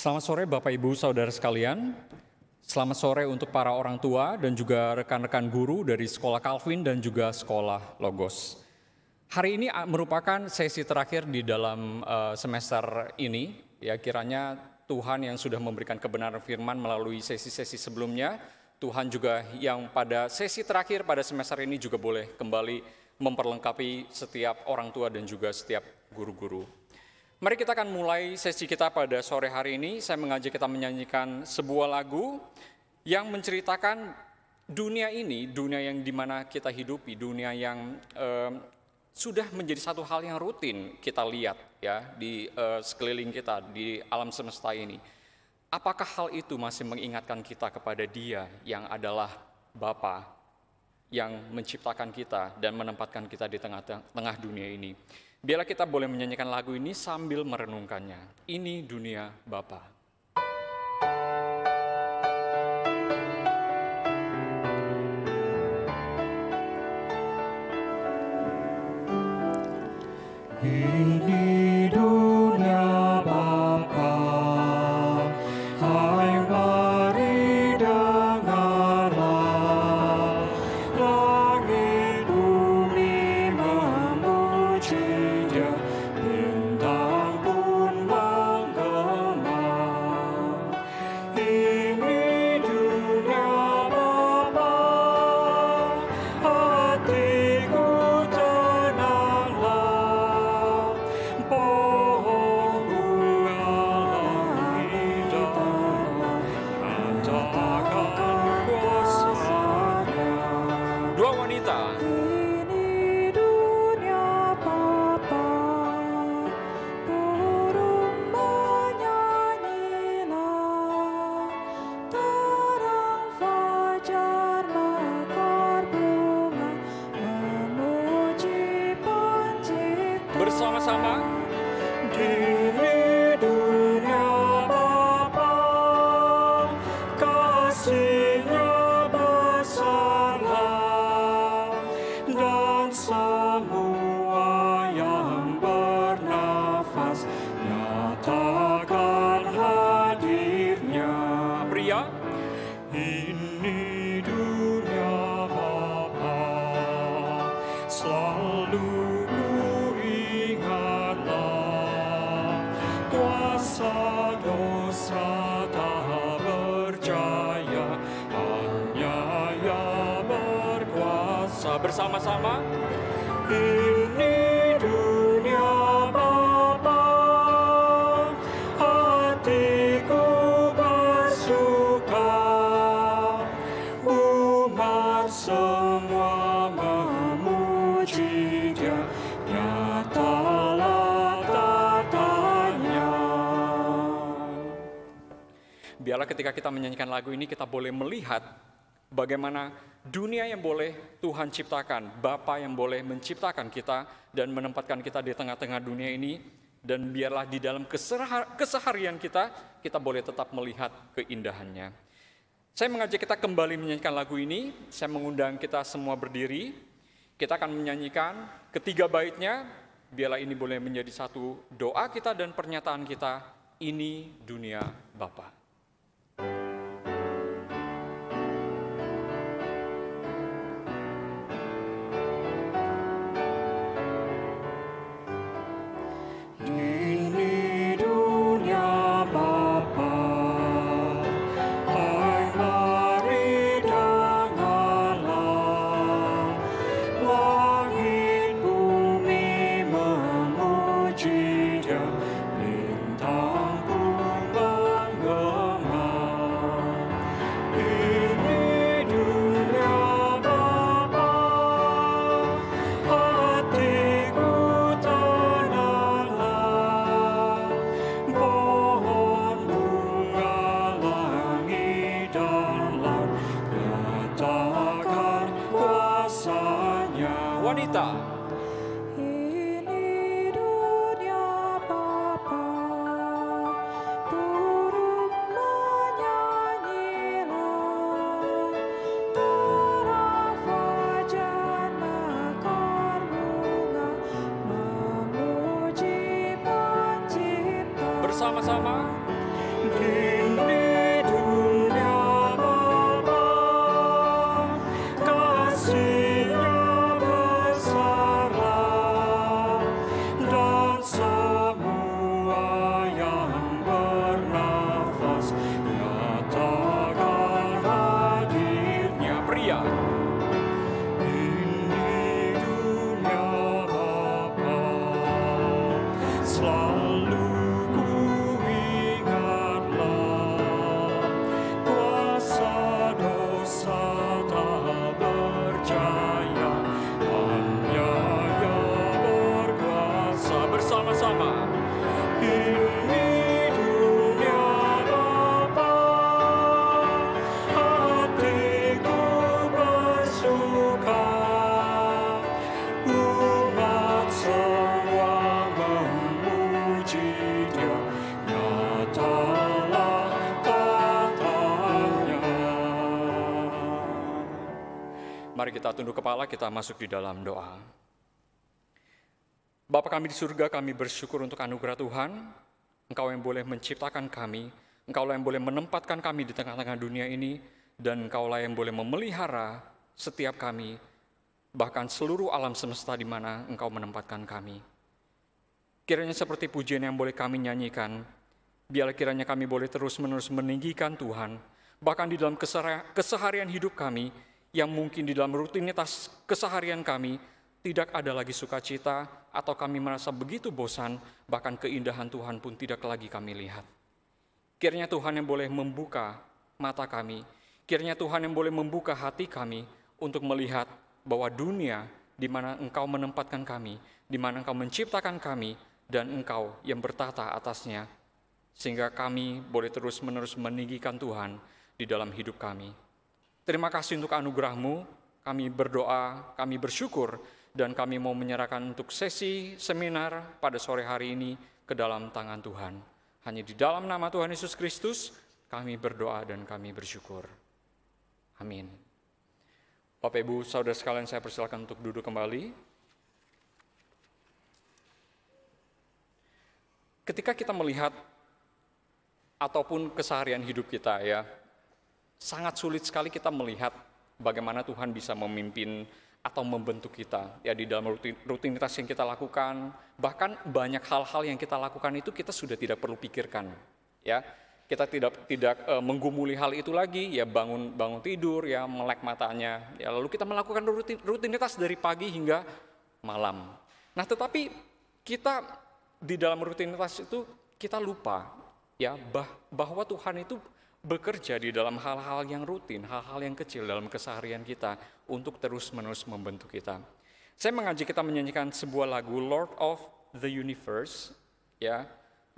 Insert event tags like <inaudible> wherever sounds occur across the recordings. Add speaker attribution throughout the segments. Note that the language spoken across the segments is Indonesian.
Speaker 1: Selamat sore Bapak Ibu Saudara sekalian. Selamat sore untuk para orang tua dan juga rekan-rekan guru dari Sekolah Calvin dan juga Sekolah Logos. Hari ini ah, merupakan sesi terakhir di dalam eh, semester ini. Ya kiranya Tuhan yang sudah memberikan kebenaran firman melalui sesi-sesi sebelumnya, Tuhan juga yang pada sesi terakhir pada semester ini juga boleh kembali memperlengkapi setiap orang tua dan juga setiap guru-guru Mari kita akan mulai sesi kita pada sore hari ini. Saya mengajak kita menyanyikan sebuah lagu yang menceritakan dunia ini, dunia yang dimana kita hidupi, dunia yang eh, sudah menjadi satu hal yang rutin kita lihat ya di eh, sekeliling kita, di alam semesta ini. Apakah hal itu masih mengingatkan kita kepada Dia yang adalah Bapa yang menciptakan kita dan menempatkan kita di tengah-tengah dunia ini? Biarlah kita boleh menyanyikan lagu ini sambil merenungkannya. Ini dunia Bapa.
Speaker 2: Ini
Speaker 1: ketika kita menyanyikan lagu ini kita boleh melihat bagaimana dunia yang boleh Tuhan ciptakan, Bapa yang boleh menciptakan kita dan menempatkan kita di tengah-tengah dunia ini dan biarlah di dalam keseharian kita kita boleh tetap melihat keindahannya. Saya mengajak kita kembali menyanyikan lagu ini, saya mengundang kita semua berdiri. Kita akan menyanyikan ketiga baitnya, biarlah ini boleh menjadi satu doa kita dan pernyataan kita, ini dunia Bapak.
Speaker 2: kita tunduk kepala,
Speaker 1: kita masuk di dalam doa. Bapa kami di surga, kami bersyukur untuk anugerah Tuhan. Engkau yang boleh menciptakan kami, engkau yang boleh menempatkan kami di tengah-tengah dunia ini, dan engkau yang boleh memelihara setiap kami, bahkan seluruh alam semesta di mana Engkau menempatkan kami. Kiranya seperti pujian yang boleh kami nyanyikan, biarlah kiranya kami boleh terus-menerus meninggikan Tuhan, bahkan di dalam keseharian hidup kami, yang mungkin di dalam rutinitas keseharian kami tidak ada lagi sukacita atau kami merasa begitu bosan, bahkan keindahan Tuhan pun tidak lagi kami lihat. Kiranya Tuhan yang boleh membuka mata kami, kiranya Tuhan yang boleh membuka hati kami untuk melihat bahwa dunia di mana Engkau menempatkan kami, di mana Engkau menciptakan kami, dan Engkau yang bertata atasnya, sehingga kami boleh terus-menerus meninggikan Tuhan di dalam hidup kami. Terima kasih untuk anugerahmu, kami berdoa, kami bersyukur, dan kami mau menyerahkan untuk sesi seminar pada sore hari ini ke dalam tangan Tuhan. Hanya di dalam nama Tuhan Yesus Kristus, kami berdoa dan kami bersyukur. Amin. Bapak Ibu, saudara sekalian saya persilakan untuk duduk kembali. Ketika kita melihat ataupun keseharian hidup kita ya, sangat sulit sekali kita melihat bagaimana Tuhan bisa memimpin atau membentuk kita ya di dalam rutinitas yang kita lakukan bahkan banyak hal-hal yang kita lakukan itu kita sudah tidak perlu pikirkan ya kita tidak tidak e, menggumuli hal itu lagi ya bangun bangun tidur ya melek matanya ya lalu kita melakukan rutin, rutinitas dari pagi hingga malam nah tetapi kita di dalam rutinitas itu kita lupa ya bah, bahwa Tuhan itu bekerja di dalam hal-hal yang rutin, hal-hal yang kecil dalam keseharian kita untuk terus-menerus membentuk kita. Saya mengajak kita menyanyikan sebuah lagu Lord of the Universe ya.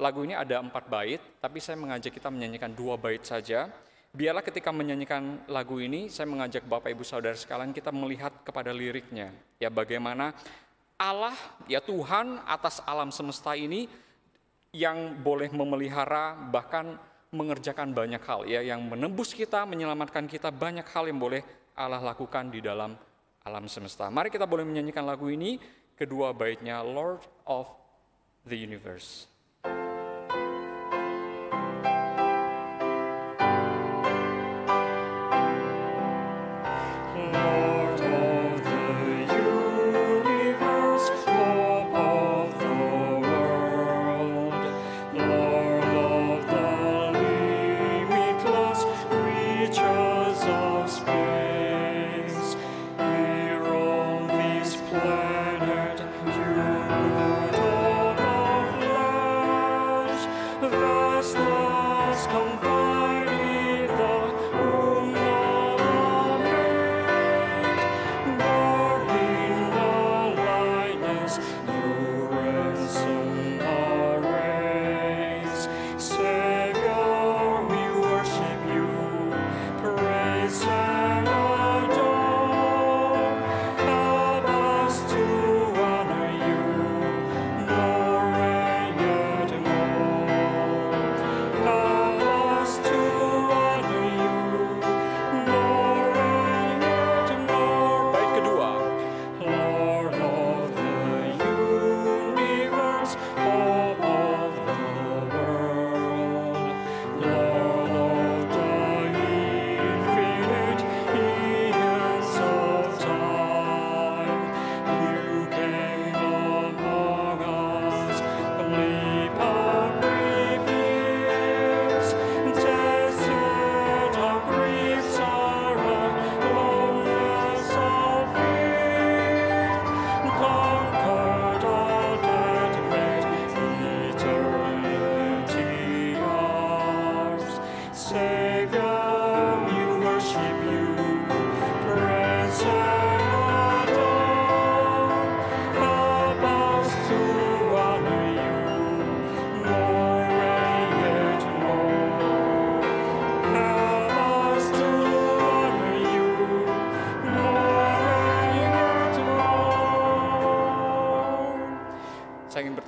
Speaker 1: Lagu ini ada empat bait, tapi saya mengajak kita menyanyikan dua bait saja. Biarlah ketika menyanyikan lagu ini, saya mengajak Bapak Ibu Saudara sekalian kita melihat kepada liriknya. Ya bagaimana Allah, ya Tuhan atas alam semesta ini yang boleh memelihara bahkan mengerjakan banyak hal ya yang menembus kita, menyelamatkan kita banyak hal yang boleh Allah lakukan di dalam alam semesta. Mari kita boleh menyanyikan lagu ini kedua baitnya Lord of the
Speaker 2: Universe.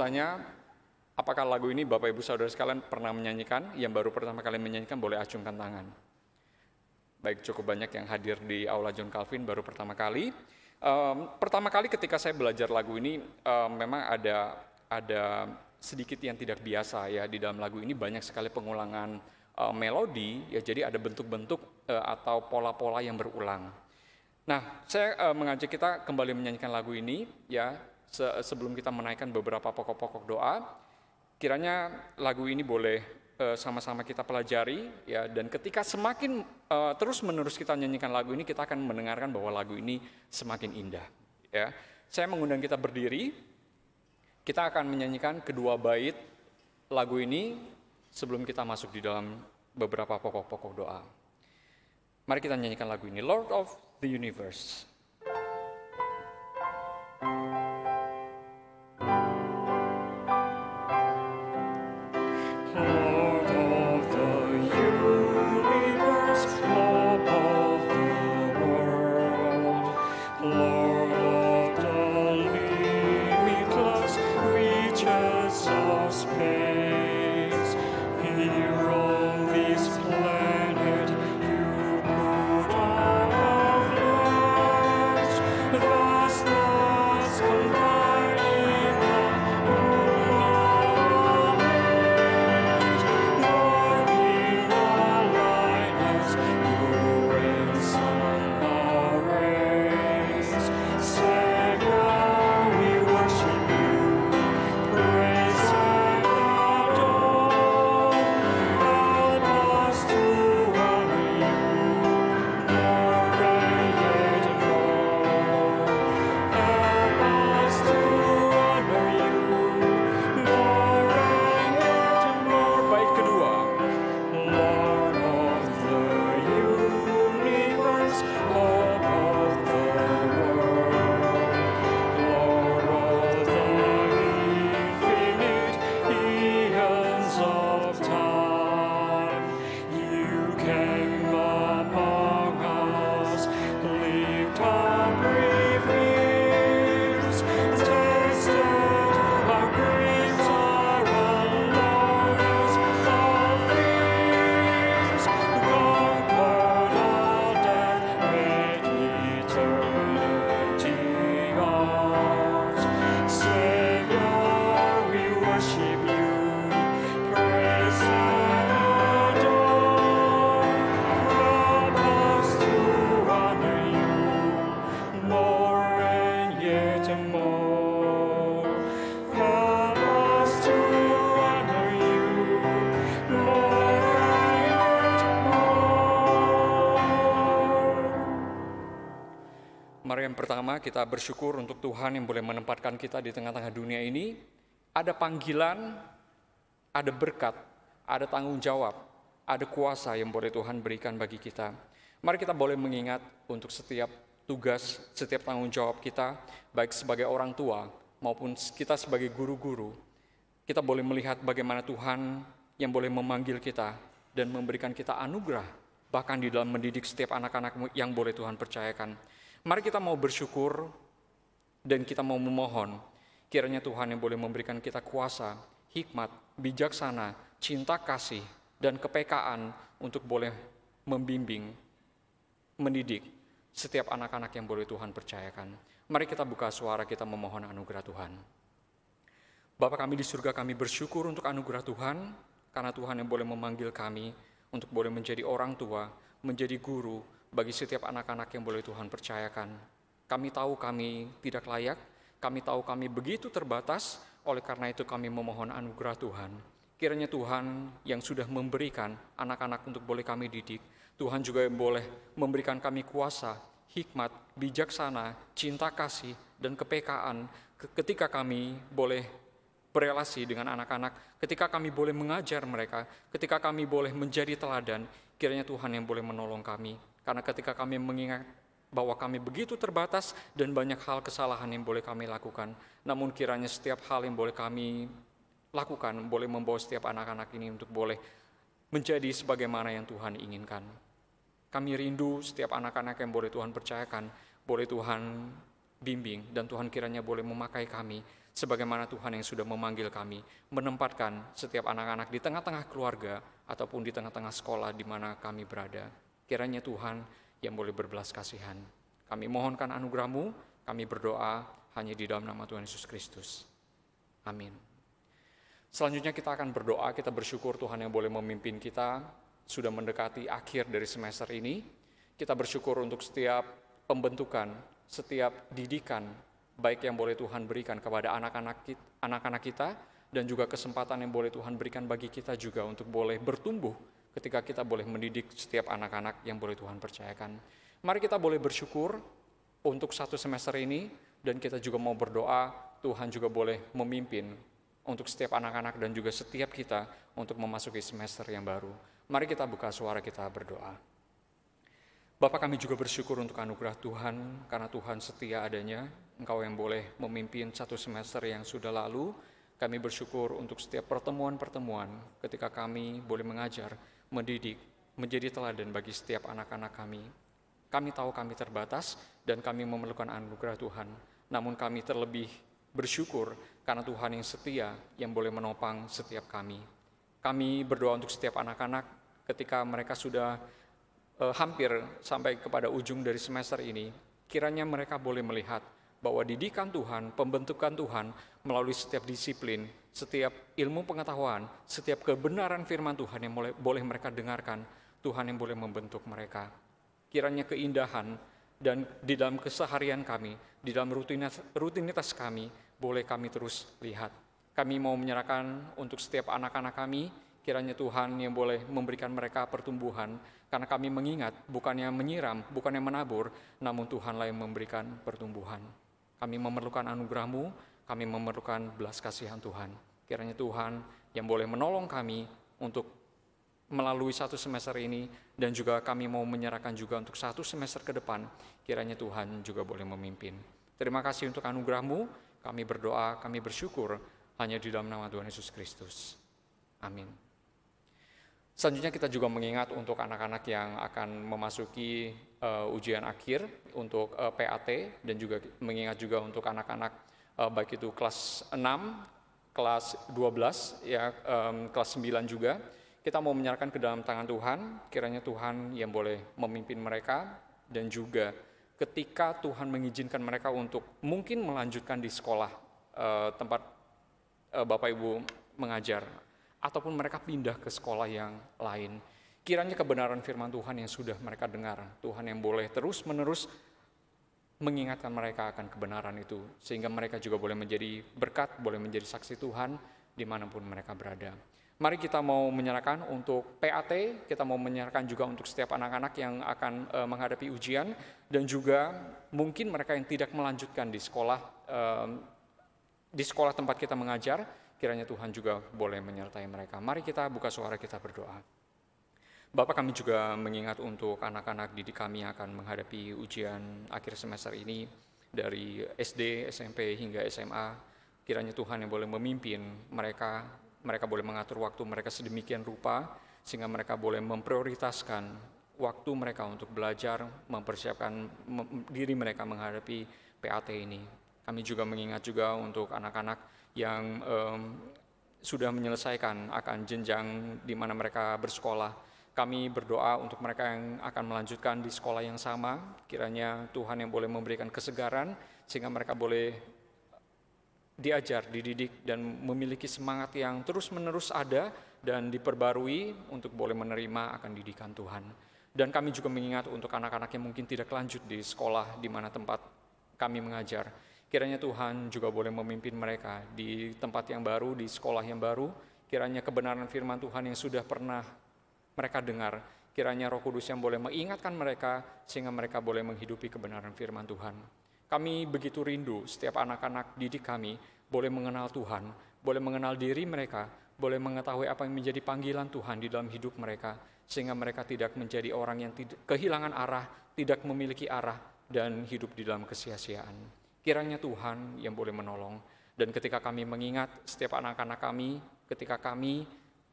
Speaker 1: bertanya, apakah lagu ini Bapak Ibu Saudara sekalian pernah menyanyikan? Yang baru pertama kali menyanyikan boleh acungkan tangan. Baik, cukup banyak yang hadir di Aula John Calvin baru pertama kali. Um, pertama kali ketika saya belajar lagu ini, um, memang ada ada sedikit yang tidak biasa ya di dalam lagu ini banyak sekali pengulangan uh, melodi ya jadi ada bentuk-bentuk uh, atau pola-pola yang berulang. Nah, saya uh, mengajak kita kembali menyanyikan lagu ini ya se sebelum kita menaikkan beberapa pokok-pokok doa, kiranya lagu ini boleh eh, sama-sama kita pelajari ya dan ketika semakin uh, eh, terus menerus kita nyanyikan lagu ini kita akan mendengarkan bahwa lagu ini semakin indah ya saya mengundang kita berdiri kita akan menyanyikan kedua bait lagu ini sebelum kita masuk di dalam beberapa pokok-pokok doa mari kita nyanyikan lagu ini Lord of the Universe pertama kita bersyukur untuk Tuhan yang boleh menempatkan kita di tengah-tengah dunia ini. Ada panggilan, ada berkat, ada tanggung jawab, ada kuasa yang boleh Tuhan berikan bagi kita. Mari kita boleh mengingat untuk setiap tugas, setiap tanggung jawab kita, baik sebagai orang tua maupun kita sebagai guru-guru. Kita boleh melihat bagaimana Tuhan yang boleh memanggil kita dan memberikan kita anugerah bahkan di dalam mendidik setiap anak-anak yang boleh Tuhan percayakan. Mari kita mau bersyukur dan kita mau memohon kiranya Tuhan yang boleh memberikan kita kuasa, hikmat, bijaksana, cinta kasih, dan kepekaan untuk boleh membimbing, mendidik setiap anak-anak yang boleh Tuhan percayakan. Mari kita buka suara kita memohon anugerah Tuhan. Bapa kami di surga kami bersyukur untuk anugerah Tuhan karena Tuhan yang boleh memanggil kami untuk boleh menjadi orang tua, menjadi guru, bagi setiap anak-anak yang boleh Tuhan percayakan. Kami tahu kami tidak layak, kami tahu kami begitu terbatas, oleh karena itu kami memohon anugerah Tuhan. Kiranya Tuhan yang sudah memberikan anak-anak untuk boleh kami didik, Tuhan juga yang boleh memberikan kami kuasa, hikmat, bijaksana, cinta kasih, dan kepekaan ketika kami boleh berelasi dengan anak-anak, ketika kami boleh mengajar mereka, ketika kami boleh menjadi teladan, kiranya Tuhan yang boleh menolong kami karena ketika kami mengingat bahwa kami begitu terbatas dan banyak hal kesalahan yang boleh kami lakukan. Namun kiranya setiap hal yang boleh kami lakukan boleh membawa setiap anak-anak ini untuk boleh menjadi sebagaimana yang Tuhan inginkan. Kami rindu setiap anak-anak yang boleh Tuhan percayakan, boleh Tuhan bimbing dan Tuhan kiranya boleh memakai kami sebagaimana Tuhan yang sudah memanggil kami, menempatkan setiap anak-anak di tengah-tengah keluarga ataupun di tengah-tengah sekolah di mana kami berada. Kiranya Tuhan yang boleh berbelas kasihan. Kami mohonkan anugerahmu, kami berdoa hanya di dalam nama Tuhan Yesus Kristus. Amin. Selanjutnya kita akan berdoa, kita bersyukur Tuhan yang boleh memimpin kita, sudah mendekati akhir dari semester ini. Kita bersyukur untuk setiap pembentukan, setiap didikan, baik yang boleh Tuhan berikan kepada anak-anak kita, anak-anak kita dan juga kesempatan yang boleh Tuhan berikan bagi kita juga untuk boleh bertumbuh ketika kita boleh mendidik setiap anak-anak yang boleh Tuhan percayakan. Mari kita boleh bersyukur untuk satu semester ini, dan kita juga mau berdoa, Tuhan juga boleh memimpin untuk setiap anak-anak dan juga setiap kita untuk memasuki semester yang baru. Mari kita buka suara kita berdoa. Bapak kami juga bersyukur untuk anugerah Tuhan, karena Tuhan setia adanya, Engkau yang boleh memimpin satu semester yang sudah lalu, kami bersyukur untuk setiap pertemuan-pertemuan ketika kami boleh mengajar mendidik, menjadi teladan bagi setiap anak-anak kami. Kami tahu kami terbatas dan kami memerlukan anugerah Tuhan, namun kami terlebih bersyukur karena Tuhan yang setia yang boleh menopang setiap kami. Kami berdoa untuk setiap anak-anak ketika mereka sudah eh, hampir sampai kepada ujung dari semester ini, kiranya mereka boleh melihat bahwa didikan Tuhan, pembentukan Tuhan melalui setiap disiplin, setiap ilmu pengetahuan, setiap kebenaran firman Tuhan yang boleh, mereka dengarkan, Tuhan yang boleh membentuk mereka. Kiranya keindahan dan di dalam keseharian kami, di dalam rutinitas, rutinitas kami, boleh kami terus lihat. Kami mau menyerahkan untuk setiap anak-anak kami, kiranya Tuhan yang boleh memberikan mereka pertumbuhan, karena kami mengingat bukannya menyiram, bukannya menabur, namun Tuhanlah yang memberikan pertumbuhan. Kami memerlukan anugerahmu, kami memerlukan belas kasihan Tuhan. Kiranya Tuhan yang boleh menolong kami untuk melalui satu semester ini dan juga kami mau menyerahkan juga untuk satu semester ke depan. Kiranya Tuhan juga boleh memimpin. Terima kasih untuk anugerahmu. Kami berdoa, kami bersyukur hanya di dalam nama Tuhan Yesus Kristus. Amin. Selanjutnya kita juga mengingat untuk anak-anak yang akan memasuki uh, ujian akhir untuk uh, eh, PAT dan juga mengingat juga untuk anak-anak uh, baik itu kelas 6, kelas 12 ya um, kelas 9 juga kita mau menyerahkan ke dalam tangan Tuhan, kiranya Tuhan yang boleh memimpin mereka dan juga ketika Tuhan mengizinkan mereka untuk mungkin melanjutkan di sekolah uh, tempat uh, Bapak Ibu mengajar ataupun mereka pindah ke sekolah yang lain. Kiranya kebenaran firman Tuhan yang sudah mereka dengar, Tuhan yang boleh terus-menerus mengingatkan mereka akan kebenaran itu, sehingga mereka juga boleh menjadi berkat, boleh menjadi saksi Tuhan dimanapun mereka berada. Mari kita mau menyerahkan untuk PAT, kita mau menyerahkan juga untuk setiap anak-anak yang akan e, menghadapi ujian, dan juga mungkin mereka yang tidak melanjutkan di sekolah, e, di sekolah tempat kita mengajar, kiranya Tuhan juga boleh menyertai mereka. Mari kita buka suara kita berdoa. Bapak kami juga mengingat untuk anak-anak didik kami akan menghadapi ujian akhir semester ini dari SD, SMP hingga SMA. Kiranya Tuhan yang boleh memimpin mereka, mereka boleh mengatur waktu mereka sedemikian rupa sehingga mereka boleh memprioritaskan waktu mereka untuk belajar, mempersiapkan diri mereka menghadapi PAT ini. Kami juga mengingat juga untuk anak-anak yang um, sudah menyelesaikan akan jenjang di mana mereka bersekolah kami berdoa untuk mereka yang akan melanjutkan di sekolah yang sama, kiranya Tuhan yang boleh memberikan kesegaran sehingga mereka boleh diajar, dididik dan memiliki semangat yang terus-menerus ada dan diperbarui untuk boleh menerima akan didikan Tuhan. Dan kami juga mengingat untuk anak-anak yang mungkin tidak lanjut di sekolah di mana tempat kami mengajar. Kiranya Tuhan juga boleh memimpin mereka di tempat yang baru, di sekolah yang baru. Kiranya kebenaran firman Tuhan yang sudah pernah mereka dengar. Kiranya roh kudus yang boleh mengingatkan mereka sehingga mereka boleh menghidupi kebenaran firman Tuhan. Kami begitu rindu setiap anak-anak didik kami boleh mengenal Tuhan, boleh mengenal diri mereka, boleh mengetahui apa yang menjadi panggilan Tuhan di dalam hidup mereka, sehingga mereka tidak menjadi orang yang tidak, kehilangan arah, tidak memiliki arah, dan hidup di dalam kesia-siaan. Kiranya Tuhan yang boleh menolong, dan ketika kami mengingat setiap anak-anak kami, ketika kami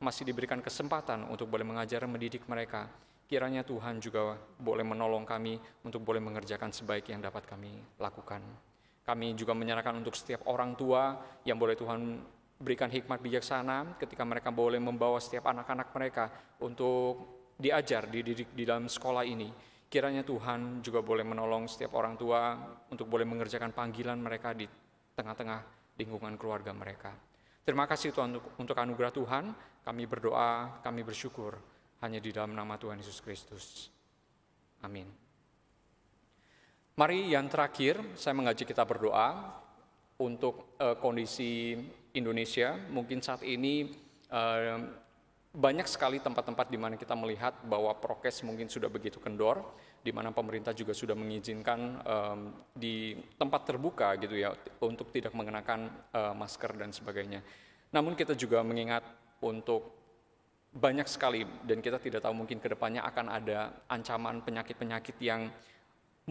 Speaker 1: masih diberikan kesempatan untuk boleh mengajar mendidik mereka. Kiranya Tuhan juga boleh menolong kami untuk boleh mengerjakan sebaik yang dapat kami lakukan. Kami juga menyerahkan untuk setiap orang tua yang boleh Tuhan berikan hikmat bijaksana ketika mereka boleh membawa setiap anak-anak mereka untuk diajar, dididik di dalam sekolah ini. Kiranya Tuhan juga boleh menolong setiap orang tua untuk boleh mengerjakan panggilan mereka di tengah-tengah lingkungan keluarga mereka. Terima kasih Tuhan untuk anugerah Tuhan. Kami berdoa, kami bersyukur hanya di dalam nama Tuhan Yesus Kristus. Amin. Mari yang terakhir saya mengajak kita berdoa untuk uh, kondisi Indonesia. Mungkin saat ini uh, banyak sekali tempat-tempat di mana kita melihat bahwa prokes mungkin sudah begitu kendor, di mana pemerintah juga sudah mengizinkan um, di tempat terbuka gitu ya untuk tidak mengenakan uh, masker dan sebagainya. Namun kita juga mengingat untuk banyak sekali dan kita tidak tahu mungkin kedepannya akan ada ancaman penyakit-penyakit yang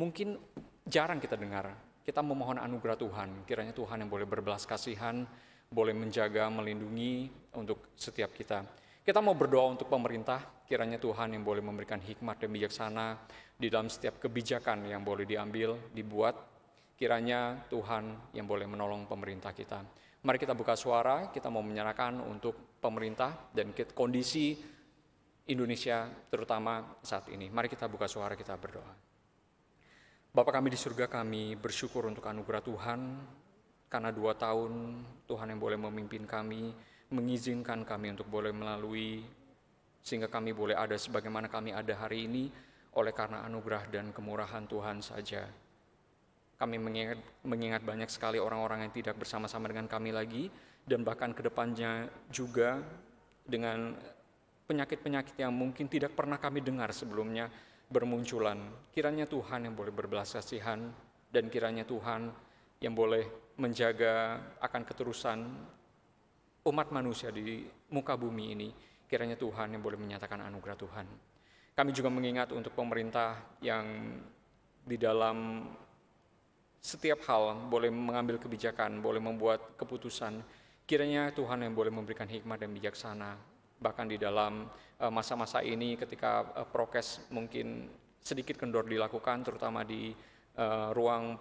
Speaker 1: mungkin jarang kita dengar. Kita memohon anugerah Tuhan, kiranya Tuhan yang boleh berbelas kasihan, boleh menjaga, melindungi untuk setiap kita. Kita mau berdoa untuk pemerintah, kiranya Tuhan yang boleh memberikan hikmat dan bijaksana di dalam setiap kebijakan yang boleh diambil, dibuat. Kiranya Tuhan yang boleh menolong pemerintah kita. Mari kita buka suara, kita mau menyerahkan untuk pemerintah dan kondisi Indonesia terutama saat ini. Mari kita buka suara, kita berdoa. Bapak kami di surga kami bersyukur untuk anugerah Tuhan, karena dua tahun Tuhan yang boleh memimpin kami, mengizinkan kami untuk boleh melalui sehingga kami boleh ada sebagaimana kami ada hari ini oleh karena anugerah dan kemurahan Tuhan saja. Kami mengingat, mengingat banyak sekali orang-orang yang tidak bersama-sama dengan kami lagi dan bahkan kedepannya juga dengan penyakit-penyakit yang mungkin tidak pernah kami dengar sebelumnya bermunculan. Kiranya Tuhan yang boleh berbelas kasihan dan kiranya Tuhan yang boleh menjaga akan keterusan umat manusia di muka bumi ini, kiranya Tuhan yang boleh menyatakan anugerah Tuhan. Kami juga mengingat untuk pemerintah yang di dalam setiap hal boleh mengambil kebijakan, boleh membuat keputusan. Kiranya Tuhan yang boleh memberikan hikmah dan bijaksana, bahkan di dalam eh, masa-masa ini ketika eh, prokes mungkin sedikit kendor dilakukan, terutama di eh, ruang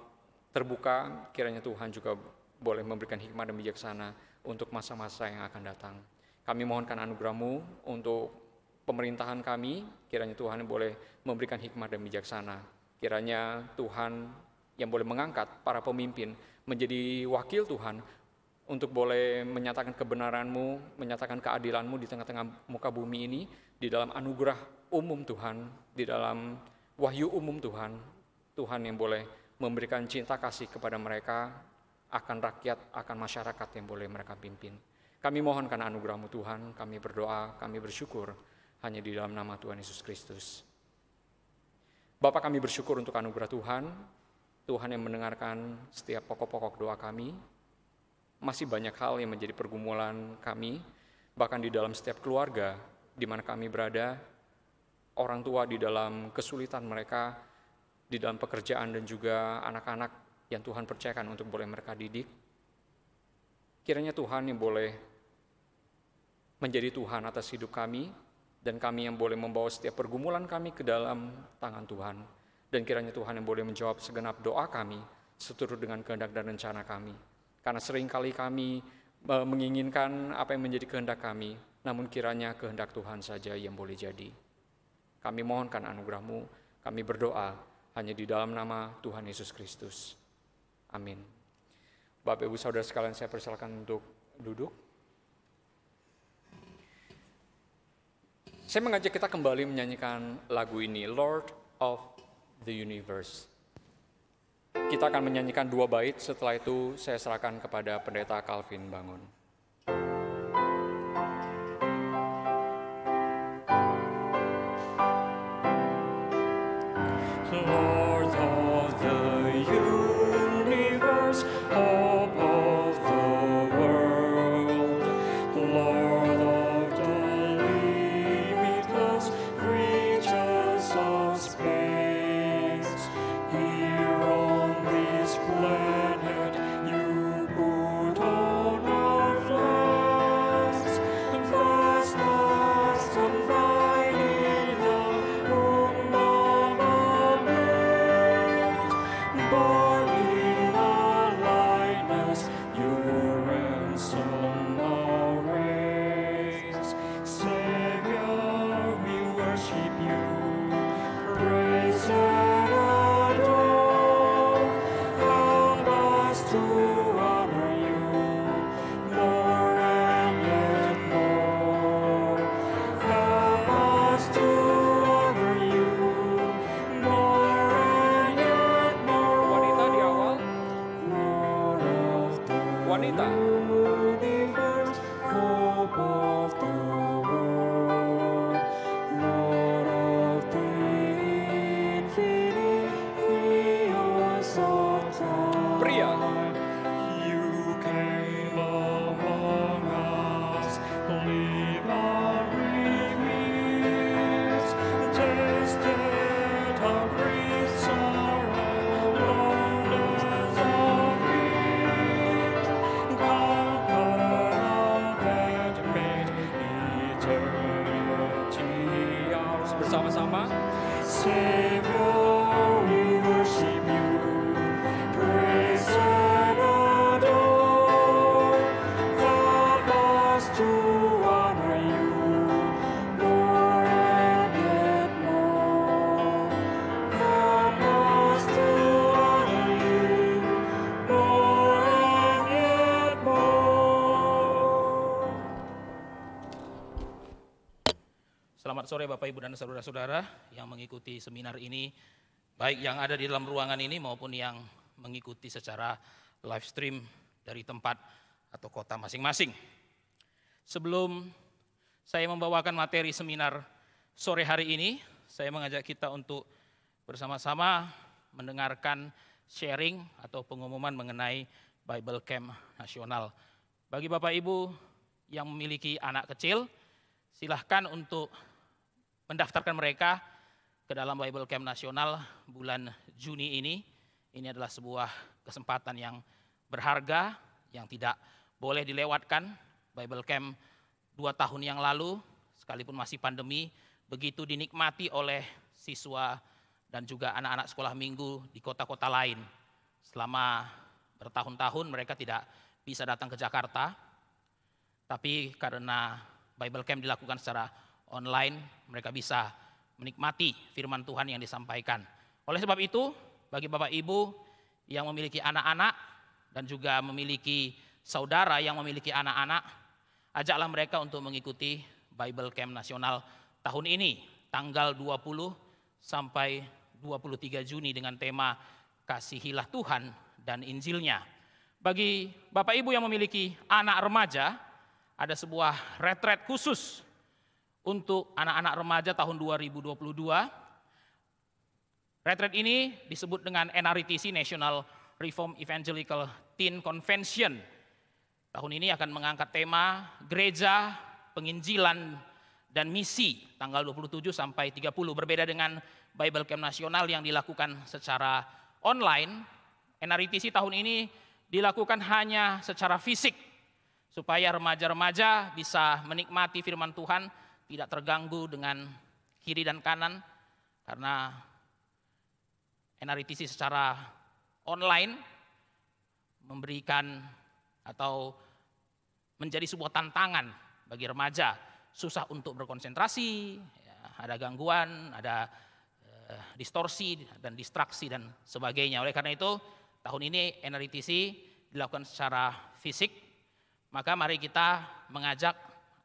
Speaker 1: terbuka, kiranya Tuhan juga boleh memberikan hikmah dan bijaksana untuk masa-masa yang akan datang. Kami mohonkan anugerahmu untuk pemerintahan kami, kiranya Tuhan boleh memberikan hikmah dan bijaksana. Kiranya Tuhan yang boleh mengangkat para pemimpin menjadi wakil Tuhan untuk boleh menyatakan kebenaranmu, menyatakan keadilanmu di tengah-tengah muka bumi ini, di dalam anugerah umum Tuhan, di dalam wahyu umum Tuhan, Tuhan yang boleh memberikan cinta kasih kepada mereka, akan rakyat, akan masyarakat yang boleh mereka pimpin. Kami mohon karena anugerahmu Tuhan, kami berdoa, kami bersyukur hanya di dalam nama Tuhan Yesus Kristus. Bapak kami bersyukur untuk anugerah Tuhan, Tuhan yang mendengarkan setiap pokok-pokok doa kami. Masih banyak hal yang menjadi pergumulan kami, bahkan di dalam setiap keluarga di mana kami berada, orang tua di dalam kesulitan mereka, di dalam pekerjaan dan juga anak-anak yang Tuhan percayakan untuk boleh mereka didik. Kiranya Tuhan yang boleh menjadi Tuhan atas hidup kami, dan kami yang boleh membawa setiap pergumulan kami ke dalam tangan Tuhan. Dan kiranya Tuhan yang boleh menjawab segenap doa kami, seturut dengan kehendak dan rencana kami. Karena seringkali kami e, menginginkan apa yang menjadi kehendak kami, namun kiranya kehendak Tuhan saja yang boleh jadi. Kami mohonkan anugerahmu, kami berdoa hanya di dalam nama Tuhan Yesus Kristus. Amin. Bapak Ibu Saudara sekalian saya persilakan untuk duduk. Saya mengajak kita kembali menyanyikan lagu ini, Lord of the Universe. Kita akan menyanyikan dua bait, setelah itu saya serahkan kepada Pendeta Calvin Bangun.
Speaker 3: sore Bapak Ibu dan saudara-saudara yang mengikuti seminar ini, baik yang ada di dalam ruangan ini maupun yang mengikuti secara live stream dari tempat atau kota masing-masing. Sebelum saya membawakan materi seminar sore hari ini, saya mengajak kita untuk bersama-sama mendengarkan sharing atau pengumuman mengenai Bible Camp Nasional. Bagi Bapak Ibu yang memiliki anak kecil, silahkan untuk mendaftarkan mereka ke dalam Bible Camp Nasional bulan Juni ini. Ini adalah sebuah kesempatan yang berharga, yang tidak boleh dilewatkan. Bible Camp dua tahun yang lalu, sekalipun masih pandemi, begitu dinikmati oleh siswa dan juga anak-anak sekolah minggu di kota-kota lain. Selama bertahun-tahun mereka tidak bisa datang ke Jakarta, tapi karena Bible Camp dilakukan secara online, mereka bisa menikmati firman Tuhan yang disampaikan. Oleh sebab itu, bagi Bapak Ibu yang memiliki anak-anak dan juga memiliki saudara yang memiliki anak-anak, ajaklah mereka untuk mengikuti Bible Camp Nasional tahun ini, tanggal 20 sampai 23 Juni dengan tema Kasihilah Tuhan dan Injilnya. Bagi Bapak Ibu yang memiliki anak remaja, ada sebuah retret khusus untuk anak-anak remaja tahun 2022. Retreat ini disebut dengan NRTC National Reform Evangelical Teen Convention. Tahun ini akan mengangkat tema gereja, penginjilan, dan misi tanggal 27 sampai 30 berbeda dengan Bible Camp Nasional yang dilakukan secara online. NRTC tahun ini dilakukan hanya secara fisik supaya remaja-remaja bisa menikmati firman Tuhan tidak terganggu dengan kiri dan kanan karena NRTC secara online memberikan atau menjadi sebuah tantangan bagi remaja susah untuk berkonsentrasi ya, ada gangguan ada eh, distorsi dan distraksi dan sebagainya oleh karena itu tahun ini NRTC dilakukan secara fisik maka mari kita mengajak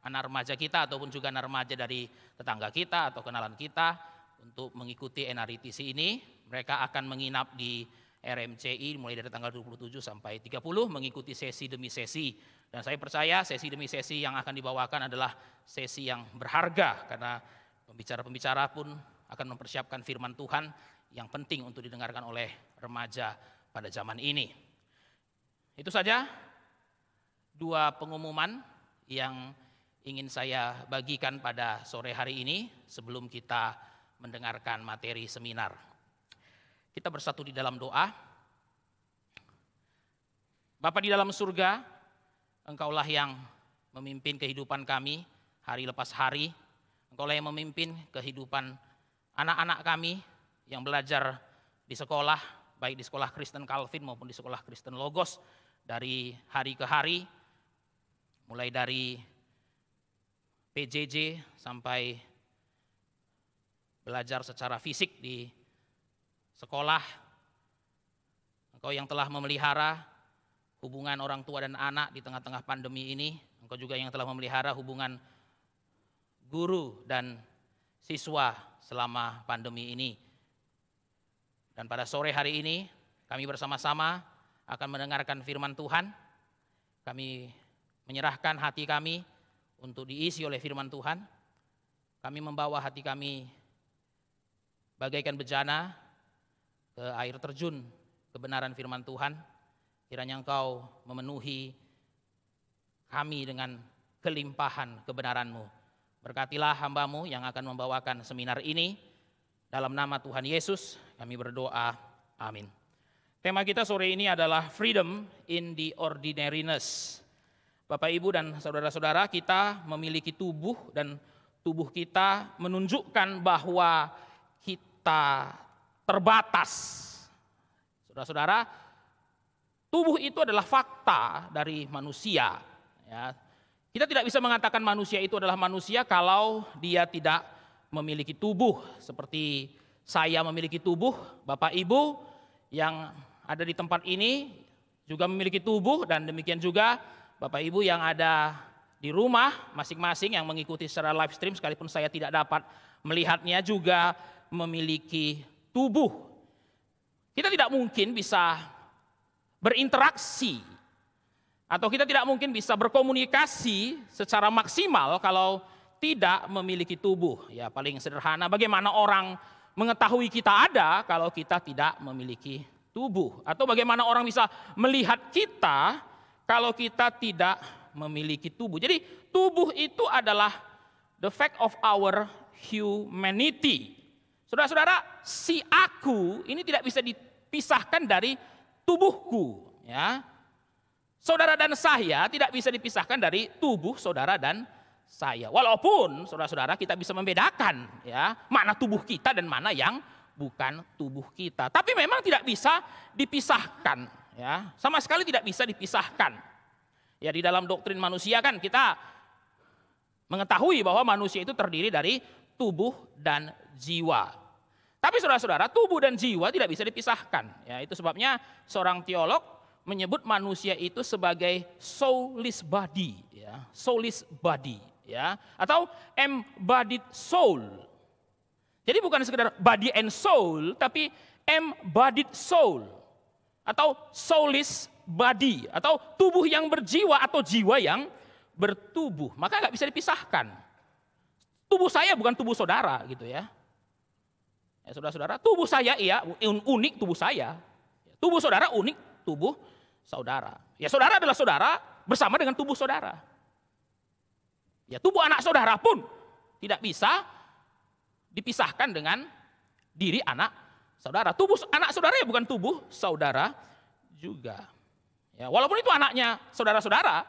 Speaker 3: anak remaja kita ataupun juga anak remaja dari tetangga kita atau kenalan kita untuk mengikuti NRTC ini. Mereka akan menginap di RMCI mulai dari tanggal 27 sampai 30 mengikuti sesi demi sesi. Dan saya percaya sesi demi sesi yang akan dibawakan adalah sesi yang berharga karena pembicara-pembicara pun akan mempersiapkan firman Tuhan yang penting untuk didengarkan oleh remaja pada zaman ini. Itu saja dua pengumuman yang ingin saya bagikan pada sore hari ini sebelum kita mendengarkan materi seminar. Kita bersatu di dalam doa. Bapa di dalam surga, Engkaulah yang memimpin kehidupan kami hari lepas hari. Engkaulah yang memimpin kehidupan anak-anak kami yang belajar di sekolah, baik di sekolah Kristen Calvin maupun di sekolah Kristen Logos dari hari ke hari, mulai dari PJJ sampai belajar secara fisik di sekolah. Engkau yang telah memelihara hubungan orang tua dan anak di tengah-tengah pandemi ini. Engkau juga yang telah memelihara hubungan guru dan siswa selama pandemi ini. Dan pada sore hari ini kami bersama-sama akan mendengarkan firman Tuhan. Kami menyerahkan hati kami untuk diisi oleh firman Tuhan. Kami membawa hati kami bagaikan bejana ke air terjun kebenaran firman Tuhan. Kiranya engkau memenuhi kami dengan kelimpahan kebenaranmu. Berkatilah hambamu yang akan membawakan seminar ini. Dalam nama Tuhan Yesus kami berdoa. Amin. Tema kita sore ini adalah Freedom in the Ordinariness. Bapak Ibu dan saudara-saudara, kita memiliki tubuh dan tubuh kita menunjukkan bahwa kita terbatas. Saudara-saudara, tubuh itu adalah fakta dari manusia. Ya. Kita tidak bisa mengatakan manusia itu adalah manusia kalau dia tidak memiliki tubuh. Seperti saya memiliki tubuh, Bapak Ibu yang ada di tempat ini juga memiliki tubuh dan demikian juga Bapak Ibu yang ada di rumah masing-masing yang mengikuti secara live stream sekalipun saya tidak dapat melihatnya juga memiliki tubuh. Kita tidak mungkin bisa berinteraksi atau kita tidak mungkin bisa berkomunikasi secara maksimal kalau tidak memiliki tubuh. Ya paling sederhana bagaimana orang mengetahui kita ada kalau kita tidak memiliki tubuh atau bagaimana orang bisa melihat kita kalau kita tidak memiliki tubuh. Jadi tubuh itu adalah the fact of our humanity. Saudara-saudara, si aku ini tidak bisa dipisahkan dari tubuhku, ya. Saudara dan saya tidak bisa dipisahkan dari tubuh saudara dan saya. Walaupun saudara-saudara kita bisa membedakan ya, mana tubuh kita dan mana yang bukan tubuh kita. Tapi memang tidak bisa dipisahkan ya sama sekali tidak bisa dipisahkan. Ya di dalam doktrin manusia kan kita mengetahui bahwa manusia itu terdiri dari tubuh dan jiwa. Tapi saudara-saudara, tubuh dan jiwa tidak bisa dipisahkan. Ya, itu sebabnya seorang teolog menyebut manusia itu sebagai soulless body, ya, soulless body, ya, atau embodied soul. Jadi bukan sekedar body and soul, tapi embodied soul atau soulless body atau tubuh yang berjiwa atau jiwa yang bertubuh. Maka nggak bisa dipisahkan. Tubuh saya bukan tubuh saudara gitu ya. Ya saudara-saudara, tubuh saya iya unik tubuh saya. Tubuh saudara unik tubuh saudara. Ya saudara adalah saudara bersama dengan tubuh saudara. Ya tubuh anak saudara pun tidak bisa dipisahkan dengan diri anak saudara. Tubuh anak saudara ya bukan tubuh saudara juga. Ya, walaupun itu anaknya saudara-saudara,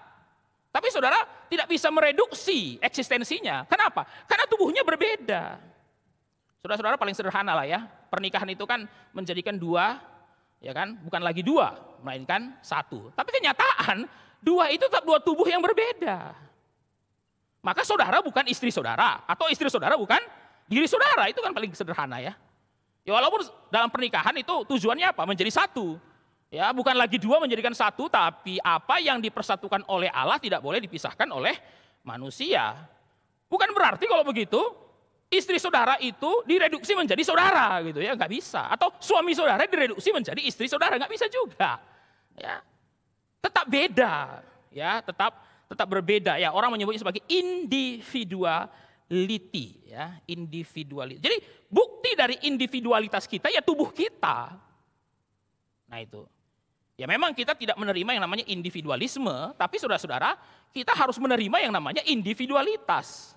Speaker 3: tapi saudara tidak bisa mereduksi eksistensinya. Kenapa? Karena tubuhnya berbeda. Saudara-saudara paling sederhana lah ya. Pernikahan itu kan menjadikan dua, ya kan? Bukan lagi dua, melainkan satu. Tapi kenyataan dua itu tetap dua tubuh yang berbeda. Maka saudara bukan istri saudara atau istri saudara bukan diri saudara. Itu kan paling sederhana ya. Ya walaupun dalam pernikahan itu tujuannya apa? Menjadi satu. Ya, bukan lagi dua menjadikan satu, tapi apa yang dipersatukan oleh Allah tidak boleh dipisahkan oleh manusia. Bukan berarti kalau begitu istri saudara itu direduksi menjadi saudara gitu ya, nggak bisa. Atau suami saudara direduksi menjadi istri saudara, nggak bisa juga. Ya, tetap beda, ya tetap tetap berbeda. Ya orang menyebutnya sebagai individual liti ya individualitas. Jadi bukti dari individualitas kita ya tubuh kita. Nah itu. Ya memang kita tidak menerima yang namanya individualisme, tapi saudara-saudara kita harus menerima yang namanya individualitas.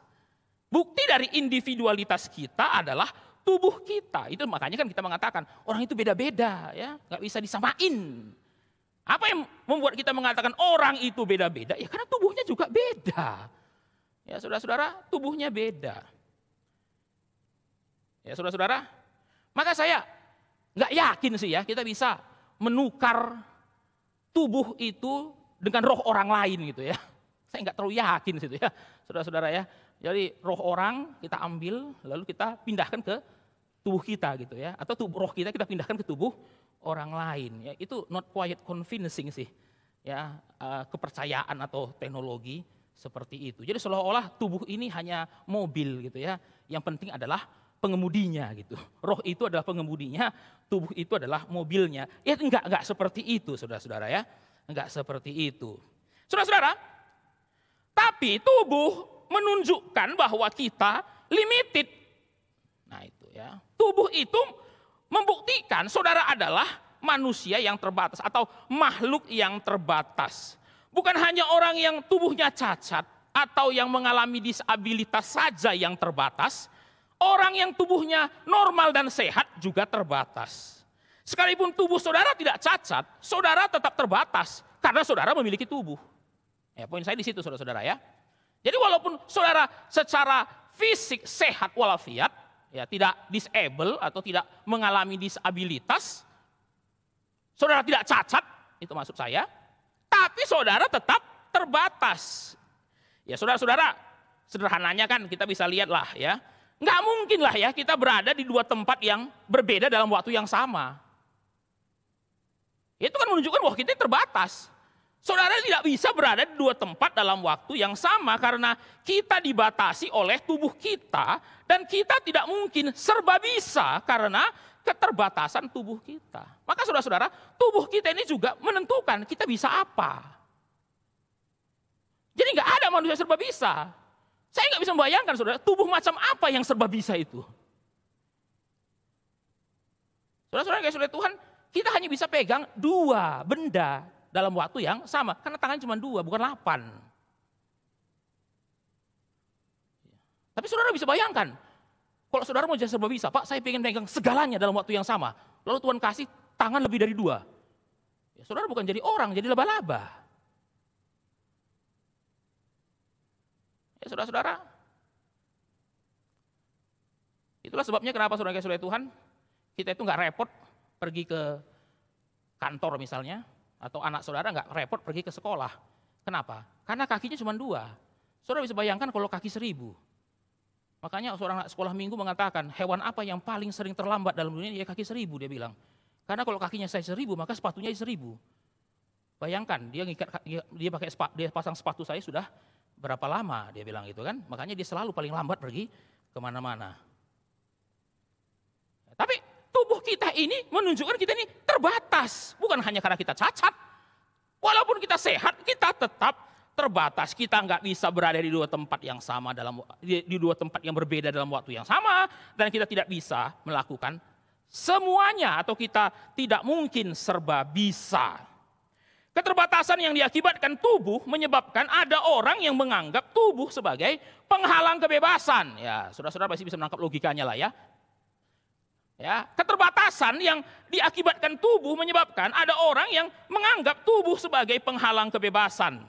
Speaker 3: Bukti dari individualitas kita adalah tubuh kita. Itu makanya kan kita mengatakan orang itu beda-beda ya, nggak bisa disamain. Apa yang membuat kita mengatakan orang itu beda-beda? Ya karena tubuhnya juga beda. Ya, saudara-saudara, tubuhnya beda. Ya, saudara-saudara, maka saya nggak yakin sih ya kita bisa menukar tubuh itu dengan roh orang lain gitu ya. <laughs> Saya nggak terlalu yakin situ ya, saudara-saudara ya. Jadi roh orang kita ambil lalu kita pindahkan ke tubuh kita gitu ya, atau tubuh roh kita kita pindahkan ke tubuh orang lain. Ya, itu not quite convincing sih ya eh, kepercayaan atau teknologi seperti itu. Jadi seolah-olah tubuh ini hanya mobil gitu ya. Yang penting adalah pengemudinya gitu. Roh itu adalah pengemudinya, tubuh itu adalah mobilnya. Ya enggak enggak seperti itu Saudara-saudara ya. Enggak seperti itu. Saudara-saudara, tapi tubuh menunjukkan bahwa kita limited. Nah, itu ya. Tubuh itu membuktikan saudara adalah manusia yang terbatas atau makhluk yang terbatas. Bukan hanya orang yang tubuhnya cacat atau yang mengalami disabilitas saja yang terbatas, orang yang tubuhnya normal dan sehat juga terbatas. Sekalipun tubuh saudara tidak cacat, saudara tetap terbatas karena saudara memiliki tubuh. Ya, poin saya di situ saudara-saudara ya. Jadi walaupun saudara secara fisik sehat walafiat, ya tidak disable atau tidak mengalami disabilitas, saudara tidak cacat, itu maksud saya, tapi saudara tetap terbatas. Ya saudara-saudara, sederhananya kan kita bisa lihat lah ya. Nggak mungkin lah ya kita berada di dua tempat yang berbeda dalam waktu yang sama. Itu kan menunjukkan bahwa kita terbatas. Saudara tidak bisa berada di dua tempat dalam waktu yang sama karena kita dibatasi oleh tubuh kita dan kita tidak mungkin serba bisa karena keterbatasan tubuh kita. Maka saudara-saudara, tubuh kita ini juga menentukan kita bisa apa. Jadi nggak ada manusia serba bisa. Saya nggak bisa membayangkan saudara, tubuh macam apa yang serba bisa itu. Saudara-saudara kayak oleh Tuhan, kita hanya bisa pegang dua benda dalam waktu yang sama. Karena tangan cuma dua, bukan delapan. Tapi saudara bisa bayangkan, kalau saudara mau jasa bisa, Pak saya ingin pegang segalanya dalam waktu yang sama. Lalu Tuhan kasih tangan lebih dari dua. Ya, saudara bukan jadi orang, jadi laba-laba. Ya saudara-saudara, itulah sebabnya kenapa saudara kasih oleh Tuhan, kita itu nggak repot pergi ke kantor misalnya, atau anak saudara nggak repot pergi ke sekolah. Kenapa? Karena kakinya cuma dua. Saudara bisa bayangkan kalau kaki seribu. Makanya seorang sekolah minggu mengatakan, hewan apa yang paling sering terlambat dalam dunia? Ya kaki seribu, dia bilang. Karena kalau kakinya saya seribu, maka sepatunya seribu. Bayangkan, dia ngikat, dia, pakai sepa, dia pasang sepatu saya sudah berapa lama, dia bilang gitu kan. Makanya dia selalu paling lambat pergi kemana-mana. Tapi tubuh kita ini menunjukkan kita ini terbatas. Bukan hanya karena kita cacat. Walaupun kita sehat, kita tetap terbatas. Kita nggak bisa berada di dua tempat yang sama dalam di, di dua tempat yang berbeda dalam waktu yang sama dan kita tidak bisa melakukan semuanya atau kita tidak mungkin serba bisa. Keterbatasan yang diakibatkan tubuh menyebabkan ada orang yang menganggap tubuh sebagai penghalang kebebasan. Ya, saudara-saudara pasti bisa menangkap logikanya lah ya. Ya, keterbatasan yang diakibatkan tubuh menyebabkan ada orang yang menganggap tubuh sebagai penghalang kebebasan.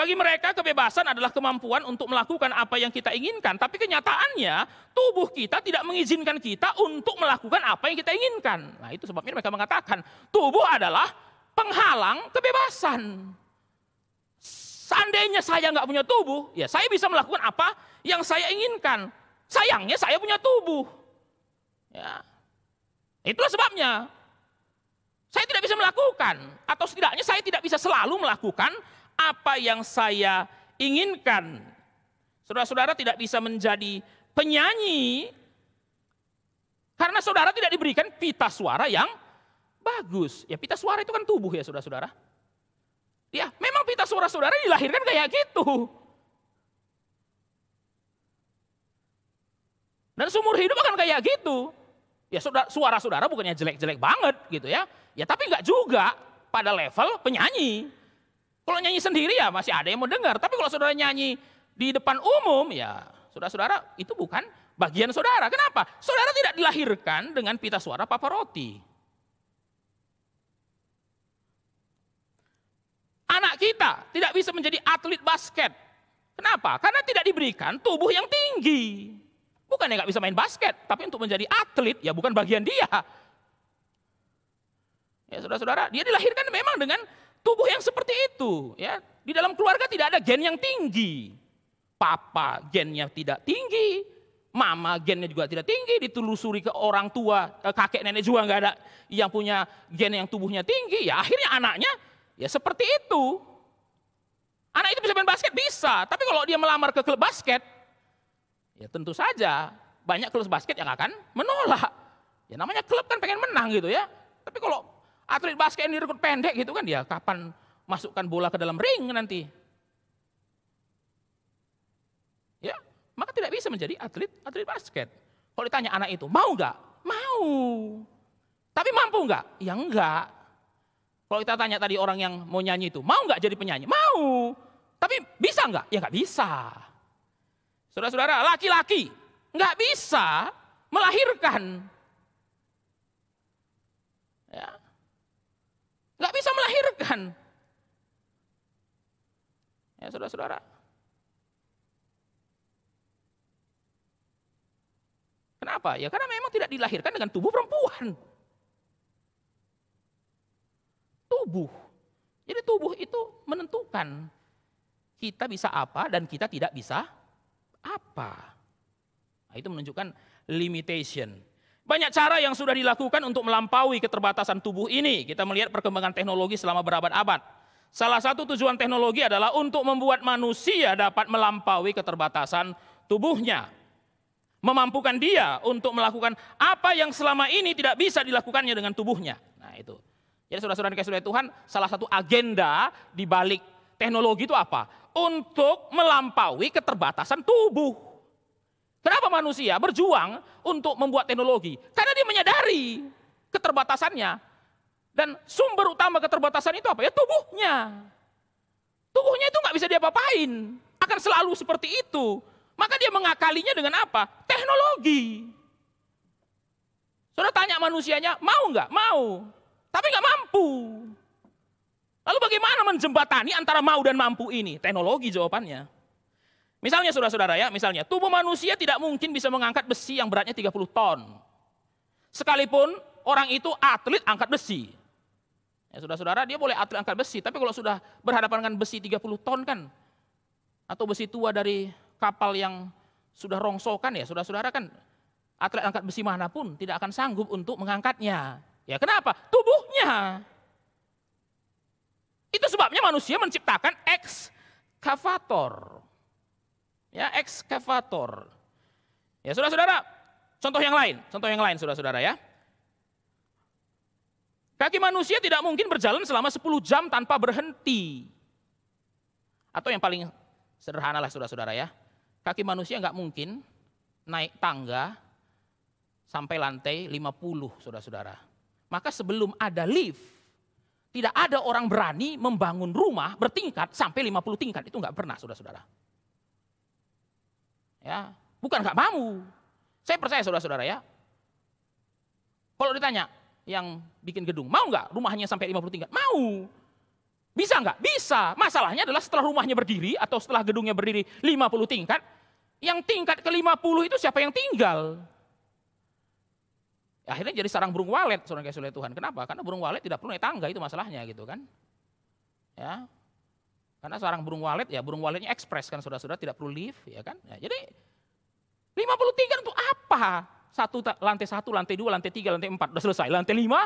Speaker 3: Bagi mereka kebebasan adalah kemampuan untuk melakukan apa yang kita inginkan. Tapi kenyataannya tubuh kita tidak mengizinkan kita untuk melakukan apa yang kita inginkan. Nah itu sebabnya mereka mengatakan tubuh adalah penghalang kebebasan. Seandainya saya nggak punya tubuh, ya saya bisa melakukan apa yang saya inginkan. Sayangnya saya punya tubuh. Ya. Itulah sebabnya. Saya tidak bisa melakukan. Atau setidaknya saya tidak bisa selalu melakukan apa yang saya inginkan. Saudara-saudara tidak bisa menjadi penyanyi karena saudara tidak diberikan pita suara yang bagus. Ya pita suara itu kan tubuh ya saudara-saudara. Ya memang pita suara saudara dilahirkan kayak gitu. Dan seumur hidup akan kayak gitu. Ya suara saudara bukannya jelek-jelek banget gitu ya. Ya tapi nggak juga pada level penyanyi. Kalau nyanyi sendiri ya masih ada yang mau dengar. Tapi kalau saudara nyanyi di depan umum ya saudara-saudara itu bukan bagian saudara. Kenapa? Saudara tidak dilahirkan dengan pita suara paparoti. Anak kita tidak bisa menjadi atlet basket. Kenapa? Karena tidak diberikan tubuh yang tinggi. Bukan yang nggak bisa main basket, tapi untuk menjadi atlet ya bukan bagian dia. Ya saudara-saudara, dia dilahirkan memang dengan tubuh yang seperti itu ya di dalam keluarga tidak ada gen yang tinggi papa gennya tidak tinggi mama gennya juga tidak tinggi ditelusuri ke orang tua kakek nenek juga nggak ada yang punya gen yang tubuhnya tinggi ya akhirnya anaknya ya seperti itu anak itu bisa main basket bisa tapi kalau dia melamar ke klub basket ya tentu saja banyak klub basket yang akan menolak ya namanya klub kan pengen menang gitu ya tapi kalau Atlet basket yang direkrut pendek gitu kan dia ya kapan masukkan bola ke dalam ring nanti. Ya, maka tidak bisa menjadi atlet atlet basket. Kalau ditanya anak itu, mau nggak? Mau. Tapi mampu nggak? Ya enggak. Kalau kita tanya tadi orang yang mau nyanyi itu, mau nggak jadi penyanyi? Mau. Tapi bisa nggak? Ya nggak bisa. Saudara-saudara, laki-laki nggak bisa melahirkan. nggak bisa melahirkan. Ya saudara-saudara. Kenapa? Ya karena memang tidak dilahirkan dengan tubuh perempuan. Tubuh. Jadi tubuh itu menentukan kita bisa apa dan kita tidak bisa apa. Nah, itu menunjukkan limitation banyak cara yang sudah dilakukan untuk melampaui keterbatasan tubuh ini. Kita melihat perkembangan teknologi selama berabad-abad. Salah satu tujuan teknologi adalah untuk membuat manusia dapat melampaui keterbatasan tubuhnya. Memampukan dia untuk melakukan apa yang selama ini tidak bisa dilakukannya dengan tubuhnya. Nah itu. Jadi saudara-saudara dikasih oleh Tuhan, salah satu agenda di balik teknologi itu apa? Untuk melampaui keterbatasan tubuh. Kenapa manusia berjuang untuk membuat teknologi? Karena dia menyadari keterbatasannya. Dan sumber utama keterbatasan itu apa? Ya tubuhnya. Tubuhnya itu nggak bisa diapa-apain. Akan selalu seperti itu. Maka dia mengakalinya dengan apa? Teknologi. Sudah tanya manusianya, mau nggak? Mau. Tapi nggak mampu. Lalu bagaimana menjembatani antara mau dan mampu ini? Teknologi jawabannya. Misalnya saudara-saudara ya, misalnya tubuh manusia tidak mungkin bisa mengangkat besi yang beratnya 30 ton. Sekalipun orang itu atlet angkat besi. Ya saudara-saudara dia boleh atlet angkat besi, tapi kalau sudah berhadapan dengan besi 30 ton kan atau besi tua dari kapal yang sudah rongsokan ya saudara-saudara kan atlet angkat besi manapun tidak akan sanggup untuk mengangkatnya. Ya kenapa? Tubuhnya. Itu sebabnya manusia menciptakan ekskavator. Ya, ekskavator. Ya, saudara-saudara, contoh yang lain, contoh yang lain saudara-saudara ya. Kaki manusia tidak mungkin berjalan selama 10 jam tanpa berhenti. Atau yang paling sederhana lah saudara-saudara ya. Kaki manusia nggak mungkin naik tangga sampai lantai 50 saudara-saudara. Maka sebelum ada lift, tidak ada orang berani membangun rumah bertingkat sampai 50 tingkat. Itu nggak pernah saudara-saudara. Ya, bukan nggak mau. Saya percaya saudara-saudara ya. Kalau ditanya yang bikin gedung, mau nggak rumahnya sampai 50 tingkat? Mau. Bisa nggak? Bisa. Masalahnya adalah setelah rumahnya berdiri atau setelah gedungnya berdiri 50 tingkat, yang tingkat ke 50 itu siapa yang tinggal? Akhirnya jadi sarang burung walet, saudara saudara Tuhan. Kenapa? Karena burung walet tidak perlu naik tangga itu masalahnya gitu kan. Ya, karena seorang burung walet ya burung waletnya ekspres kan saudara-saudara tidak perlu lift ya kan. Ya, jadi 53 kan untuk apa? Satu lantai satu, lantai dua, lantai tiga, lantai empat udah selesai. Lantai lima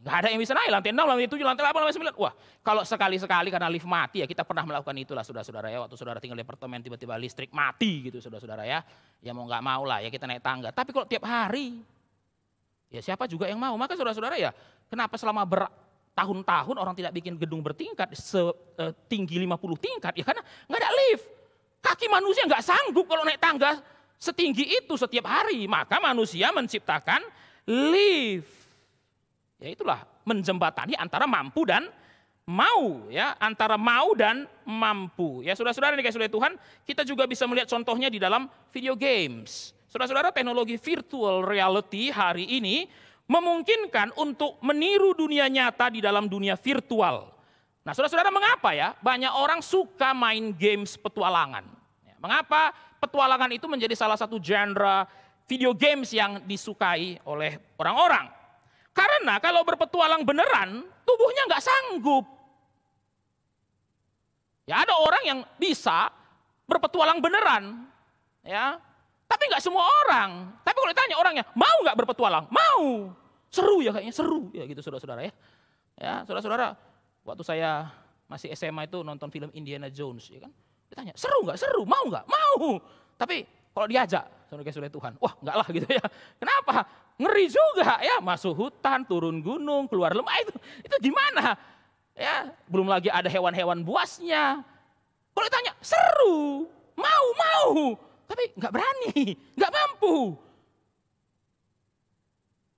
Speaker 3: nggak ada yang bisa naik. Lantai enam, lantai tujuh, lantai delapan, lantai sembilan. Wah kalau sekali-sekali karena lift mati ya kita pernah melakukan itulah saudara-saudara ya. Waktu saudara tinggal di apartemen tiba-tiba listrik mati gitu saudara-saudara ya. Ya mau nggak mau lah ya kita naik tangga. Tapi kalau tiap hari ya siapa juga yang mau? Maka saudara-saudara ya kenapa selama ber Tahun-tahun orang tidak bikin gedung bertingkat setinggi eh, 50 tingkat ya karena nggak ada lift. Kaki manusia nggak sanggup kalau naik tangga setinggi itu setiap hari. Maka manusia menciptakan lift. Ya itulah menjembatani antara mampu dan mau ya antara mau dan mampu ya saudara-saudara guys oleh Tuhan kita juga bisa melihat contohnya di dalam video games saudara-saudara teknologi virtual reality hari ini memungkinkan untuk meniru dunia nyata di dalam dunia virtual. Nah, saudara-saudara, mengapa ya banyak orang suka main games petualangan? Ya, mengapa petualangan itu menjadi salah satu genre video games yang disukai oleh orang-orang? Karena kalau berpetualang beneran, tubuhnya nggak sanggup. Ya ada orang yang bisa berpetualang beneran, ya tapi nggak semua orang. Tapi kalau ditanya orangnya, mau nggak berpetualang? Mau. Seru ya kayaknya, seru. Ya gitu saudara-saudara ya. Ya saudara-saudara, waktu saya masih SMA itu nonton film Indiana Jones ya kan. Ditanya, seru nggak? Seru, mau nggak? Mau. Tapi kalau diajak, saudara sudah Tuhan, wah nggak lah gitu ya. Kenapa? Ngeri juga ya, masuk hutan, turun gunung, keluar lemah itu, itu gimana? Ya, belum lagi ada hewan-hewan buasnya. Kalau ditanya, seru, mau, mau. Tapi nggak berani, <laughs> nggak mampu.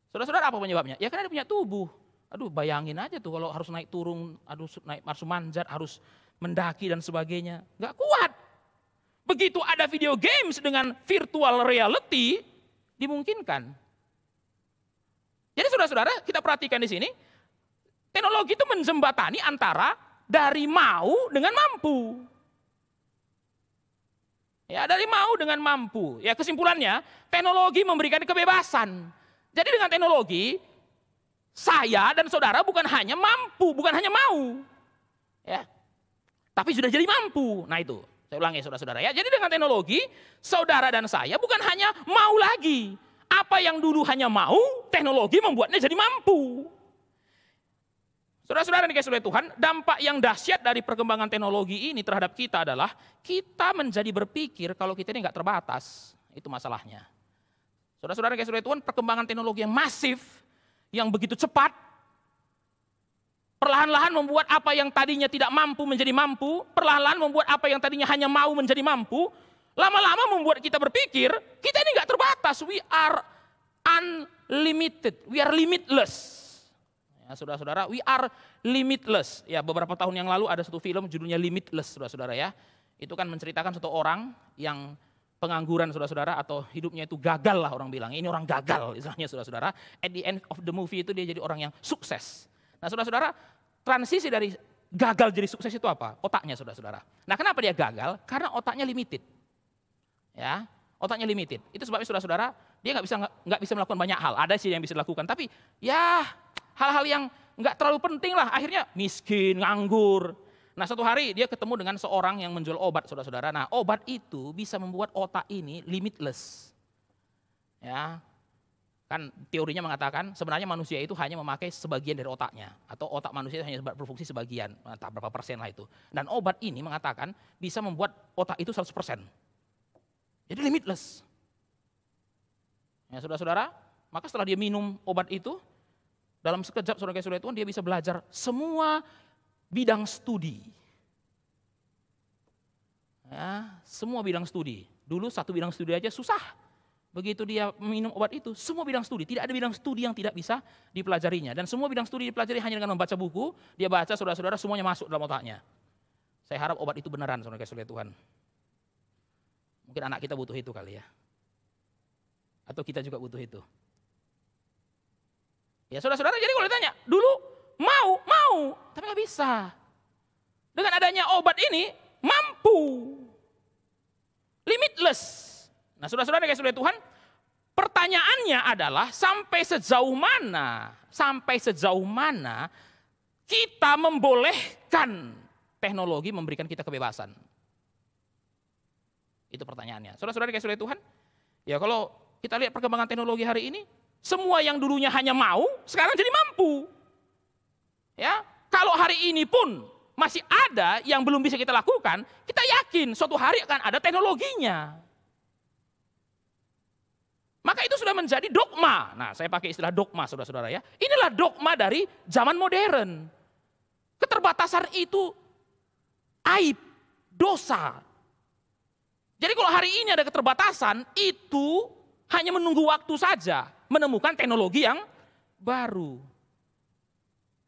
Speaker 3: Saudara-saudara apa penyebabnya? Ya karena dia punya tubuh. Aduh bayangin aja tuh kalau harus naik turun, aduh naik harus manjat, harus mendaki dan sebagainya. Nggak kuat. Begitu ada video games dengan virtual reality, dimungkinkan. Jadi saudara-saudara kita perhatikan di sini, teknologi itu menjembatani antara dari mau dengan mampu. Ya, dari mau dengan mampu. Ya, kesimpulannya, teknologi memberikan kebebasan. Jadi dengan teknologi, saya dan saudara bukan hanya mampu, bukan hanya mau. Ya. Tapi sudah jadi mampu. Nah, itu. Saya ulangi saudara-saudara ya. Jadi dengan teknologi, saudara dan saya bukan hanya mau lagi. Apa yang dulu hanya mau, teknologi membuatnya jadi mampu. Saudara-saudara dikasih oleh Tuhan, dampak yang dahsyat dari perkembangan teknologi ini terhadap kita adalah kita menjadi berpikir kalau kita ini nggak terbatas. Itu masalahnya. Saudara-saudara dikasih oleh Tuhan, perkembangan teknologi yang masif, yang begitu cepat, perlahan-lahan membuat apa yang tadinya tidak mampu menjadi mampu, perlahan-lahan membuat apa yang tadinya hanya mau menjadi mampu, lama-lama membuat kita berpikir, kita ini nggak terbatas, we are unlimited, we are limitless. Nah, saudara-saudara, we are limitless. Ya, beberapa tahun yang lalu ada satu film judulnya Limitless, saudara-saudara ya. Itu kan menceritakan satu orang yang pengangguran saudara-saudara atau hidupnya itu gagal lah orang bilang. Ini orang gagal istilahnya saudara-saudara. At the end of the movie itu dia jadi orang yang sukses. Nah, saudara-saudara, transisi dari gagal jadi sukses itu apa? Otaknya saudara-saudara. Nah, kenapa dia gagal? Karena otaknya limited. Ya, otaknya limited. Itu sebabnya saudara-saudara dia nggak bisa nggak bisa melakukan banyak hal. Ada sih yang bisa dilakukan, tapi ya hal-hal yang nggak terlalu penting lah. Akhirnya miskin, nganggur. Nah satu hari dia ketemu dengan seorang yang menjual obat saudara-saudara. Nah obat itu bisa membuat otak ini limitless. Ya, kan teorinya mengatakan sebenarnya manusia itu hanya memakai sebagian dari otaknya atau otak manusia hanya berfungsi sebagian nah, tak berapa persen lah itu dan obat ini mengatakan bisa membuat otak itu 100 persen jadi limitless ya saudara-saudara maka setelah dia minum obat itu dalam sekejap saudara saudara Tuhan dia bisa belajar semua bidang studi. Ya, semua bidang studi. Dulu satu bidang studi aja susah. Begitu dia minum obat itu, semua bidang studi, tidak ada bidang studi yang tidak bisa dipelajarinya. Dan semua bidang studi dipelajari hanya dengan membaca buku, dia baca saudara-saudara semuanya masuk dalam otaknya. Saya harap obat itu beneran saudara-saudara Tuhan. Mungkin anak kita butuh itu kali ya. Atau kita juga butuh itu. Ya saudara-saudara jadi kalau ditanya, dulu mau, mau, tapi nggak bisa. Dengan adanya obat ini, mampu. Limitless. Nah saudara-saudara kayak saudara Tuhan, pertanyaannya adalah sampai sejauh mana, sampai sejauh mana kita membolehkan teknologi memberikan kita kebebasan. Itu pertanyaannya. Saudara-saudara kayak saudara Tuhan, ya kalau kita lihat perkembangan teknologi hari ini, semua yang dulunya hanya mau, sekarang jadi mampu. Ya, kalau hari ini pun masih ada yang belum bisa kita lakukan, kita yakin suatu hari akan ada teknologinya. Maka itu sudah menjadi dogma. Nah, saya pakai istilah dogma, saudara-saudara ya. Inilah dogma dari zaman modern. Keterbatasan itu aib, dosa. Jadi kalau hari ini ada keterbatasan, itu hanya menunggu waktu saja menemukan teknologi yang baru.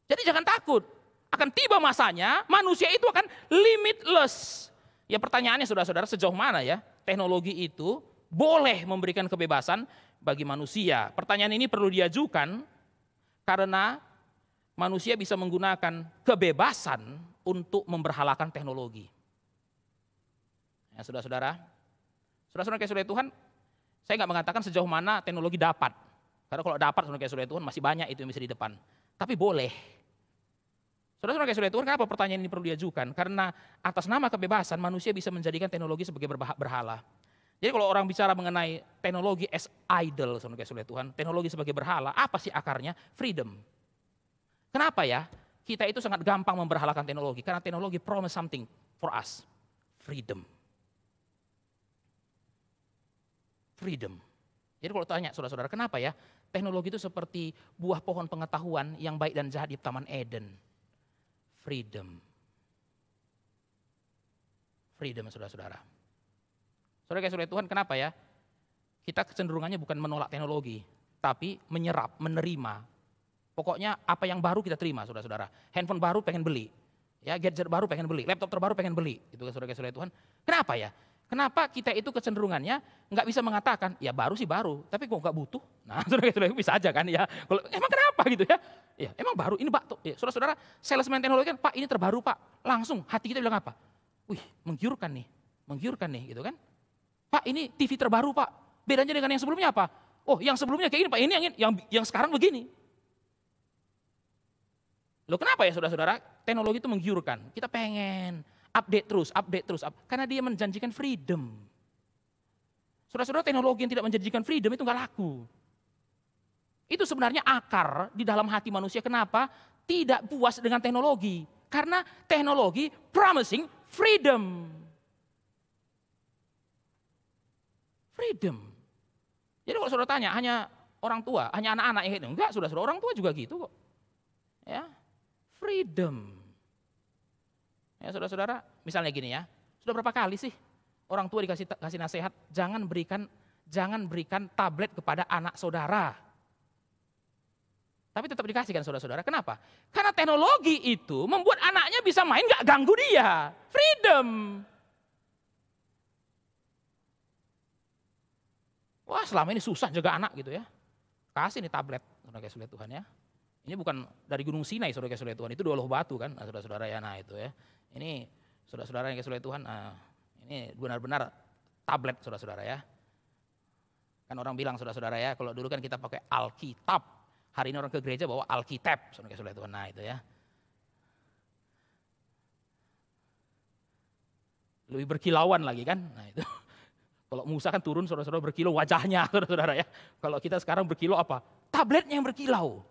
Speaker 3: Jadi jangan takut, akan tiba masanya manusia itu akan limitless. Ya pertanyaannya saudara-saudara sejauh mana ya teknologi itu boleh memberikan kebebasan bagi manusia. Pertanyaan ini perlu diajukan karena manusia bisa menggunakan kebebasan untuk memberhalakan teknologi. Ya, saudara-saudara, saudara-saudara kayak saudara Tuhan, saya nggak mengatakan sejauh mana teknologi dapat. Karena kalau dapat saudara-saudara Tuhan masih banyak itu yang bisa di depan. Tapi boleh. Saudara-saudara saudara Tuhan kenapa pertanyaan ini perlu diajukan? Karena atas nama kebebasan manusia bisa menjadikan teknologi sebagai berhala. Jadi kalau orang bicara mengenai teknologi as idol, saudara-saudara Tuhan, teknologi sebagai berhala, apa sih akarnya? Freedom. Kenapa ya? Kita itu sangat gampang memberhalakan teknologi, karena teknologi promise something for us. Freedom. Freedom. Jadi kalau tanya saudara-saudara, kenapa ya Teknologi itu seperti buah pohon pengetahuan yang baik dan jahat di Taman Eden. Freedom. Freedom, saudara-saudara. Saudara saudara Tuhan, kenapa ya? Kita kecenderungannya bukan menolak teknologi, tapi menyerap, menerima. Pokoknya apa yang baru kita terima, saudara-saudara. Handphone baru pengen beli, ya gadget baru pengen beli, laptop terbaru pengen beli, gitu kan, saudara saudara Tuhan. Kenapa ya? Kenapa kita itu kecenderungannya nggak bisa mengatakan, ya baru sih baru, tapi kok nggak butuh? Nah, saudara-saudara <laughs> gitu bisa aja kan ya. Kalau emang kenapa gitu ya? Ya, emang baru ini Pak. Ya, saudara-saudara, salesman teknologi kan, Pak ini terbaru Pak. Langsung hati kita bilang apa? Wih, menggiurkan nih, menggiurkan nih gitu kan. Pak ini TV terbaru Pak. Bedanya dengan yang sebelumnya apa? Oh, yang sebelumnya kayak ini Pak, ini yang yang, yang sekarang begini. lo kenapa ya saudara-saudara? Teknologi itu menggiurkan. Kita pengen update terus, update terus, karena dia menjanjikan freedom. Saudara-saudara, teknologi yang tidak menjanjikan freedom itu nggak laku. Itu sebenarnya akar di dalam hati manusia. Kenapa tidak puas dengan teknologi? Karena teknologi promising freedom. Freedom. Jadi kalau saudara tanya, hanya orang tua, hanya anak-anak yang enggak, gitu? saudara-saudara orang tua juga gitu kok. Ya, freedom. Ya saudara-saudara, misalnya gini ya, sudah berapa kali sih orang tua dikasih kasih nasihat jangan berikan jangan berikan tablet kepada anak saudara. Tapi tetap dikasihkan saudara-saudara. Kenapa? Karena teknologi itu membuat anaknya bisa main gak ganggu dia. Freedom. Wah selama ini susah jaga anak gitu ya. Kasih nih tablet. Saudara -saudara Tuhan ya. Ini bukan dari Gunung Sinai saudara saudara Tuhan. Itu dua loh batu kan saudara-saudara ya. Nah itu ya ini saudara-saudara yang kesulitan Tuhan, uh, ini benar-benar tablet saudara-saudara ya. Kan orang bilang saudara-saudara ya, kalau dulu kan kita pakai Alkitab. Hari ini orang ke gereja bawa Alkitab, saudara saudara Tuhan. Nah itu ya. Lebih berkilauan lagi kan, nah itu. <laughs> Kalau Musa kan turun saudara-saudara berkilau wajahnya <laughs> saudara-saudara ya. Kalau kita sekarang berkilau apa? Tabletnya yang berkilau.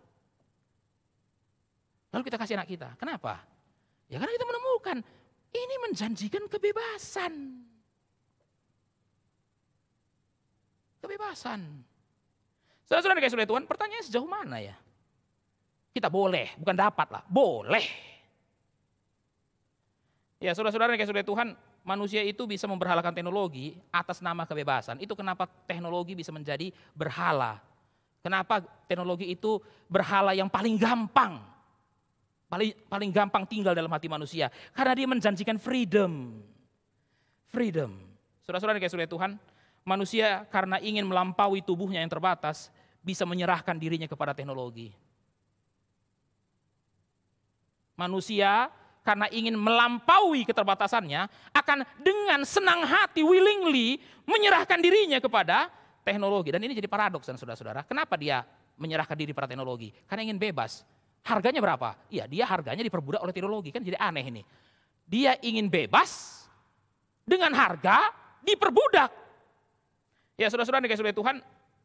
Speaker 3: Lalu kita kasih anak kita. Kenapa? Ya karena kita menemukan bukan. Ini menjanjikan kebebasan. Kebebasan. Saudara-saudara dikasih oleh Tuhan, pertanyaannya sejauh mana ya? Kita boleh, bukan dapat lah, boleh. Ya saudara-saudara dikasih oleh Tuhan, manusia itu bisa memperhalakan teknologi atas nama kebebasan. Itu kenapa teknologi bisa menjadi berhala. Kenapa teknologi itu berhala yang paling gampang paling paling gampang tinggal dalam hati manusia karena dia menjanjikan freedom. Freedom. Saudara-saudara kayak surya Tuhan, manusia karena ingin melampaui tubuhnya yang terbatas bisa menyerahkan dirinya kepada teknologi. Manusia karena ingin melampaui keterbatasannya akan dengan senang hati willingly menyerahkan dirinya kepada teknologi dan ini jadi paradoks dan saudara-saudara. Kenapa dia menyerahkan diri pada teknologi? Karena ingin bebas. Harganya berapa? Iya, dia harganya diperbudak oleh teologi kan jadi aneh ini. Dia ingin bebas dengan harga diperbudak. Ya saudara-saudara dikasih oleh Tuhan,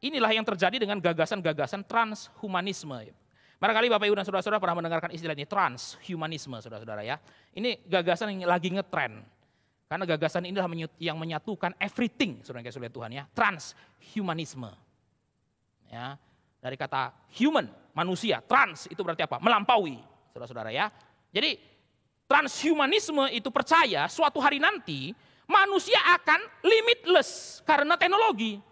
Speaker 3: inilah yang terjadi dengan gagasan-gagasan transhumanisme. Barangkali Bapak Ibu dan saudara-saudara pernah mendengarkan istilah ini transhumanisme saudara-saudara ya. Ini gagasan yang lagi ngetren. Karena gagasan inilah yang menyatukan everything saudara saudara Tuhan ya. Transhumanisme. Ya, dari kata human manusia. Trans itu berarti apa? Melampaui, saudara-saudara ya. Jadi transhumanisme itu percaya suatu hari nanti manusia akan limitless karena teknologi.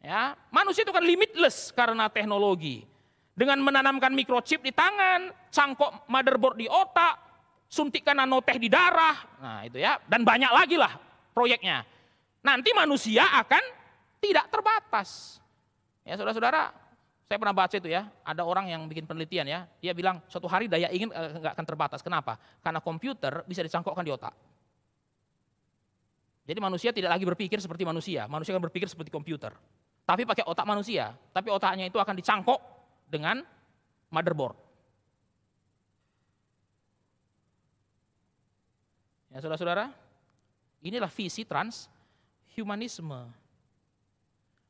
Speaker 3: Ya, manusia itu kan limitless karena teknologi. Dengan menanamkan microchip di tangan, cangkok motherboard di otak, suntikan nanoteh di darah, nah itu ya, dan banyak lagi lah proyeknya. Nanti manusia akan tidak terbatas. Ya saudara-saudara, saya pernah baca itu ya, ada orang yang bikin penelitian ya, dia bilang suatu hari daya ingin eh, nggak akan terbatas. Kenapa? Karena komputer bisa dicangkokkan di otak. Jadi manusia tidak lagi berpikir seperti manusia, manusia akan berpikir seperti komputer. Tapi pakai otak manusia, tapi otaknya itu akan dicangkok dengan motherboard. Ya saudara-saudara, inilah visi transhumanisme.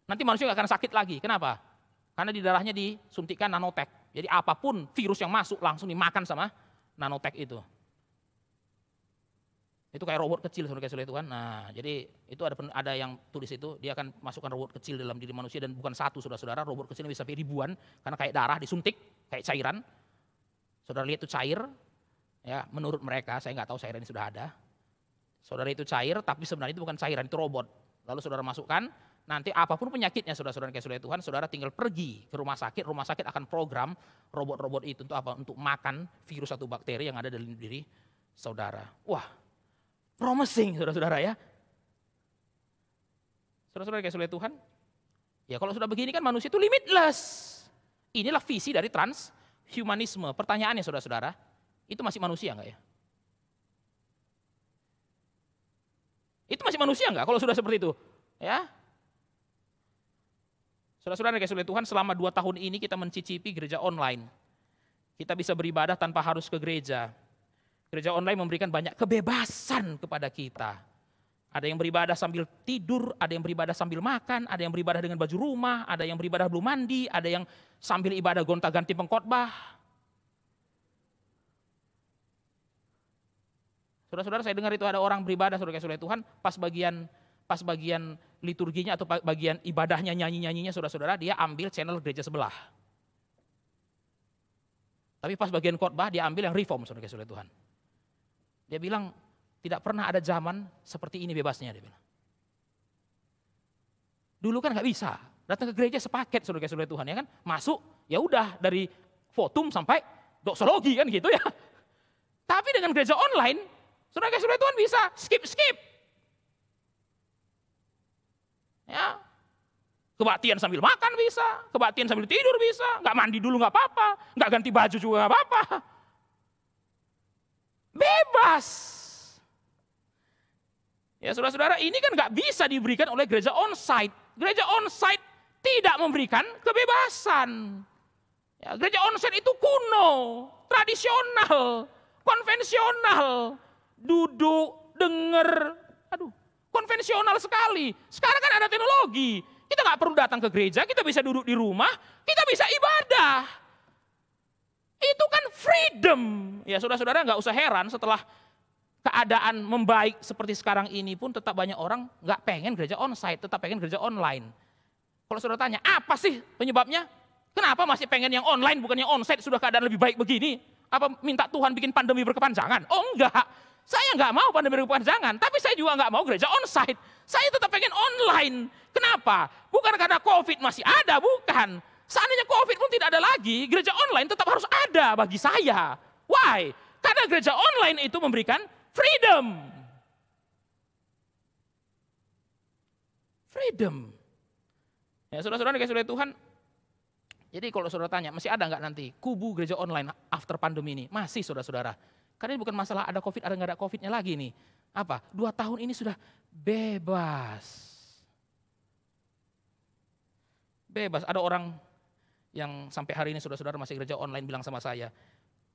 Speaker 3: Nanti manusia nggak akan sakit lagi, kenapa? Karena di darahnya disuntikkan nanotek. Jadi apapun virus yang masuk langsung dimakan sama nanotek itu. Itu kayak robot kecil saudara saudara itu kan. Nah, jadi itu ada ada yang tulis itu dia akan masukkan robot kecil dalam diri manusia dan bukan satu saudara-saudara, robot kecil bisa sampai ribuan karena kayak darah disuntik, kayak cairan. Saudara lihat itu cair. Ya, menurut mereka saya nggak tahu cairan ini sudah ada. Saudara itu cair tapi sebenarnya itu bukan cairan, itu robot. Lalu saudara masukkan, nanti apapun penyakitnya saudara-saudara yang sudah Tuhan, saudara tinggal pergi ke rumah sakit, rumah sakit akan program robot-robot itu untuk apa? Untuk makan virus atau bakteri yang ada dalam diri saudara. Wah, promising saudara-saudara ya. Saudara-saudara yang sudah Tuhan, ya kalau sudah begini kan manusia itu limitless. Inilah visi dari transhumanisme. Pertanyaannya saudara-saudara, itu masih manusia enggak ya? Itu masih manusia enggak kalau sudah seperti itu? Ya, Saudara-saudara yang oleh Tuhan, selama dua tahun ini kita mencicipi gereja online. Kita bisa beribadah tanpa harus ke gereja. Gereja online memberikan banyak kebebasan kepada kita. Ada yang beribadah sambil tidur, ada yang beribadah sambil makan, ada yang beribadah dengan baju rumah, ada yang beribadah belum mandi, ada yang sambil ibadah gonta-ganti pengkhotbah. Saudara-saudara, saya dengar itu ada orang beribadah saudara saudara Tuhan, pas bagian pas bagian liturginya atau bagian ibadahnya nyanyi-nyanyinya saudara-saudara dia ambil channel gereja sebelah. Tapi pas bagian khotbah dia ambil yang reform saudara-saudara Tuhan. Dia bilang tidak pernah ada zaman seperti ini bebasnya dia bilang. Dulu kan nggak bisa datang ke gereja sepaket saudara-saudara Tuhan ya kan masuk ya udah dari fotum sampai doksologi kan gitu ya. <laughs> Tapi dengan gereja online saudara-saudara Tuhan bisa skip skip Ya. Kebaktian sambil makan bisa, kebaktian sambil tidur bisa, nggak mandi dulu nggak apa-apa, nggak ganti baju juga nggak apa-apa. Bebas. Ya saudara-saudara, ini kan nggak bisa diberikan oleh gereja onsite. Gereja onsite tidak memberikan kebebasan. Ya, gereja onsite itu kuno, tradisional, konvensional, duduk, denger, aduh konvensional sekali. Sekarang kan ada teknologi. Kita nggak perlu datang ke gereja, kita bisa duduk di rumah, kita bisa ibadah. Itu kan freedom. Ya saudara-saudara nggak usah heran setelah keadaan membaik seperti sekarang ini pun tetap banyak orang nggak pengen gereja onsite, tetap pengen gereja online. Kalau saudara tanya, apa sih penyebabnya? Kenapa masih pengen yang online bukannya yang onsite sudah keadaan lebih baik begini? Apa minta Tuhan bikin pandemi berkepanjangan? Oh enggak. Saya nggak mau pandemi berkepanjangan, tapi saya juga nggak mau gereja onsite. Saya tetap pengen online. Kenapa? Bukan karena COVID masih ada, bukan. Seandainya COVID pun tidak ada lagi, gereja online tetap harus ada bagi saya. Why? Karena gereja online itu memberikan freedom. Freedom. Ya, saudara-saudara dikasih oleh Tuhan, jadi kalau saudara tanya, masih ada nggak nanti kubu gereja online after pandemi ini? Masih saudara-saudara. Karena ini bukan masalah ada covid, ada nggak ada covidnya lagi nih. Apa? Dua tahun ini sudah bebas. Bebas. Ada orang yang sampai hari ini saudara-saudara masih gereja online bilang sama saya,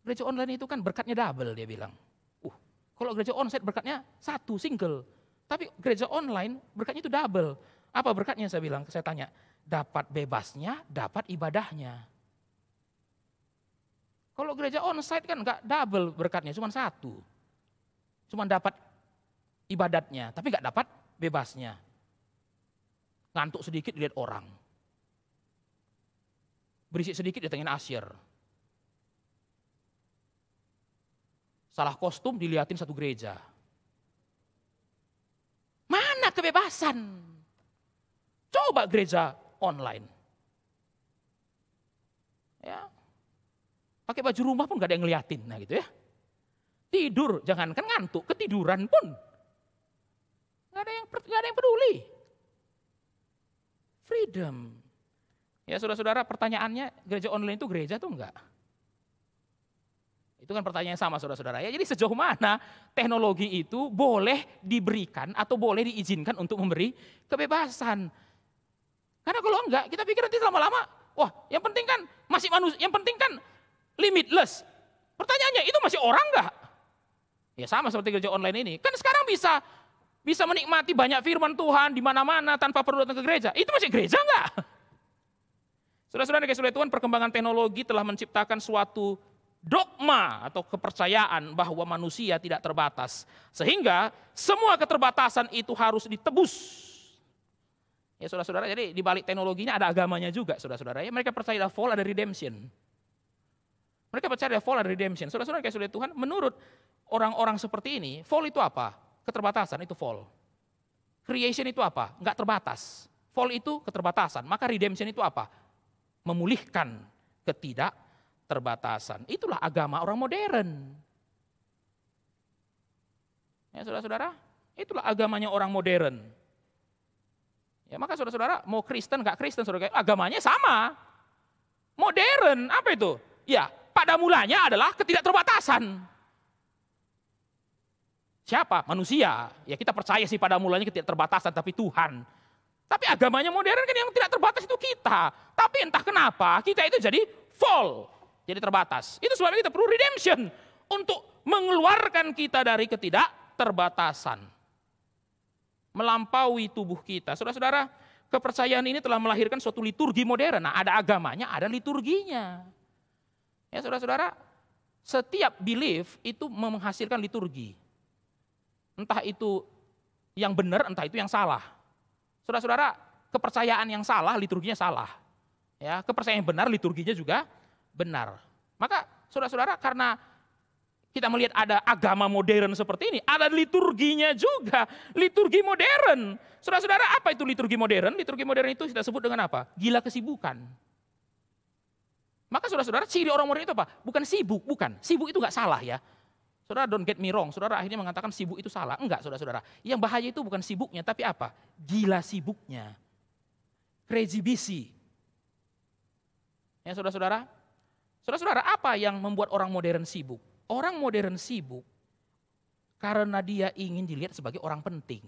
Speaker 3: gereja online itu kan berkatnya double dia bilang. Uh, kalau gereja onsite berkatnya satu, single. Tapi gereja online berkatnya itu double. Apa berkatnya saya bilang? Saya tanya, dapat bebasnya, dapat ibadahnya. Kalau gereja onsite kan nggak double berkatnya, cuma satu. Cuma dapat ibadatnya, tapi nggak dapat bebasnya. Ngantuk sedikit dilihat orang. Berisik sedikit datengin asyir. Salah kostum dilihatin satu gereja. Mana kebebasan? Coba gereja online. Ya, Pakai baju rumah pun gak ada yang ngeliatin. Nah gitu ya. Tidur, jangankan ngantuk, ketiduran pun. Gak ada yang, gak ada yang peduli. Freedom. Ya saudara-saudara pertanyaannya gereja online itu gereja tuh enggak? Itu kan pertanyaan yang sama saudara-saudara. Ya, jadi sejauh mana teknologi itu boleh diberikan atau boleh diizinkan untuk memberi kebebasan. Karena kalau enggak, kita pikir nanti lama-lama, wah yang penting kan masih manusia, yang penting kan limitless. Pertanyaannya, itu masih orang nggak? Ya sama seperti gereja online ini. Kan sekarang bisa bisa menikmati banyak firman Tuhan di mana-mana tanpa perlu datang ke gereja. Itu masih gereja enggak? Sudah-sudah dikasih oleh Tuhan, perkembangan teknologi telah menciptakan suatu dogma atau kepercayaan bahwa manusia tidak terbatas. Sehingga semua keterbatasan itu harus ditebus. Ya saudara-saudara, jadi di balik teknologinya ada agamanya juga saudara-saudara. Ya mereka percaya ada fall, ada redemption. Mereka percaya ada fall ada redemption. Saudara-saudara kasih sudah Tuhan, menurut orang-orang seperti ini, fall itu apa? Keterbatasan itu fall. Creation itu apa? Enggak terbatas. Fall itu keterbatasan. Maka redemption itu apa? Memulihkan ketidak terbatasan. Itulah agama orang modern. Ya, saudara-saudara, itulah agamanya orang modern. Ya, maka saudara-saudara mau Kristen enggak Kristen, saudara agamanya sama. Modern, apa itu? Ya, pada mulanya adalah ketidakterbatasan. Siapa? Manusia. Ya kita percaya sih pada mulanya ketidakterbatasan, tapi Tuhan. Tapi agamanya modern kan yang tidak terbatas itu kita. Tapi entah kenapa kita itu jadi fall, jadi terbatas. Itu sebabnya kita perlu redemption untuk mengeluarkan kita dari ketidakterbatasan. Melampaui tubuh kita. Saudara-saudara, kepercayaan ini telah melahirkan suatu liturgi modern. Nah, ada agamanya, ada liturginya. Ya saudara-saudara, setiap belief itu menghasilkan liturgi. Entah itu yang benar, entah itu yang salah. Saudara-saudara, kepercayaan yang salah, liturginya salah. Ya, kepercayaan yang benar, liturginya juga benar. Maka saudara-saudara, karena kita melihat ada agama modern seperti ini, ada liturginya juga, liturgi modern. Saudara-saudara, apa itu liturgi modern? Liturgi modern itu kita sebut dengan apa? Gila kesibukan. Maka saudara-saudara ciri orang modern itu apa? Bukan sibuk, bukan. Sibuk itu nggak salah ya. Saudara don't get me wrong, saudara akhirnya mengatakan sibuk itu salah. Enggak saudara-saudara, yang bahaya itu bukan sibuknya tapi apa? Gila sibuknya. Crazy busy. Ya saudara-saudara, saudara-saudara apa yang membuat orang modern sibuk? Orang modern sibuk karena dia ingin dilihat sebagai orang penting.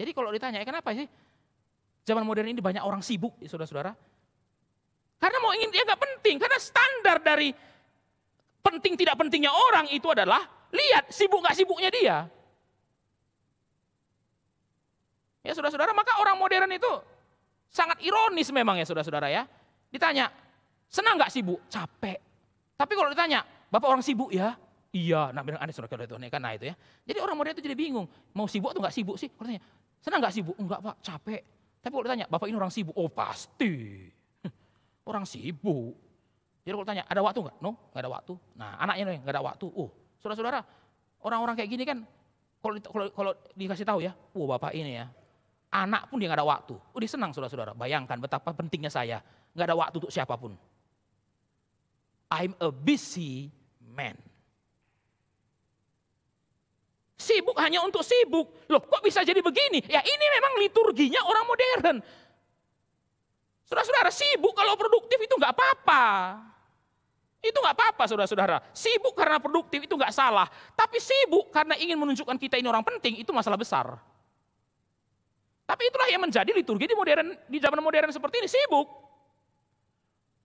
Speaker 3: Jadi kalau ditanya, eh, kenapa sih zaman modern ini banyak orang sibuk, ya, saudara-saudara? Karena mau ingin dia nggak penting. Karena standar dari penting tidak pentingnya orang itu adalah lihat sibuk nggak sibuknya dia. Ya sudah saudara maka orang modern itu sangat ironis memang ya saudara-saudara ya. Ditanya, senang nggak sibuk? Capek. Tapi kalau ditanya, bapak orang sibuk ya? Iya, nah bilang aneh saudara itu aneh kan nah itu ya. Jadi orang modern itu jadi bingung, mau sibuk atau nggak sibuk sih? Kalau ditanya, senang nggak sibuk? Enggak pak, capek. Tapi kalau ditanya, bapak ini orang sibuk? Oh pasti orang sibuk. Jadi kalau tanya, ada waktu nggak? No, nggak ada waktu. Nah anaknya nih, nggak ada waktu. Oh, saudara-saudara, orang-orang kayak gini kan, kalau, kalau, kalau dikasih tahu ya, wah oh, bapak ini ya, anak pun dia nggak ada waktu. Oh dia senang saudara-saudara, bayangkan betapa pentingnya saya. Nggak ada waktu untuk siapapun. I'm a busy man. Sibuk hanya untuk sibuk. Loh kok bisa jadi begini? Ya ini memang liturginya orang modern. Saudara-saudara, sibuk kalau produktif itu nggak apa-apa. Itu nggak apa-apa saudara-saudara. Sibuk karena produktif itu nggak salah. Tapi sibuk karena ingin menunjukkan kita ini orang penting itu masalah besar. Tapi itulah yang menjadi liturgi di modern di zaman modern seperti ini sibuk.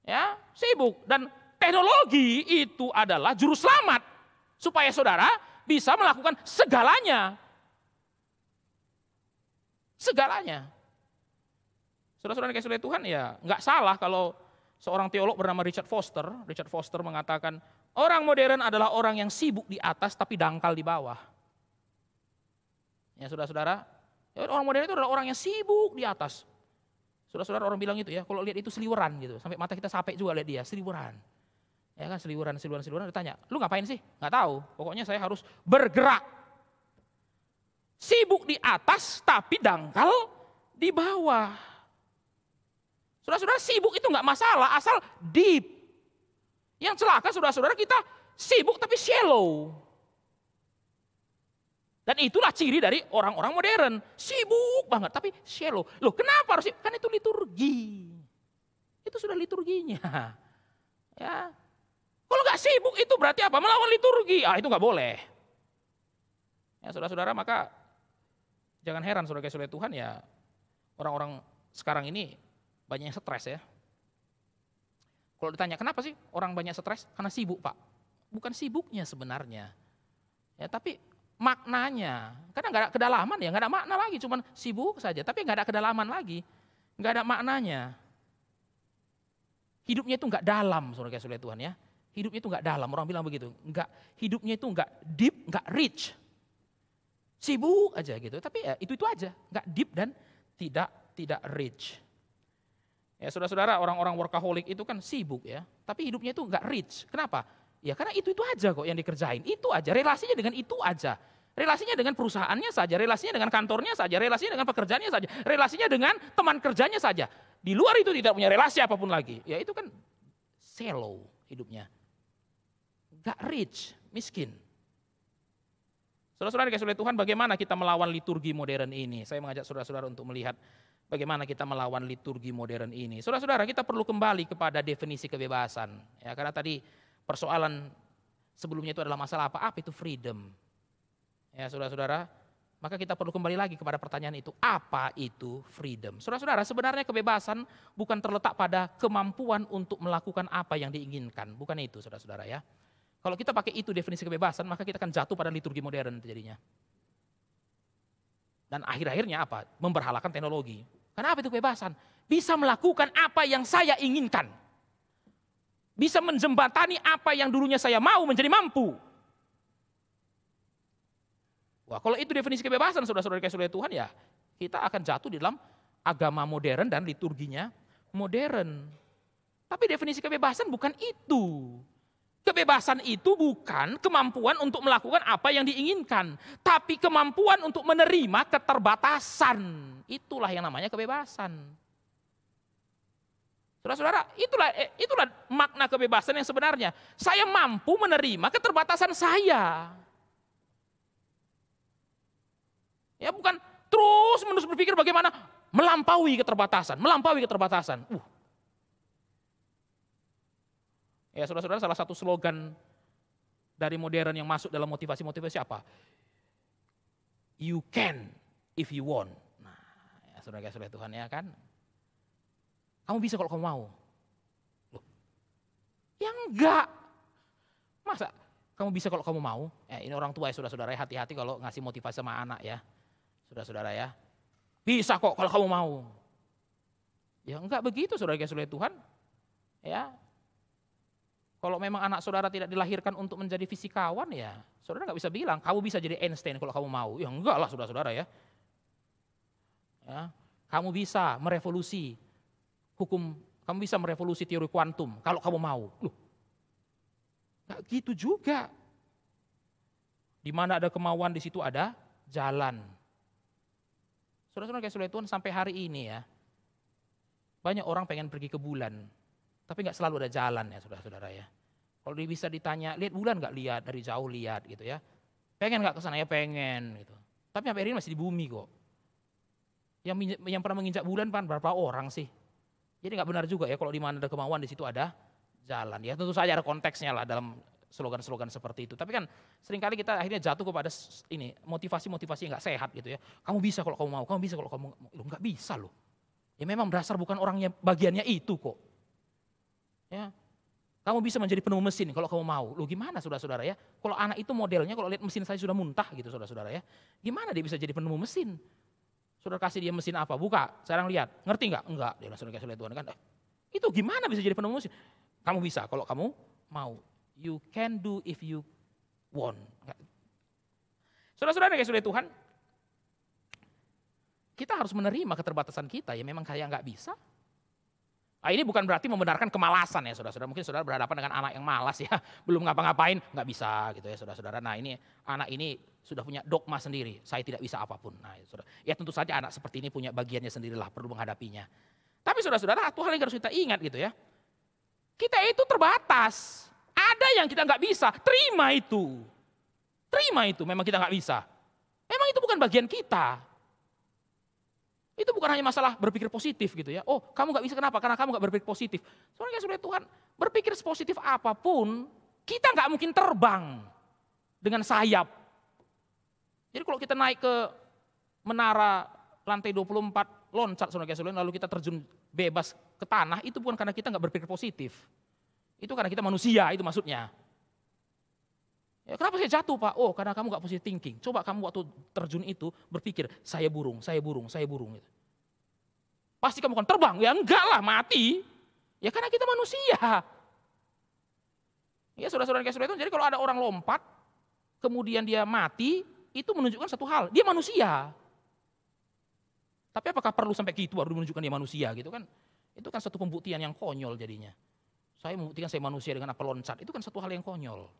Speaker 3: Ya, sibuk dan teknologi itu adalah juru selamat supaya saudara bisa melakukan segalanya. Segalanya. Saudara-saudara yang dikasih oleh Tuhan ya nggak salah kalau seorang teolog bernama Richard Foster, Richard Foster mengatakan orang modern adalah orang yang sibuk di atas tapi dangkal di bawah. Ya saudara-saudara, ya orang modern itu adalah orang yang sibuk di atas. Saudara-saudara orang bilang itu ya, kalau lihat itu seliweran gitu, sampai mata kita sampai juga lihat dia, seliweran. Ya kan seliweran, seliweran, seliweran, ditanya, lu ngapain sih? Nggak tahu, pokoknya saya harus bergerak. Sibuk di atas tapi dangkal di bawah. Saudara-saudara sibuk itu nggak masalah asal deep. Yang celaka saudara-saudara kita sibuk tapi shallow. Dan itulah ciri dari orang-orang modern. Sibuk banget tapi shallow. Loh kenapa harus Kan itu liturgi. Itu sudah liturginya. <laughs> Ya. Kalau nggak sibuk itu berarti apa? Melawan liturgi. Ah itu nggak boleh. Ya saudara-saudara maka jangan heran saudara-saudara Tuhan ya orang-orang sekarang ini banyak yang stres ya. Kalau ditanya kenapa sih orang banyak stres? Karena sibuk pak. Bukan sibuknya sebenarnya, ya tapi maknanya. Karena nggak ada kedalaman ya, nggak ada makna lagi, cuman sibuk saja. Tapi nggak ada kedalaman lagi, nggak ada maknanya. Hidupnya itu nggak dalam, surga surga Tuhan ya. Hidupnya itu nggak dalam, orang bilang begitu. Nggak, hidupnya itu nggak deep, nggak rich. Sibuk aja gitu, tapi ya itu itu aja, nggak deep dan tidak tidak rich. Ya saudara-saudara orang-orang workaholic itu kan sibuk ya, tapi hidupnya itu nggak rich. Kenapa? Ya karena itu-itu aja kok yang dikerjain, itu aja, relasinya dengan itu aja. Relasinya dengan perusahaannya saja, relasinya dengan kantornya saja, relasinya dengan pekerjaannya saja, relasinya dengan teman kerjanya saja. Di luar itu tidak punya relasi apapun lagi. Ya itu kan selo hidupnya. Gak rich, miskin. Saudara-saudara dikasih oleh Tuhan bagaimana kita melawan liturgi modern ini. Saya mengajak saudara-saudara untuk melihat bagaimana kita melawan liturgi modern ini. Saudara-saudara, kita perlu kembali kepada definisi kebebasan. Ya, karena tadi persoalan sebelumnya itu adalah masalah apa? Apa itu freedom? Ya, saudara-saudara, maka kita perlu kembali lagi kepada pertanyaan itu, apa itu freedom? Saudara-saudara, sebenarnya kebebasan bukan terletak pada kemampuan untuk melakukan apa yang diinginkan, bukan itu, saudara-saudara ya. Kalau kita pakai itu definisi kebebasan, maka kita akan jatuh pada liturgi modern terjadinya. Dan akhir-akhirnya apa? Memperhalakan teknologi. Karena apa itu kebebasan? Bisa melakukan apa yang saya inginkan. Bisa menjembatani apa yang dulunya saya mau menjadi mampu. Wah, kalau itu definisi kebebasan saudara-saudara kasih oleh Tuhan ya, kita akan jatuh di dalam agama modern dan liturginya modern. Tapi definisi kebebasan bukan itu. Kebebasan itu bukan kemampuan untuk melakukan apa yang diinginkan, tapi kemampuan untuk menerima keterbatasan. Itulah yang namanya kebebasan. Saudara-saudara, itulah eh, itulah makna kebebasan yang sebenarnya. Saya mampu menerima keterbatasan saya. Ya bukan terus menerus berpikir bagaimana melampaui keterbatasan, melampaui keterbatasan. Uh, Ya saudara-saudara salah satu slogan dari modern yang masuk dalam motivasi-motivasi apa? You can if you want. Nah, ya saudara-saudara Tuhan ya kan. Kamu bisa kalau kamu mau. Loh, ya enggak. Masa kamu bisa kalau kamu mau? Ya, ini orang tua ya saudara-saudara ya, hati-hati kalau ngasih motivasi sama anak ya. Saudara-saudara ya. Bisa kok kalau kamu mau. Ya enggak begitu saudara-saudara Tuhan. Ya, kalau memang anak saudara tidak dilahirkan untuk menjadi fisikawan ya, saudara nggak bisa bilang kamu bisa jadi Einstein kalau kamu mau. Ya enggak lah saudara-saudara ya. ya. Kamu bisa merevolusi hukum, kamu bisa merevolusi teori kuantum kalau kamu mau. Loh, nggak gitu juga. Di mana ada kemauan di situ ada jalan. Saudara-saudara kayak sudah Tuhan sampai hari ini ya, banyak orang pengen pergi ke bulan, tapi nggak selalu ada jalan ya saudara-saudara ya. Kalau bisa ditanya, lihat bulan nggak lihat dari jauh lihat gitu ya. Pengen nggak kesana ya pengen gitu. Tapi sampai hari ini masih di bumi kok. Yang yang pernah menginjak bulan pan berapa orang sih? Jadi nggak benar juga ya kalau di mana ada kemauan di situ ada jalan. Ya tentu saja ada konteksnya lah dalam slogan-slogan seperti itu. Tapi kan seringkali kita akhirnya jatuh kepada ini motivasi-motivasi yang nggak sehat gitu ya. Kamu bisa kalau kamu mau, kamu bisa kalau kamu mau. lo nggak bisa loh. Ya memang dasar bukan orangnya bagiannya itu kok. Ya. Kamu bisa menjadi penemu mesin kalau kamu mau. Lu gimana saudara-saudara ya? Kalau anak itu modelnya kalau lihat mesin saya sudah muntah gitu saudara-saudara ya. Gimana dia bisa jadi penemu mesin? Saudara kasih dia mesin apa? Buka, sekarang lihat. Ngerti nggak? Enggak, dia langsung kasih lihat Tuhan kan. Eh, itu gimana bisa jadi penemu mesin? Kamu bisa kalau kamu mau. You can do if you want. Saudara-saudara yang sudah Tuhan, kita harus menerima keterbatasan kita ya memang kayak nggak bisa Nah, ini bukan berarti membenarkan kemalasan ya saudara-saudara. Mungkin saudara berhadapan dengan anak yang malas ya. <laughs> Belum ngapa-ngapain, nggak bisa gitu ya saudara-saudara. Nah ini anak ini sudah punya dogma sendiri. Saya tidak bisa apapun. Nah, ya, saudara. ya tentu saja anak seperti ini punya bagiannya sendirilah perlu menghadapinya. Tapi saudara-saudara satu ah, hal yang harus kita ingat gitu ya. Kita itu terbatas. Ada yang kita nggak bisa, terima itu. Terima itu memang kita nggak bisa. Memang itu bukan bagian kita. Itu bukan hanya masalah berpikir positif gitu ya. Oh kamu gak bisa kenapa? Karena kamu gak berpikir positif. Soalnya sudah Tuhan berpikir positif apapun kita gak mungkin terbang dengan sayap. Jadi kalau kita naik ke menara lantai 24 loncat saudara saudara lalu kita terjun bebas ke tanah itu bukan karena kita nggak berpikir positif. Itu karena kita manusia itu maksudnya. Ya, kenapa saya jatuh pak? Oh karena kamu gak mesti thinking. Coba kamu waktu terjun itu berpikir saya burung, saya burung, saya burung. Gitu. Pasti kamu akan terbang. Ya enggak lah mati. Ya karena kita manusia. Ya saudara-saudara kayak itu. Jadi kalau ada orang lompat, kemudian dia mati, itu menunjukkan satu hal. Dia manusia. Tapi apakah perlu sampai gitu baru menunjukkan dia manusia gitu kan? Itu kan satu pembuktian yang konyol jadinya. Saya membuktikan saya manusia dengan apa loncat. Itu kan satu hal yang konyol.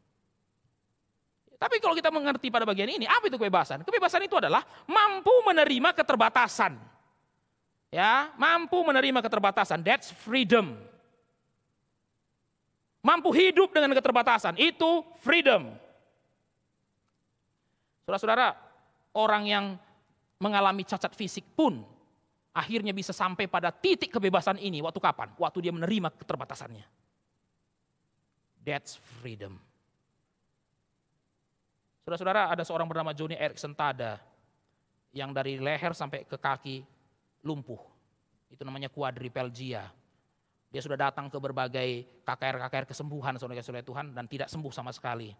Speaker 3: Tapi kalau kita mengerti pada bagian ini, apa itu kebebasan? Kebebasan itu adalah mampu menerima keterbatasan. Ya, mampu menerima keterbatasan. That's freedom. Mampu hidup dengan keterbatasan, itu freedom. Saudara-saudara, orang yang mengalami cacat fisik pun akhirnya bisa sampai pada titik kebebasan ini. Waktu kapan? Waktu dia menerima keterbatasannya. That's freedom. Saudara-saudara ada seorang bernama Joni Erickson Tada yang dari leher sampai ke kaki lumpuh. Itu namanya kuadripelgia. Dia sudah datang ke berbagai KKR-KKR kesembuhan saudara-saudara Tuhan dan tidak sembuh sama sekali.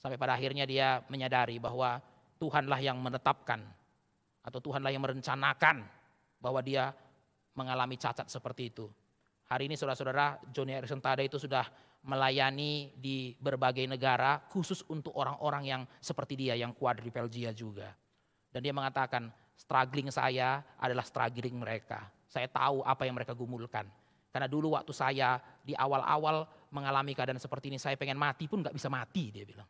Speaker 3: Sampai pada akhirnya dia menyadari bahwa Tuhanlah yang menetapkan atau Tuhanlah yang merencanakan bahwa dia mengalami cacat seperti itu. Hari ini saudara-saudara Joni Erickson Tada itu sudah melayani di berbagai negara khusus untuk orang-orang yang seperti dia yang quadriplegia juga. Dan dia mengatakan struggling saya adalah struggling mereka. Saya tahu apa yang mereka gumulkan. Karena dulu waktu saya di awal-awal mengalami keadaan seperti ini, saya pengen mati pun gak bisa mati, dia bilang.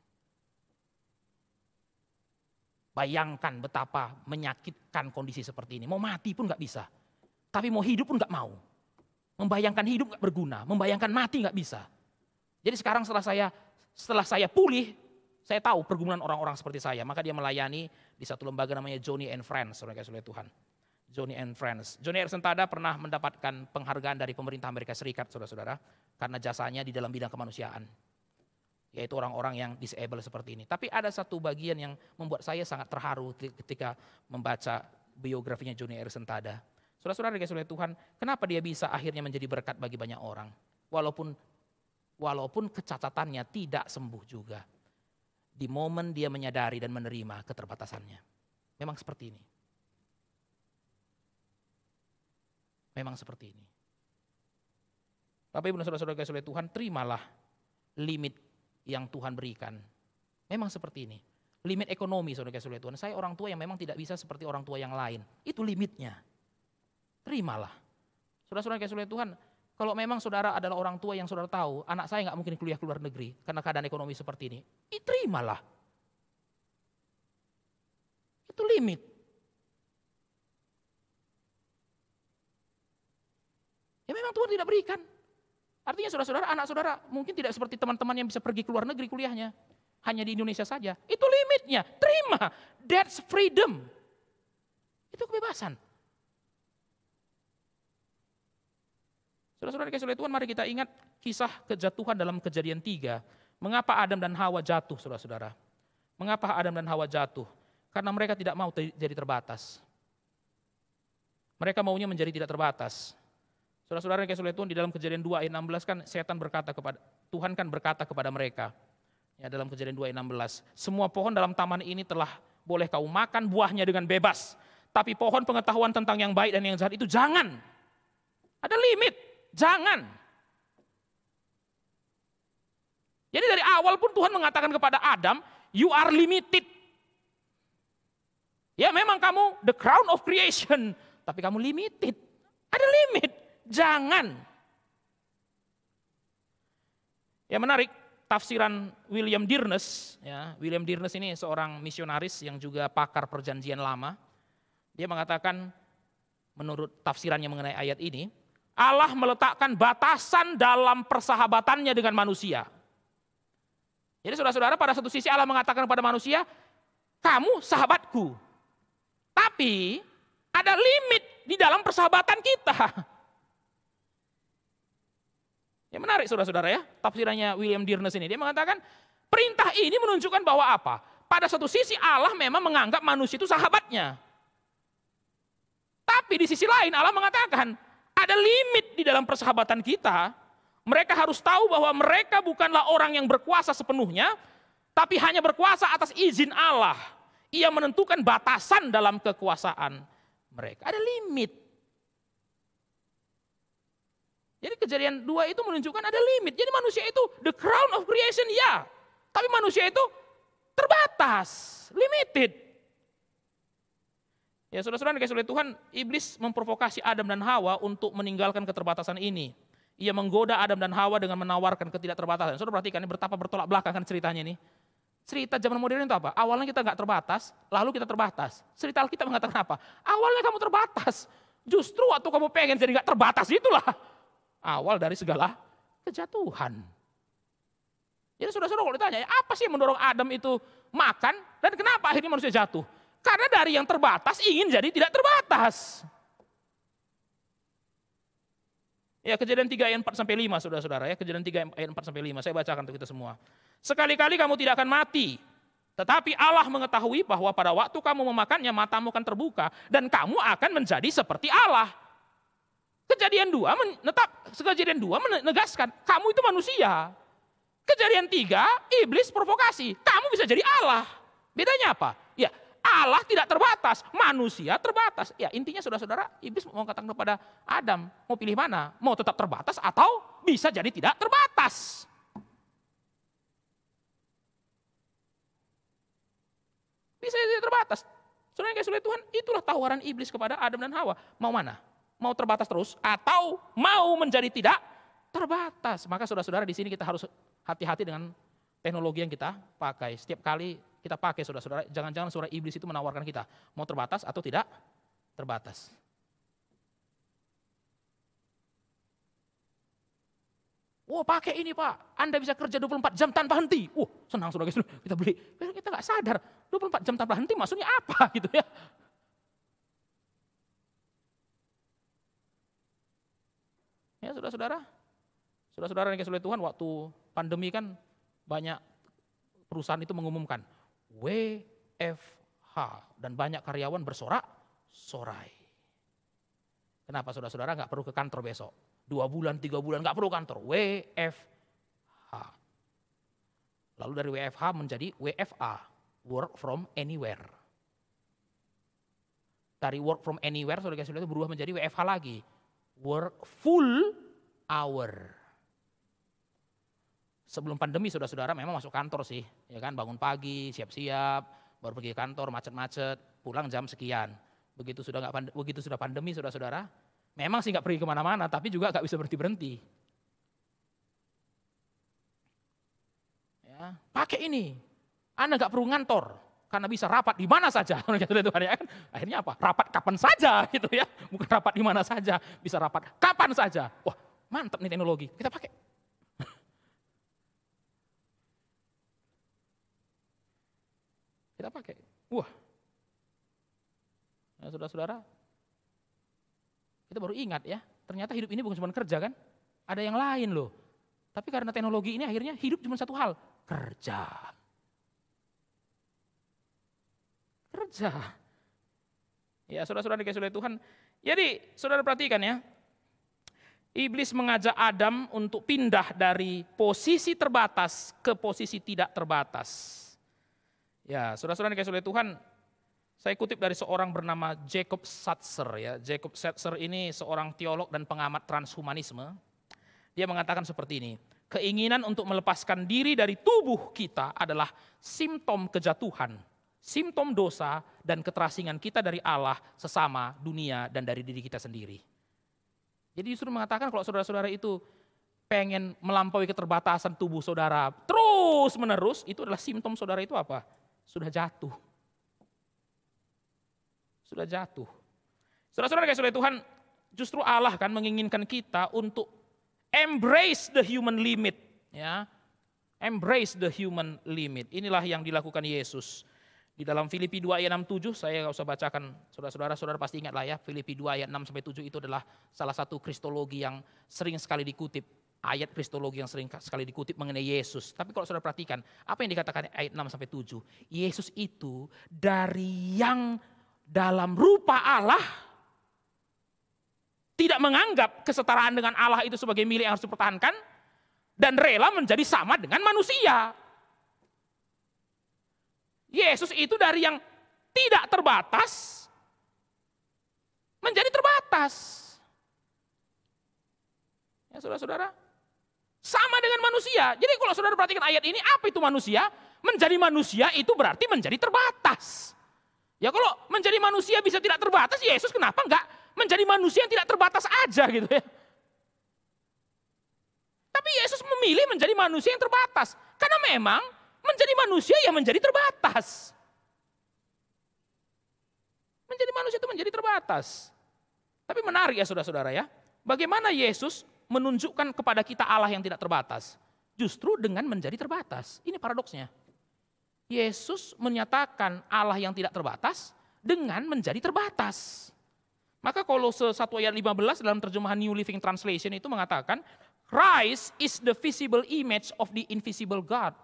Speaker 3: Bayangkan betapa menyakitkan kondisi seperti ini. Mau mati pun gak bisa. Tapi mau hidup pun gak mau. Membayangkan hidup gak berguna. Membayangkan mati nggak bisa. Jadi sekarang setelah saya setelah saya pulih, saya tahu pergumulan orang-orang seperti saya. Maka dia melayani di satu lembaga namanya Johnny and Friends, saudara saudara oleh Tuhan. Johnny and Friends. Johnny Erickson Tada pernah mendapatkan penghargaan dari pemerintah Amerika Serikat, saudara-saudara, karena jasanya di dalam bidang kemanusiaan. Yaitu orang-orang yang disable seperti ini. Tapi ada satu bagian yang membuat saya sangat terharu ketika membaca biografinya Johnny Erickson Tada, Saudara-saudara dikasih oleh Tuhan, kenapa dia bisa akhirnya menjadi berkat bagi banyak orang? Walaupun walaupun kecacatannya tidak sembuh juga. Di momen dia menyadari dan menerima keterbatasannya. Memang seperti ini. Memang seperti ini. Bapak Ibu Saudara-saudara kasih oleh Tuhan, terimalah limit yang Tuhan berikan. Memang seperti ini. Limit ekonomi Saudara kasih oleh Tuhan. Saya orang tua yang memang tidak bisa seperti orang tua yang lain. Itu limitnya. Terimalah. Saudara-saudara kasih oleh Tuhan, kalau memang saudara adalah orang tua yang saudara tahu, anak saya nggak mungkin kuliah ke luar negeri karena keadaan ekonomi seperti ini, ya terimalah. Itu limit. Ya memang Tuhan tidak berikan. Artinya saudara-saudara, anak saudara mungkin tidak seperti teman-teman yang bisa pergi ke luar negeri kuliahnya. Hanya di Indonesia saja. Itu limitnya. Terima. That's freedom. Itu kebebasan. Saudara-saudara dikasih oleh Tuhan, mari kita ingat kisah kejatuhan dalam kejadian tiga. Mengapa Adam dan Hawa jatuh, saudara-saudara? Mengapa Adam dan Hawa jatuh? Karena mereka tidak mau ter jadi terbatas. Mereka maunya menjadi tidak terbatas. Saudara-saudara yang oleh Tuhan, di dalam kejadian 2 ayat 16 kan setan berkata kepada, Tuhan kan berkata kepada mereka. Ya, dalam kejadian 2 ayat 16, semua pohon dalam taman ini telah boleh kau makan buahnya dengan bebas. Tapi pohon pengetahuan tentang yang baik dan yang jahat itu jangan. Ada limit. Jangan. Jadi dari awal pun Tuhan mengatakan kepada Adam, you are limited. Ya memang kamu the crown of creation, tapi kamu limited. Ada limit, jangan. Ya menarik, tafsiran William Dearness, ya, William Dearness ini seorang misionaris yang juga pakar perjanjian lama. Dia mengatakan menurut tafsirannya mengenai ayat ini, Allah meletakkan batasan dalam persahabatannya dengan manusia. Jadi saudara-saudara pada satu sisi Allah mengatakan kepada manusia, kamu sahabatku. Tapi ada limit di dalam persahabatan kita. Ya menarik saudara-saudara ya, tafsirannya William Dearness ini. Dia mengatakan, perintah ini menunjukkan bahwa apa? Pada satu sisi Allah memang menganggap manusia itu sahabatnya. Tapi di sisi lain Allah mengatakan, ada limit di dalam persahabatan kita. Mereka harus tahu bahwa mereka bukanlah orang yang berkuasa sepenuhnya, tapi hanya berkuasa atas izin Allah. Ia menentukan batasan dalam kekuasaan mereka. Ada limit. Jadi kejadian dua itu menunjukkan ada limit. Jadi manusia itu the crown of creation ya. Tapi manusia itu terbatas, limited. Ya saudara-saudara dikasih oleh Tuhan, iblis memprovokasi Adam dan Hawa untuk meninggalkan keterbatasan ini. Ia menggoda Adam dan Hawa dengan menawarkan ketidakterbatasan. Saudara perhatikan ini betapa bertolak belakang kan ceritanya ini. Cerita zaman modern itu apa? Awalnya kita nggak terbatas, lalu kita terbatas. Cerita Alkitab mengatakan apa? Awalnya kamu terbatas, justru waktu kamu pengen jadi nggak terbatas itulah awal dari segala kejatuhan. Jadi saudara-saudara kalau ditanya, apa sih yang mendorong Adam itu makan dan kenapa akhirnya manusia jatuh? Karena dari yang terbatas ingin jadi tidak terbatas. Ya kejadian 3 ayat 4 sampai 5 saudara-saudara ya. Kejadian 3 ayat 4 sampai 5 saya bacakan untuk kita semua. Sekali-kali kamu tidak akan mati. Tetapi Allah mengetahui bahwa pada waktu kamu memakannya matamu akan terbuka. Dan kamu akan menjadi seperti Allah. Kejadian 2 menetap, kejadian 2 menegaskan kamu itu manusia. Kejadian 3 iblis provokasi. Kamu bisa jadi Allah. Bedanya apa? Ya Allah tidak terbatas, manusia terbatas. Ya intinya saudara-saudara, iblis mau katakan kepada Adam, mau pilih mana? Mau tetap terbatas atau bisa jadi tidak terbatas? Bisa jadi terbatas. Saudara yang kasih Tuhan, itulah tawaran iblis kepada Adam dan Hawa. Mau mana? Mau terbatas terus atau mau menjadi tidak terbatas? Maka saudara-saudara di sini kita harus hati-hati dengan teknologi yang kita pakai. Setiap kali kita pakai saudara-saudara. Jangan-jangan suara iblis itu menawarkan kita mau terbatas atau tidak terbatas. Wah oh, pakai ini pak, Anda bisa kerja 24 jam tanpa henti. Wah oh, senang saudara kita beli. Kita nggak sadar 24 jam tanpa henti maksudnya apa <laughs> gitu ya. Ya saudara-saudara, saudara-saudara yang kesulitan Tuhan waktu pandemi kan banyak perusahaan itu mengumumkan WFH dan banyak karyawan bersorak-sorai. Kenapa saudara-saudara nggak perlu ke kantor besok? Dua bulan, tiga bulan nggak perlu kantor. WFH. Lalu dari WFH menjadi WFA, work from anywhere. Dari work from anywhere, saudara-saudara itu berubah menjadi WFH lagi. Work full hour sebelum pandemi saudara-saudara memang masuk kantor sih, ya kan bangun pagi, siap-siap, baru pergi kantor macet-macet, pulang jam sekian. Begitu sudah nggak begitu sudah pandemi saudara-saudara, memang sih nggak pergi kemana-mana, tapi juga nggak bisa berhenti berhenti. Ya, pakai ini, anda nggak perlu ngantor karena bisa rapat di mana saja. <laughs> Gitu kan, ya kan? Akhirnya apa? Rapat kapan saja <laughs> gitu ya, bukan rapat di mana saja, bisa rapat kapan saja. Wah mantap nih teknologi, kita pakai. Kita pakai. Wah. Nah, saudara-saudara, kita baru ingat ya, ternyata hidup ini bukan cuma kerja kan? Ada yang lain loh. Tapi karena teknologi ini akhirnya hidup cuma satu hal, kerja. Kerja. Ya, saudara-saudara dikasih oleh Tuhan. Jadi, saudara perhatikan ya. Iblis mengajak Adam untuk pindah dari posisi terbatas ke posisi tidak terbatas. Ya, saudara-saudara dikasih oleh Tuhan, saya kutip dari seorang bernama Jacob Satzer ya. Jacob Satzer ini seorang teolog dan pengamat transhumanisme. Dia mengatakan seperti ini, keinginan untuk melepaskan diri dari tubuh kita adalah simptom kejatuhan, simptom dosa dan keterasingan kita dari Allah, sesama, dunia, dan dari diri kita sendiri. Jadi justru mengatakan kalau saudara-saudara itu pengen melampaui keterbatasan tubuh saudara terus menerus, itu adalah simptom saudara itu apa? sudah jatuh. Sudah jatuh. Saudara-saudara kayak oleh Tuhan, justru Allah kan menginginkan kita untuk embrace the human limit, ya. Embrace the human limit. Inilah yang dilakukan Yesus. Di dalam Filipi 2 ayat 67, saya gak usah bacakan saudara-saudara, saudara pasti ingat lah ya, Filipi 2 ayat 6 sampai 7 itu adalah salah satu kristologi yang sering sekali dikutip ayat kristologi yang sering sekali dikutip mengenai Yesus. Tapi kalau saudara perhatikan, apa yang dikatakan ayat 6 sampai 7? Yesus itu dari yang dalam rupa Allah tidak menganggap kesetaraan dengan Allah itu sebagai milik yang harus dipertahankan dan rela menjadi sama dengan manusia. Yesus itu dari yang tidak terbatas menjadi terbatas. Ya saudara-saudara, sama dengan manusia. Jadi kalau saudara perhatikan ayat ini, apa itu manusia? Menjadi manusia itu berarti menjadi terbatas. Ya kalau menjadi manusia bisa tidak terbatas, Yesus kenapa enggak menjadi manusia yang tidak terbatas aja gitu ya. Tapi Yesus memilih menjadi manusia yang terbatas. Karena memang menjadi manusia yang menjadi terbatas. Menjadi manusia itu menjadi terbatas. Tapi menarik ya saudara-saudara ya. Bagaimana Yesus menunjukkan kepada kita Allah yang tidak terbatas. Justru dengan menjadi terbatas. Ini paradoksnya. Yesus menyatakan Allah yang tidak terbatas dengan menjadi terbatas. Maka kalau 1 ayat 15 dalam terjemahan New Living Translation itu mengatakan, Christ is the visible image of the invisible God.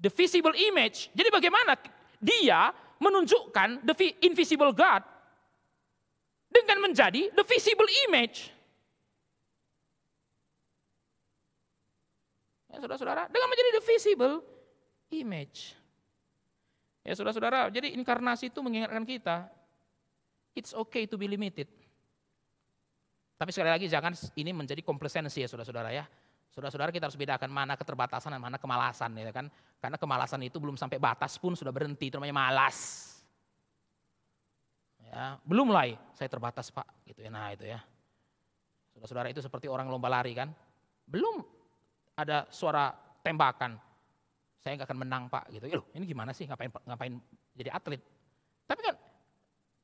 Speaker 3: The visible image. Jadi bagaimana dia menunjukkan the invisible God dengan menjadi the visible image. Ya saudara-saudara, dengan menjadi the visible image. Ya saudara-saudara, jadi inkarnasi itu mengingatkan kita, it's okay to be limited. Tapi sekali lagi jangan ini menjadi komplesensi ya saudara-saudara ya. Saudara-saudara kita harus bedakan mana keterbatasan dan mana kemalasan ya kan. Karena kemalasan itu belum sampai batas pun sudah berhenti, itu namanya malas. Ya, belum mulai, saya terbatas pak, gitu ya. Nah itu ya. Saudara-saudara itu seperti orang lomba lari kan. Belum ada suara tembakan. Saya nggak akan menang pak gitu. Loh, ini gimana sih ngapain ngapain jadi atlet? Tapi kan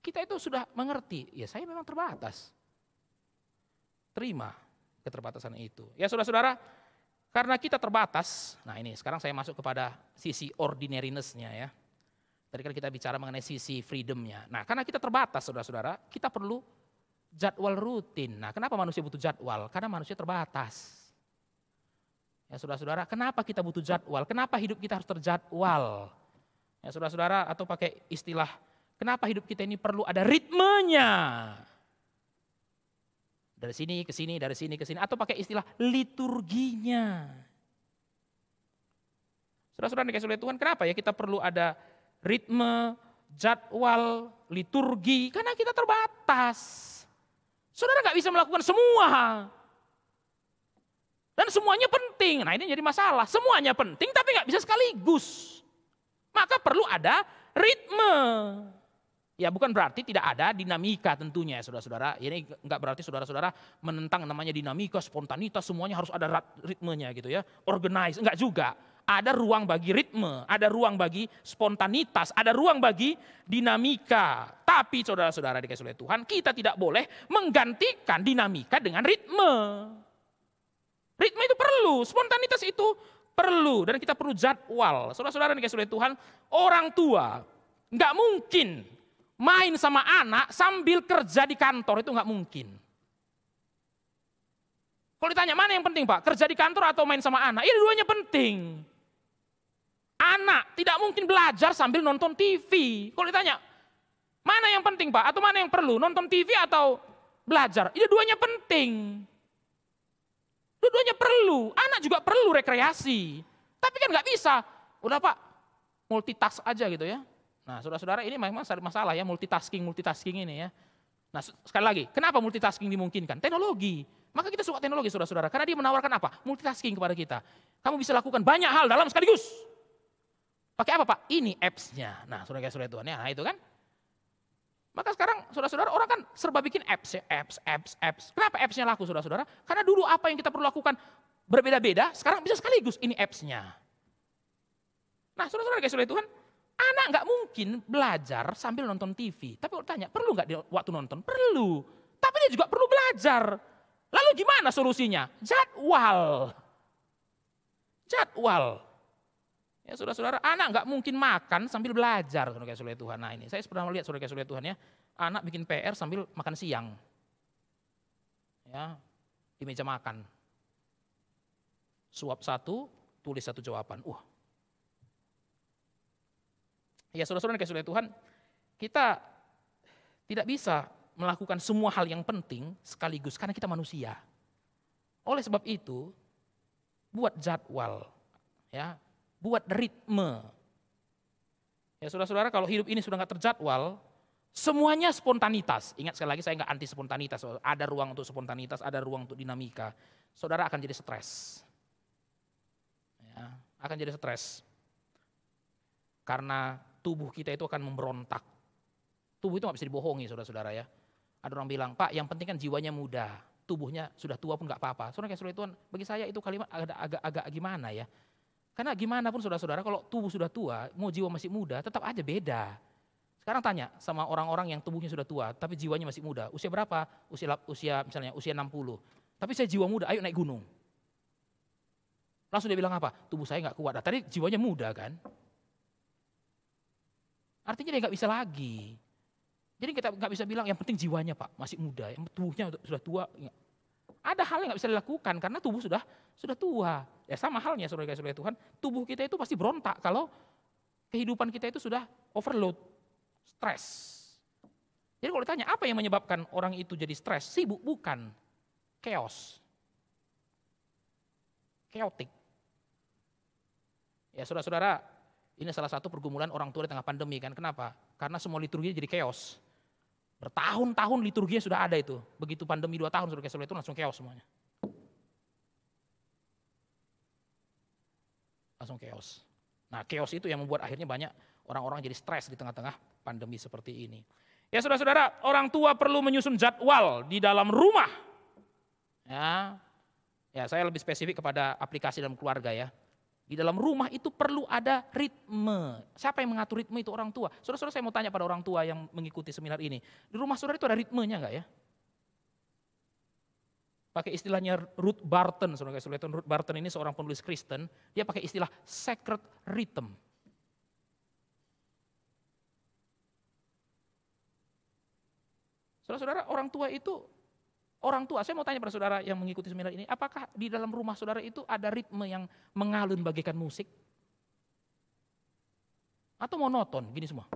Speaker 3: kita itu sudah mengerti, ya saya memang terbatas. Terima keterbatasan itu. Ya saudara-saudara, karena kita terbatas, nah ini sekarang saya masuk kepada sisi ordinariness-nya ya. Tadi kan kita bicara mengenai sisi freedomnya. Nah karena kita terbatas saudara-saudara, kita perlu jadwal rutin. Nah kenapa manusia butuh jadwal? Karena manusia terbatas. Ya saudara-saudara, kenapa kita butuh jadwal? Kenapa hidup kita harus terjadwal? Ya saudara-saudara, atau pakai istilah, kenapa hidup kita ini perlu ada ritmenya? Dari sini ke sini, dari sini ke sini, atau pakai istilah liturginya. Saudara-saudara dikasih oleh Tuhan, kenapa ya kita perlu ada ritme, jadwal, liturgi? Karena kita terbatas. Saudara nggak bisa melakukan semua. Dan semuanya penting penting. Nah ini jadi masalah. Semuanya penting tapi nggak bisa sekaligus. Maka perlu ada ritme. Ya bukan berarti tidak ada dinamika tentunya ya saudara-saudara. Ini nggak berarti saudara-saudara menentang namanya dinamika, spontanitas, semuanya harus ada ritmenya gitu ya. Organize, enggak juga. Ada ruang bagi ritme, ada ruang bagi spontanitas, ada ruang bagi dinamika. Tapi saudara-saudara dikasih oleh Tuhan, kita tidak boleh menggantikan dinamika dengan ritme. Ritme itu perlu, spontanitas itu perlu dan kita perlu jadwal. Saudara-saudara dikasih oleh Tuhan, orang tua nggak mungkin main sama anak sambil kerja di kantor itu nggak mungkin. Kalau ditanya mana yang penting pak, kerja di kantor atau main sama anak? Ini ya, duanya penting. Anak tidak mungkin belajar sambil nonton TV. Kalau ditanya mana yang penting pak, atau mana yang perlu, nonton TV atau belajar? Ini ya, duanya penting. Dua-duanya perlu. Anak juga perlu rekreasi. Tapi kan nggak bisa. Udah Pak, multitask aja gitu ya. Nah saudara-saudara ini memang masalah ya multitasking, multitasking ini ya. Nah sekali lagi, kenapa multitasking dimungkinkan? Teknologi. Maka kita suka teknologi saudara-saudara. Karena dia menawarkan apa? Multitasking kepada kita. Kamu bisa lakukan banyak hal dalam sekaligus. Pakai apa Pak? Ini apps-nya. Nah saudara-saudara Tuhan ya, nah itu kan. Maka sekarang saudara-saudara orang kan serba bikin apps ya, apps, apps, apps. Kenapa appsnya laku saudara-saudara? Karena dulu apa yang kita perlu lakukan berbeda-beda, sekarang bisa sekaligus ini appsnya. Nah saudara-saudara guys, oleh Tuhan, anak nggak mungkin belajar sambil nonton TV. Tapi orang tanya, perlu nggak waktu nonton? Perlu. Tapi dia juga perlu belajar. Lalu gimana solusinya? Jadwal. Jadwal. Ya saudara-saudara, anak nggak mungkin makan sambil belajar saudara kayak Tuhan. Nah ini saya pernah melihat saudara saudara Tuhan ya, anak bikin PR sambil makan siang. Ya, di meja makan. Suap satu, tulis satu jawaban. Wah. Ya saudara-saudara kayak surya Tuhan, kita tidak bisa melakukan semua hal yang penting sekaligus karena kita manusia. Oleh sebab itu, buat jadwal ya buat ritme. Ya saudara-saudara kalau hidup ini sudah nggak terjadwal, semuanya spontanitas. Ingat sekali lagi saya nggak anti spontanitas, ada ruang untuk spontanitas, ada ruang untuk dinamika. Saudara akan jadi stres. Ya, akan jadi stres. Karena tubuh kita itu akan memberontak. Tubuh itu nggak bisa dibohongi saudara-saudara ya. Ada orang bilang, Pak yang penting kan jiwanya muda, tubuhnya sudah tua pun nggak apa-apa. Saudara saudara itu bagi saya itu kalimat agak-agak gimana ya. Karena gimana pun saudara-saudara kalau tubuh sudah tua, mau jiwa masih muda, tetap aja beda. Sekarang tanya sama orang-orang yang tubuhnya sudah tua tapi jiwanya masih muda. Usia berapa? Usia usia misalnya usia 60. Tapi saya jiwa muda, ayo naik gunung. Langsung dia bilang apa? Tubuh saya nggak kuat. Nah, tadi jiwanya muda kan? Artinya dia nggak bisa lagi. Jadi kita nggak bisa bilang yang penting jiwanya pak masih muda, yang tubuhnya sudah tua ada hal yang nggak bisa dilakukan karena tubuh sudah sudah tua. Ya sama halnya saudara surga Tuhan, tubuh kita itu pasti berontak kalau kehidupan kita itu sudah overload, stres. Jadi kalau ditanya apa yang menyebabkan orang itu jadi stres, sibuk bukan, chaos, chaotic. Ya saudara-saudara, ini salah satu pergumulan orang tua di tengah pandemi kan. Kenapa? Karena semua liturgi jadi chaos. Bertahun-tahun liturginya sudah ada itu. Begitu pandemi dua tahun sudah kesel itu langsung keos semuanya. Langsung keos. Nah keos itu yang membuat akhirnya banyak orang-orang jadi stres di tengah-tengah pandemi seperti ini. Ya saudara-saudara, orang tua perlu menyusun jadwal di dalam rumah. Ya, ya saya lebih spesifik kepada aplikasi dalam keluarga ya. Di dalam rumah itu perlu ada ritme. Siapa yang mengatur ritme itu orang tua. Saudara-saudara saya mau tanya pada orang tua yang mengikuti seminar ini. Di rumah saudara itu ada ritmenya enggak ya? Pakai istilahnya Ruth Barton, saudara saudara Ruth Barton ini seorang penulis Kristen. Dia pakai istilah sacred rhythm. Saudara-saudara orang tua itu orang tua, saya mau tanya pada saudara yang mengikuti seminar ini, apakah di dalam rumah saudara itu ada ritme yang mengalun bagaikan musik? Atau monoton, gini semua.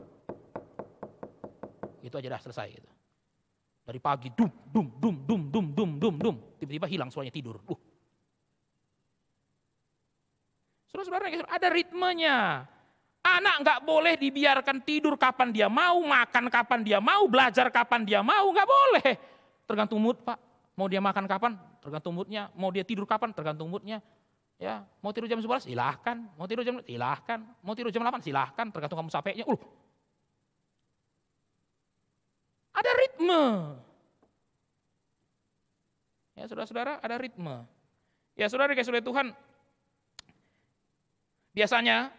Speaker 3: Itu aja dah selesai. Gitu. Dari pagi, dum, dum, dum, dum, dum, dum, dum, dum. Tiba-tiba hilang suaranya tidur. Uh. Saudara-saudara, ada ritmenya. Anak nggak boleh dibiarkan tidur kapan dia mau, makan kapan dia mau, belajar kapan dia mau, nggak boleh tergantung mood pak. Mau dia makan kapan, tergantung moodnya. Mau dia tidur kapan, tergantung moodnya. Ya, mau tidur jam sebelas silahkan. Mau tidur jam silahkan. Mau tidur jam 8, silahkan. Tergantung kamu capeknya. Uh. Ada ritme. Ya, saudara-saudara, ada ritme. Ya, saudara kayak oleh Tuhan, biasanya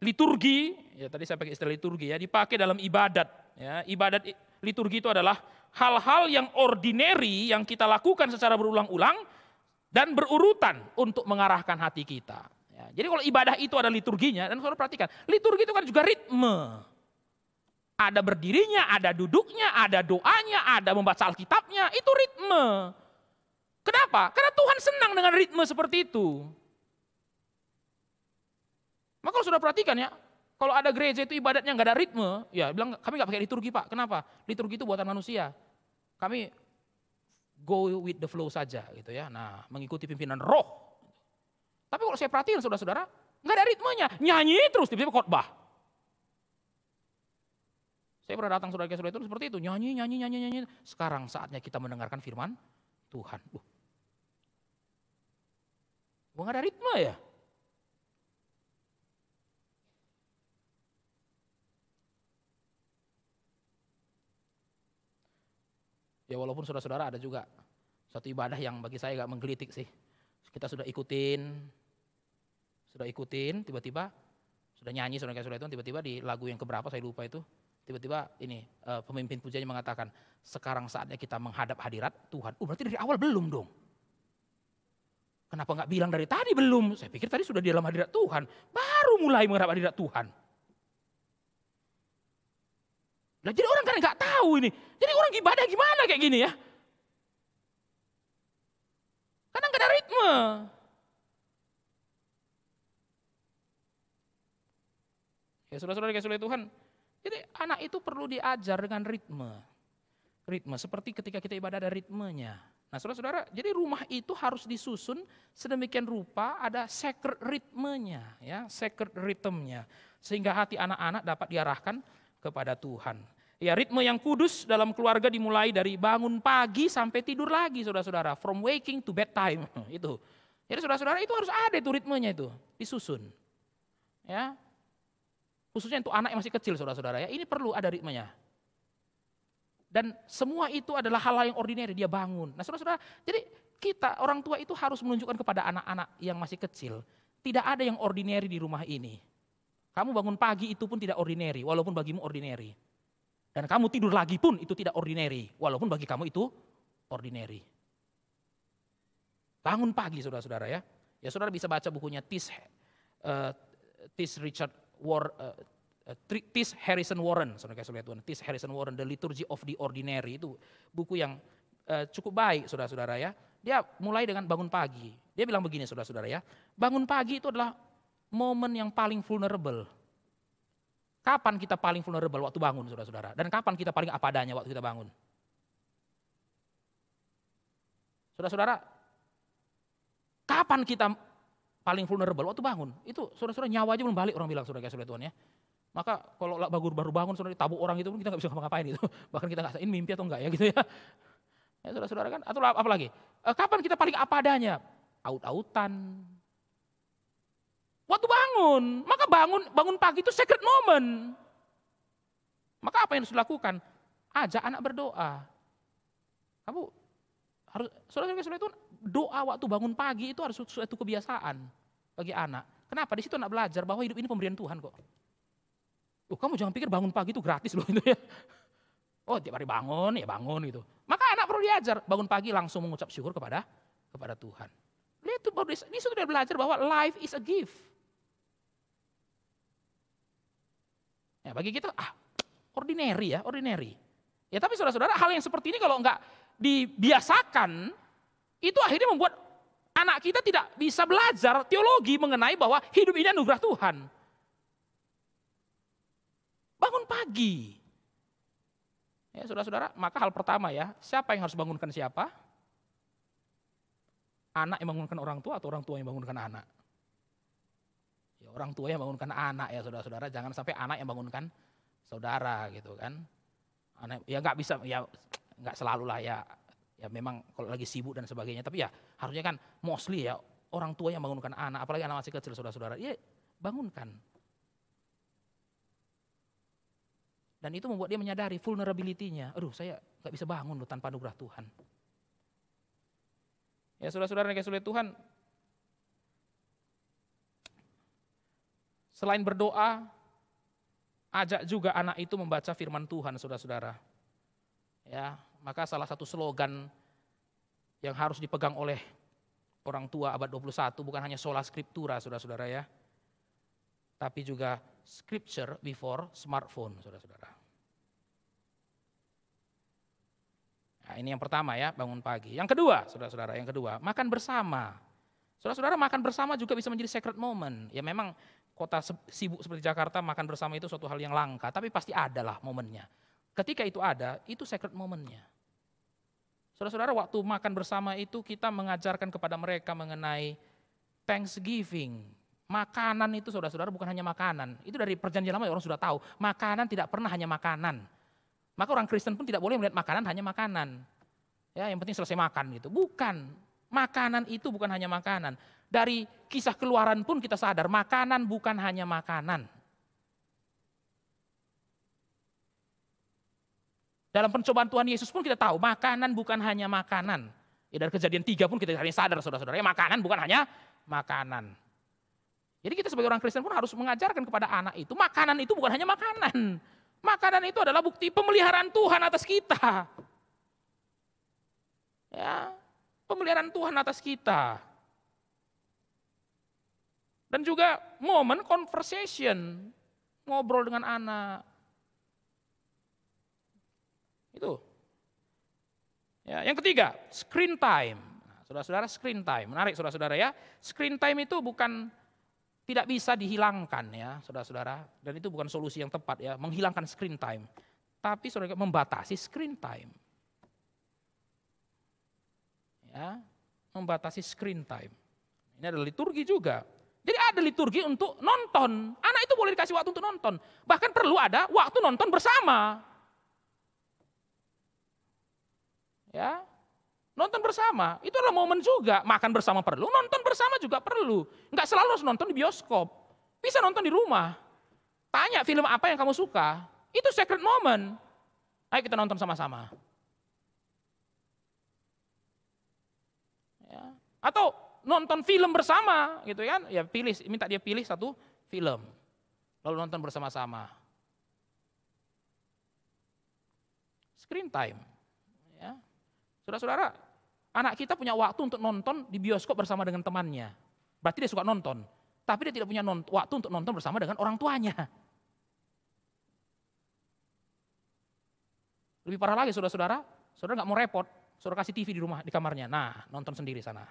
Speaker 3: liturgi, ya tadi saya pakai istilah liturgi ya, dipakai dalam ibadat. Ya, ibadat liturgi itu adalah hal-hal yang ordinary yang kita lakukan secara berulang-ulang dan berurutan untuk mengarahkan hati kita. Ya, jadi kalau ibadah itu ada liturginya, dan saudara perhatikan, liturgi itu kan juga ritme. Ada berdirinya, ada duduknya, ada doanya, ada membaca Alkitabnya, itu ritme. Kenapa? Karena Tuhan senang dengan ritme seperti itu. Maka kalau sudah perhatikan ya, kalau ada gereja itu ibadatnya nggak ada ritme, ya bilang kami nggak pakai liturgi pak. Kenapa? Liturgi itu buatan manusia. Kami go with the flow saja gitu ya. Nah mengikuti pimpinan roh. Tapi kalau saya perhatiin saudara-saudara, nggak ada ritmenya. Nyanyi terus tiba-tiba khotbah. Saya pernah datang saudara-saudara itu seperti itu. Nyanyi, nyanyi, nyanyi, nyanyi. Sekarang saatnya kita mendengarkan firman Tuhan. Uh. Gak ada ritme ya. Ya walaupun saudara-saudara ada juga satu ibadah yang bagi saya gak menggelitik sih. Kita sudah ikutin, sudah ikutin, tiba-tiba sudah nyanyi, saudara saudara itu, tiba-tiba di lagu yang keberapa saya lupa itu, tiba-tiba ini uh, pemimpin pujiannya mengatakan, sekarang saatnya kita menghadap hadirat Tuhan. Oh berarti dari awal belum dong. Kenapa nggak bilang dari tadi belum? Saya pikir tadi sudah di dalam hadirat Tuhan, baru mulai menghadap hadirat Tuhan. Nah jadi orang kan nggak tahu ini. Jadi orang ibadah gimana kayak gini ya? Karena nggak ada ritme. Ya saudara-saudara dikasih oleh Tuhan. Jadi anak itu perlu diajar dengan ritme. Ritme, seperti ketika kita ibadah ada ritmenya. Nah saudara-saudara, jadi rumah itu harus disusun sedemikian rupa ada sacred ritmenya. ya Sacred rhythmnya. Sehingga hati anak-anak dapat diarahkan kepada Tuhan. Ya, ritme yang kudus dalam keluarga dimulai dari bangun pagi sampai tidur lagi, saudara-saudara. From waking to bedtime, <laughs> itu. Jadi saudara-saudara itu harus ada itu ritmenya itu, disusun. Ya, khususnya untuk anak yang masih kecil, saudara-saudara. Ya, ini perlu ada ritmenya. Dan semua itu adalah hal-hal yang ordinary, dia bangun. Nah, saudara-saudara, jadi kita orang tua itu harus menunjukkan kepada anak-anak yang masih kecil, tidak ada yang ordinary di rumah ini. Kamu bangun pagi itu pun tidak ordinary, walaupun bagimu ordinary. Dan kamu tidur lagi pun itu tidak ordinary, walaupun bagi kamu itu ordinary. Bangun pagi saudara-saudara ya. Ya saudara bisa baca bukunya Tis, uh, eh, Tis Richard War, uh, eh, eh, Tis Harrison Warren, saudara saudara lihat Tis Harrison Warren, The Liturgy of the Ordinary itu buku yang uh, cukup baik saudara-saudara ya. Dia mulai dengan bangun pagi. Dia bilang begini saudara-saudara ya, bangun pagi itu adalah momen yang paling vulnerable. Kapan kita paling vulnerable waktu bangun, saudara-saudara? Dan kapan kita paling apa adanya waktu kita bangun? Saudara-saudara, kapan kita paling vulnerable waktu bangun? Itu saudara-saudara nyawa aja belum balik orang bilang saudara saudara Tuhan ya. Maka kalau bangun baru bangun saudara ditabuk orang itu pun kita nggak bisa ngapa-ngapain itu. <laughs> Bahkan kita nggak ini mimpi atau enggak ya gitu ya. Ya saudara-saudara kan atau apa lagi? Eh, kapan kita paling apa adanya? Aut-autan, Waktu bangun, maka bangun bangun pagi itu sacred moment. Maka apa yang harus dilakukan? Ajak anak berdoa. Kamu harus saudara-saudara itu doa waktu bangun pagi itu harus suatu kebiasaan bagi anak. Kenapa? Di situ anak belajar bahwa hidup ini pemberian Tuhan kok. Oh, kamu jangan pikir bangun pagi itu gratis loh <laughs> itu ya. Oh, tiap hari bangun, ya bangun gitu. Maka anak perlu diajar bangun pagi langsung mengucap syukur kepada kepada Tuhan. Lihat tuh baru ini sudah belajar bahwa life is a gift. Ya bagi kita, ah ordinary ya, ordinary. Ya tapi saudara-saudara hal yang seperti ini kalau enggak dibiasakan, itu akhirnya membuat anak kita tidak bisa belajar teologi mengenai bahwa hidup ini anugerah Tuhan. Bangun pagi. Ya, saudara-saudara, maka hal pertama ya, siapa yang harus bangunkan siapa? Anak yang bangunkan orang tua atau orang tua yang bangunkan anak? Ya, orang tua yang bangunkan anak ya saudara-saudara, jangan sampai anak yang bangunkan saudara gitu kan. Anak, ya nggak bisa, ya nggak selalu lah ya. Ya memang kalau lagi sibuk dan sebagainya, tapi ya harusnya kan mostly ya orang tua yang bangunkan anak, apalagi anak masih kecil saudara-saudara, ya bangunkan. Dan itu membuat dia menyadari vulnerability-nya. Aduh saya nggak bisa bangun loh tanpa anugerah Tuhan. Ya saudara-saudara yang kesulitan Tuhan, Selain berdoa, ajak juga anak itu membaca firman Tuhan, saudara-saudara. Ya, maka salah satu slogan yang harus dipegang oleh orang tua abad 21 bukan hanya sola scriptura, saudara-saudara ya. Tapi juga scripture before smartphone, saudara-saudara. Nah, ini yang pertama ya, bangun pagi. Yang kedua, saudara-saudara, yang kedua, makan bersama. Saudara-saudara makan bersama juga bisa menjadi sacred moment. Ya memang kota sibuk seperti Jakarta makan bersama itu suatu hal yang langka, tapi pasti adalah momennya. Ketika itu ada, itu secret momennya. Saudara-saudara, waktu makan bersama itu kita mengajarkan kepada mereka mengenai Thanksgiving. Makanan itu saudara-saudara bukan hanya makanan. Itu dari perjanjian lama ya orang sudah tahu. Makanan tidak pernah hanya makanan. Maka orang Kristen pun tidak boleh melihat makanan hanya makanan. Ya, yang penting selesai makan gitu. Bukan. Makanan itu bukan hanya makanan. Dari kisah keluaran pun kita sadar, makanan bukan hanya makanan. Dalam pencobaan Tuhan Yesus pun kita tahu, makanan bukan hanya makanan. Ya, dari kejadian tiga pun kita hanya sadar saudara-saudara, ya, makanan bukan hanya makanan. Jadi kita sebagai orang Kristen pun harus mengajarkan kepada anak itu, makanan itu bukan hanya makanan. Makanan itu adalah bukti pemeliharaan Tuhan atas kita. Ya, pemeliharaan Tuhan atas kita. Dan juga momen conversation, ngobrol dengan anak. Itu. Ya, yang ketiga, screen time. Nah, saudara-saudara screen time, menarik saudara-saudara ya. Screen time itu bukan tidak bisa dihilangkan ya saudara-saudara. Dan itu bukan solusi yang tepat ya, menghilangkan screen time. Tapi saudara membatasi screen time. Ya, membatasi screen time. Ini ada liturgi juga. Jadi ada liturgi untuk nonton. Anak itu boleh dikasih waktu untuk nonton. Bahkan perlu ada waktu nonton bersama. Ya. Nonton bersama, itu adalah momen juga. Makan bersama perlu, nonton bersama juga perlu. Enggak selalu harus nonton di bioskop. Bisa nonton di rumah. Tanya film apa yang kamu suka. Itu secret moment. Ayo kita nonton sama-sama. Ya. Atau nonton film bersama gitu kan ya pilih minta dia pilih satu film lalu nonton bersama-sama screen time ya saudara-saudara anak kita punya waktu untuk nonton di bioskop bersama dengan temannya berarti dia suka nonton tapi dia tidak punya waktu untuk nonton bersama dengan orang tuanya lebih parah lagi saudara-saudara saudara nggak mau repot saudara kasih TV di rumah di kamarnya nah nonton sendiri sana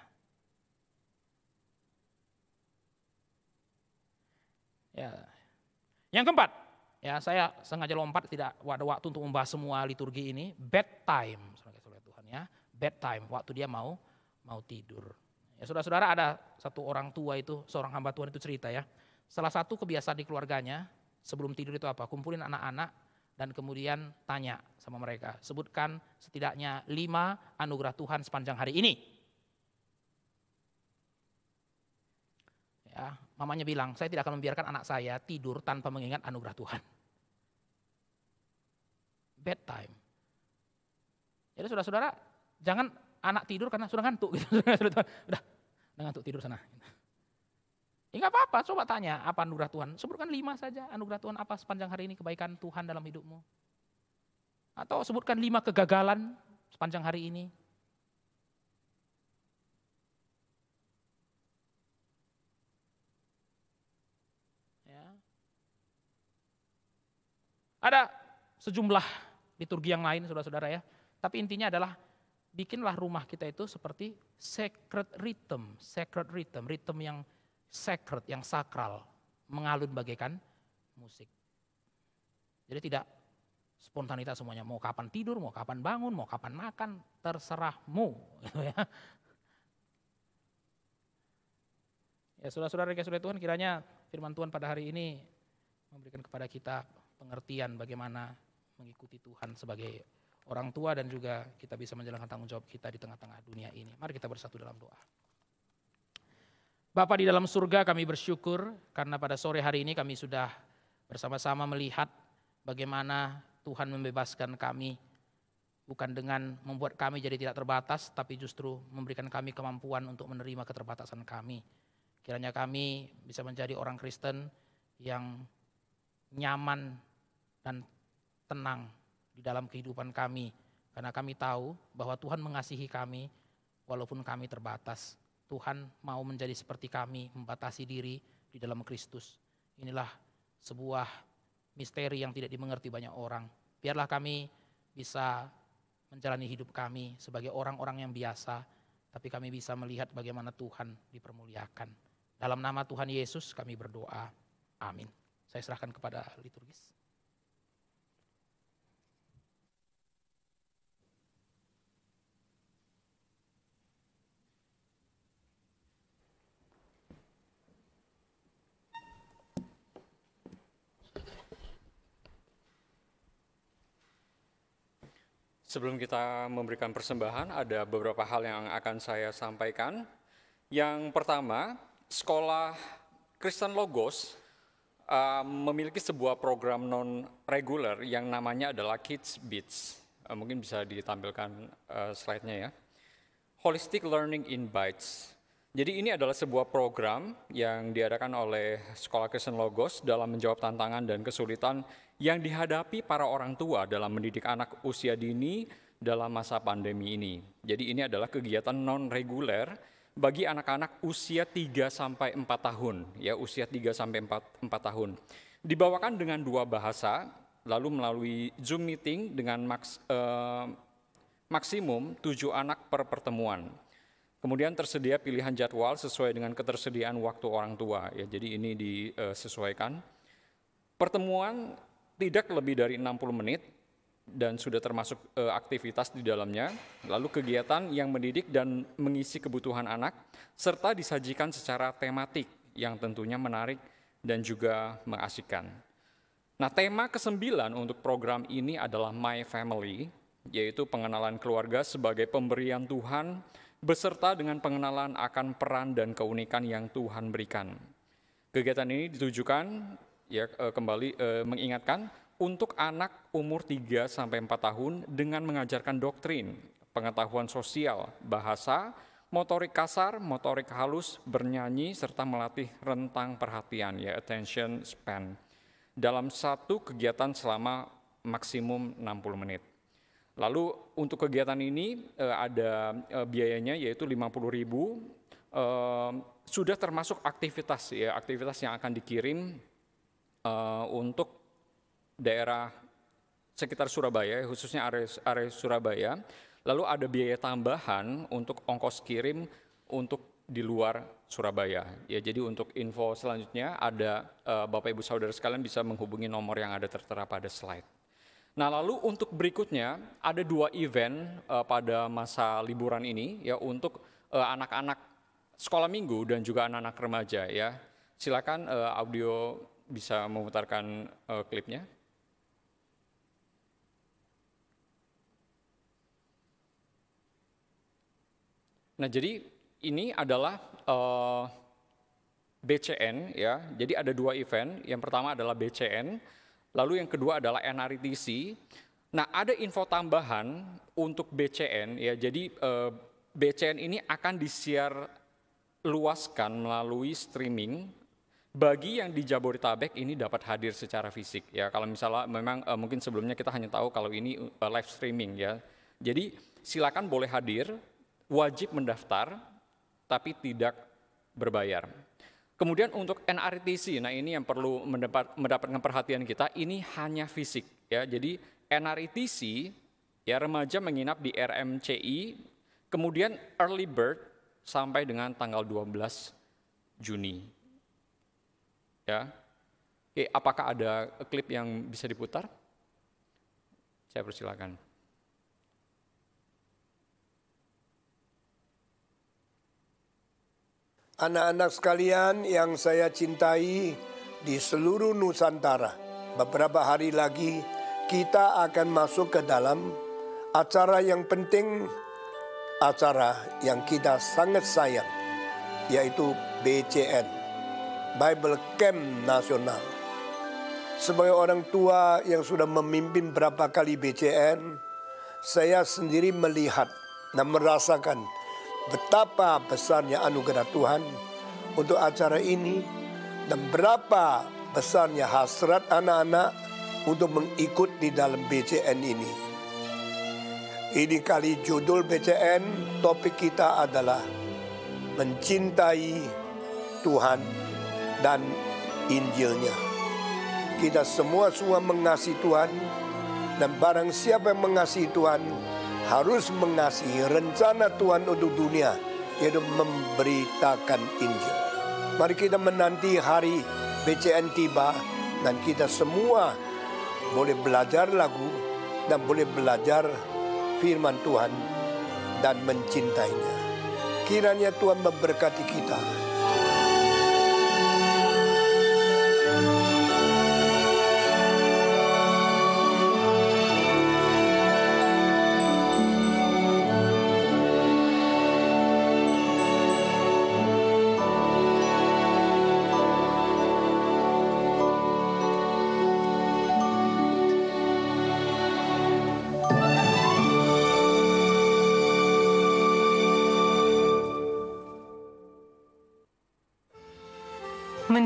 Speaker 3: Ya. Yang keempat, ya saya sengaja lompat tidak ada waktu untuk membahas semua liturgi ini. Bedtime, saudara Tuhan ya. Bedtime, waktu dia mau mau tidur. Ya saudara-saudara ada satu orang tua itu, seorang hamba Tuhan itu cerita ya. Salah satu kebiasaan di keluarganya sebelum tidur itu apa? Kumpulin anak-anak dan kemudian tanya sama mereka. Sebutkan setidaknya lima anugerah Tuhan sepanjang hari ini. Ya, mamanya bilang, saya tidak akan membiarkan anak saya tidur tanpa mengingat anugerah Tuhan. Bedtime. Jadi saudara-saudara, jangan anak tidur karena sudah ngantuk. <laughs> Gitu. sudah, sudah, sudah ngantuk tidur sana. Ya nggak apa-apa, coba tanya apa anugerah Tuhan. Sebutkan lima saja anugerah Tuhan apa sepanjang hari ini kebaikan Tuhan dalam hidupmu. Atau sebutkan lima kegagalan sepanjang hari ini. Ada sejumlah liturgi yang lain saudara-saudara ya. Tapi intinya adalah bikinlah rumah kita itu seperti sacred rhythm, sacred rhythm, rhythm yang sacred, yang sakral, mengalun bagaikan musik. Jadi tidak spontanitas semuanya, mau kapan tidur, mau kapan bangun, mau kapan makan, terserahmu. <laughs> Gitu ya. Ya saudara-saudara yang sudah Tuhan kiranya firman Tuhan pada hari ini memberikan kepada kita pengertian bagaimana mengikuti Tuhan sebagai orang tua dan juga kita bisa menjalankan tanggung jawab kita di tengah-tengah dunia ini. Mari kita bersatu dalam doa. Bapak di dalam surga kami bersyukur karena pada sore hari ini kami sudah bersama-sama melihat bagaimana Tuhan membebaskan kami bukan dengan membuat kami jadi tidak terbatas tapi justru memberikan kami kemampuan untuk menerima keterbatasan kami. Kiranya kami bisa menjadi orang Kristen yang nyaman dan tenang di dalam kehidupan kami. Karena kami tahu bahwa Tuhan mengasihi kami walaupun kami terbatas. Tuhan mau menjadi seperti kami, membatasi diri di dalam Kristus. Inilah sebuah misteri yang tidak dimengerti banyak orang. Biarlah kami bisa menjalani hidup kami sebagai orang-orang yang biasa, tapi kami bisa melihat bagaimana Tuhan dipermuliakan. Dalam nama Tuhan Yesus kami berdoa. Amin. Saya serahkan kepada liturgis.
Speaker 1: Sebelum kita memberikan persembahan, ada beberapa hal yang akan saya sampaikan. Yang pertama, sekolah Kristen Logos uh, memiliki sebuah program non reguler yang namanya adalah Kids Beats. Uh, mungkin bisa ditampilkan uh, slide-nya ya. Holistic Learning in Bites. Jadi ini adalah sebuah program yang diadakan oleh Sekolah Kristen Logos dalam menjawab tantangan dan kesulitan yang dihadapi para orang tua dalam mendidik anak usia dini dalam masa pandemi ini. Jadi ini adalah kegiatan non reguler bagi anak-anak usia 3 sampai 4 tahun, ya usia 3 sampai 4, 4 tahun. Dibawakan dengan dua bahasa lalu melalui Zoom meeting dengan maks, eh, maksimum 7 anak per pertemuan. Kemudian tersedia pilihan jadwal sesuai dengan ketersediaan waktu orang tua. Ya, jadi ini disesuaikan. Eh, pertemuan tidak lebih dari 60 menit dan sudah termasuk e, aktivitas di dalamnya, lalu kegiatan yang mendidik dan mengisi kebutuhan anak, serta disajikan secara tematik yang tentunya menarik dan juga mengasihkan. Nah tema kesembilan untuk program ini adalah My Family, yaitu pengenalan keluarga sebagai pemberian Tuhan beserta dengan pengenalan akan peran dan keunikan yang Tuhan berikan. Kegiatan ini ditujukan ya eh, kembali eh, mengingatkan untuk anak umur 3 sampai 4 tahun dengan mengajarkan doktrin, pengetahuan sosial, bahasa, motorik kasar, motorik halus, bernyanyi serta melatih rentang perhatian ya attention span dalam satu kegiatan selama maksimum 60 menit. Lalu untuk kegiatan ini eh, ada eh, biayanya yaitu 50.000 sudah termasuk aktivitas ya aktivitas yang akan dikirim uh, untuk daerah sekitar Surabaya, khususnya area, area Surabaya. Lalu ada biaya tambahan untuk ongkos kirim untuk di luar Surabaya. Ya, jadi untuk info selanjutnya ada uh, Bapak Ibu Saudara sekalian bisa menghubungi nomor yang ada tertera pada slide. Nah, lalu untuk berikutnya ada dua event uh, pada masa liburan ini ya untuk anak-anak uh, sekolah minggu dan juga anak-anak remaja ya. Silakan uh, audio bisa memutarkan uh, klipnya. Nah, jadi ini adalah uh, eh, BCN ya. Jadi ada dua event. Yang pertama adalah BCN, lalu yang kedua adalah NRTC. Nah, ada info tambahan untuk BCN ya. Jadi uh, eh, BCN ini akan disiar luaskan melalui streaming bagi yang di Jabodetabek ini dapat hadir secara fisik ya. Kalau misalnya memang uh, mungkin sebelumnya kita hanya tahu kalau ini uh, live streaming ya. Jadi silakan boleh hadir, wajib mendaftar tapi tidak berbayar. Kemudian untuk NRTC, nah ini yang perlu mendapat, mendapatkan perhatian kita, ini hanya fisik ya. Jadi NRTC ya remaja menginap di RMCI, kemudian early bird sampai dengan tanggal 12 Juni Ya. Oke, apakah ada klip yang bisa diputar? Saya persilakan.
Speaker 4: Anak-anak sekalian yang saya cintai di seluruh Nusantara, beberapa hari lagi kita akan masuk ke dalam acara yang penting, acara yang kita sangat sayang, yaitu BCN. Bible Camp Nasional. Sebagai orang tua yang sudah memimpin berapa kali BCN, saya sendiri melihat dan merasakan betapa besarnya anugerah Tuhan untuk acara ini dan berapa besarnya hasrat anak-anak untuk mengikut di dalam BCN ini. Ini kali judul BCN, topik kita adalah mencintai Tuhan dan Injilnya. Kita semua semua mengasihi Tuhan dan barang siapa yang mengasihi Tuhan harus mengasihi rencana Tuhan untuk dunia yaitu memberitakan Injil. Mari kita menanti hari BCN tiba dan kita semua boleh belajar lagu dan boleh belajar firman Tuhan dan mencintainya. Kiranya Tuhan memberkati kita.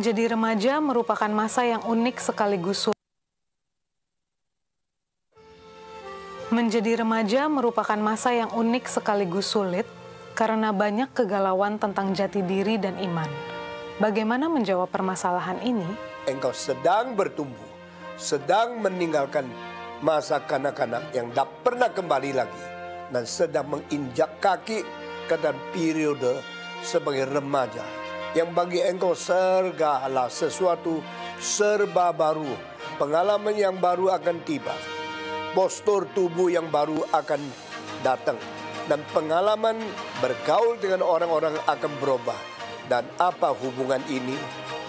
Speaker 3: menjadi remaja merupakan masa yang unik sekaligus sulit. Menjadi remaja merupakan masa yang unik sekaligus sulit karena banyak kegalauan tentang jati diri dan iman. Bagaimana menjawab permasalahan ini?
Speaker 4: Engkau sedang bertumbuh, sedang meninggalkan masa kanak-kanak yang tak pernah kembali lagi dan sedang menginjak kaki ke dalam periode sebagai remaja yang bagi engkau segala sesuatu serba baru. Pengalaman yang baru akan tiba. Postur tubuh yang baru akan datang. Dan pengalaman bergaul dengan orang-orang akan berubah. Dan apa hubungan ini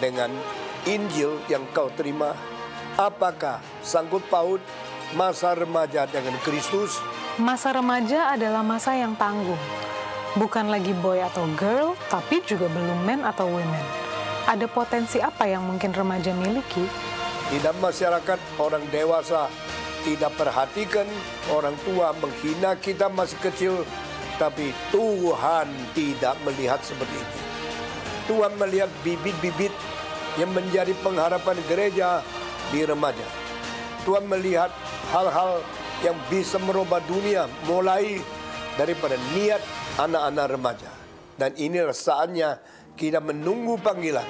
Speaker 4: dengan Injil yang kau terima? Apakah sangkut paut masa remaja dengan Kristus?
Speaker 3: Masa remaja adalah masa yang tangguh Bukan lagi boy atau girl, tapi juga belum men atau women. Ada potensi apa yang mungkin remaja miliki?
Speaker 4: Tidak masyarakat, orang dewasa tidak perhatikan, orang tua menghina kita masih kecil, tapi Tuhan tidak melihat seperti itu. Tuhan melihat bibit-bibit yang menjadi pengharapan gereja di remaja. Tuhan melihat hal-hal yang bisa merubah dunia mulai daripada niat anak-anak remaja. Dan ini saatnya kita menunggu panggilan,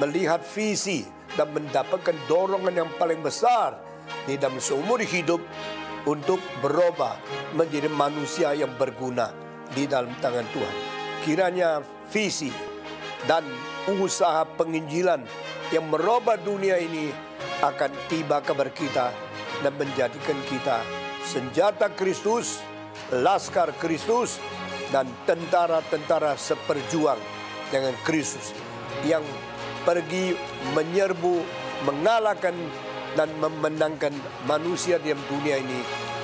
Speaker 4: melihat visi, dan mendapatkan dorongan yang paling besar di dalam seumur hidup untuk berubah menjadi manusia yang berguna di dalam tangan Tuhan. Kiranya visi dan usaha penginjilan yang merubah dunia ini akan tiba kabar kita dan menjadikan kita senjata Kristus laskar Kristus dan tentara-tentara seperjuang dengan Kristus yang pergi menyerbu, mengalahkan dan memenangkan manusia di dunia ini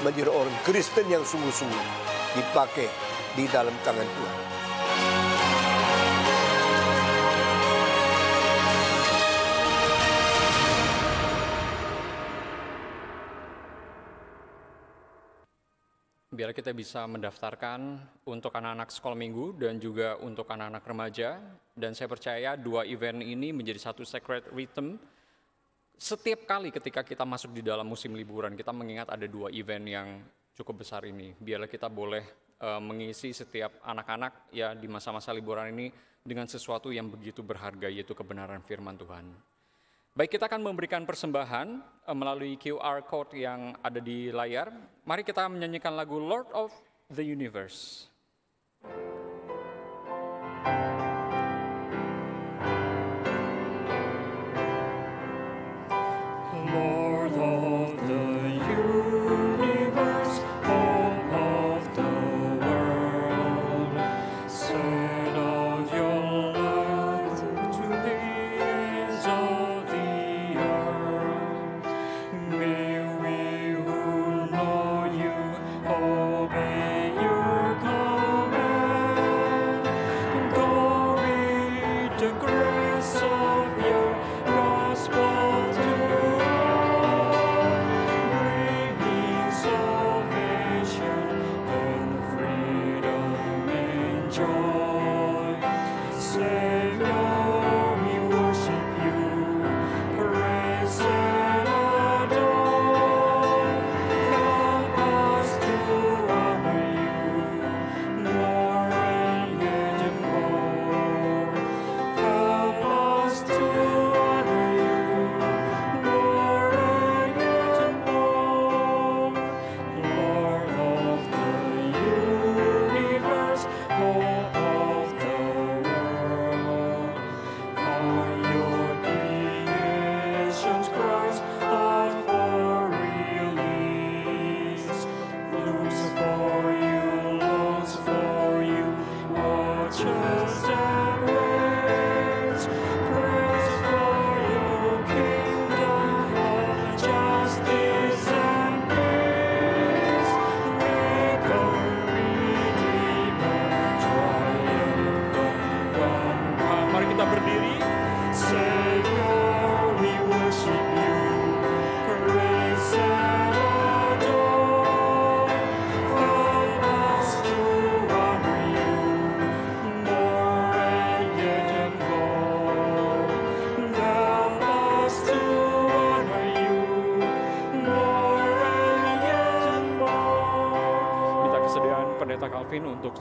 Speaker 4: menjadi orang Kristen yang sungguh-sungguh dipakai di dalam tangan Tuhan.
Speaker 1: biar kita bisa mendaftarkan untuk anak-anak sekolah minggu dan juga untuk anak-anak remaja. Dan saya percaya dua event ini menjadi satu secret rhythm. Setiap kali ketika kita masuk di dalam musim liburan, kita mengingat ada dua event yang cukup besar ini. Biarlah kita boleh uh, mengisi setiap anak-anak ya di masa-masa liburan ini dengan sesuatu yang begitu berharga yaitu kebenaran firman Tuhan. Baik, kita akan memberikan persembahan eh, melalui QR code yang ada di layar. Mari kita menyanyikan lagu Lord of the Universe. thank you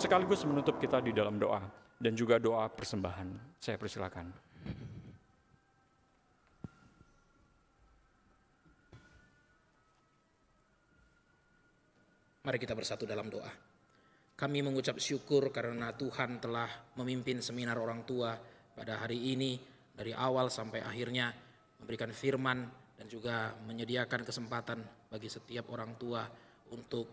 Speaker 1: sekaligus menutup kita di dalam doa dan juga doa persembahan. Saya persilakan. Mari kita
Speaker 3: bersatu dalam doa. Kami mengucap syukur karena Tuhan telah memimpin seminar orang tua pada hari ini dari awal sampai akhirnya memberikan firman dan juga menyediakan kesempatan bagi setiap orang tua untuk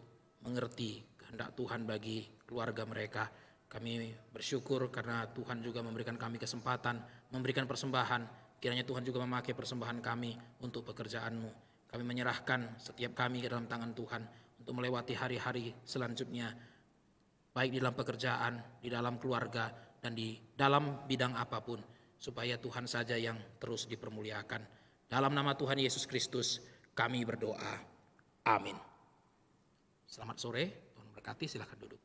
Speaker 3: mengerti kehendak Tuhan bagi keluarga mereka. Kami bersyukur karena Tuhan juga memberikan kami kesempatan, memberikan persembahan. Kiranya Tuhan juga memakai persembahan kami untuk pekerjaanmu. Kami menyerahkan setiap kami ke dalam tangan Tuhan untuk melewati hari-hari selanjutnya, baik di dalam pekerjaan, di dalam keluarga, dan di dalam bidang apapun, supaya Tuhan saja yang terus dipermuliakan. Dalam nama Tuhan Yesus Kristus, kami berdoa. Amin. Selamat sore
Speaker 2: diberkati. Silahkan duduk.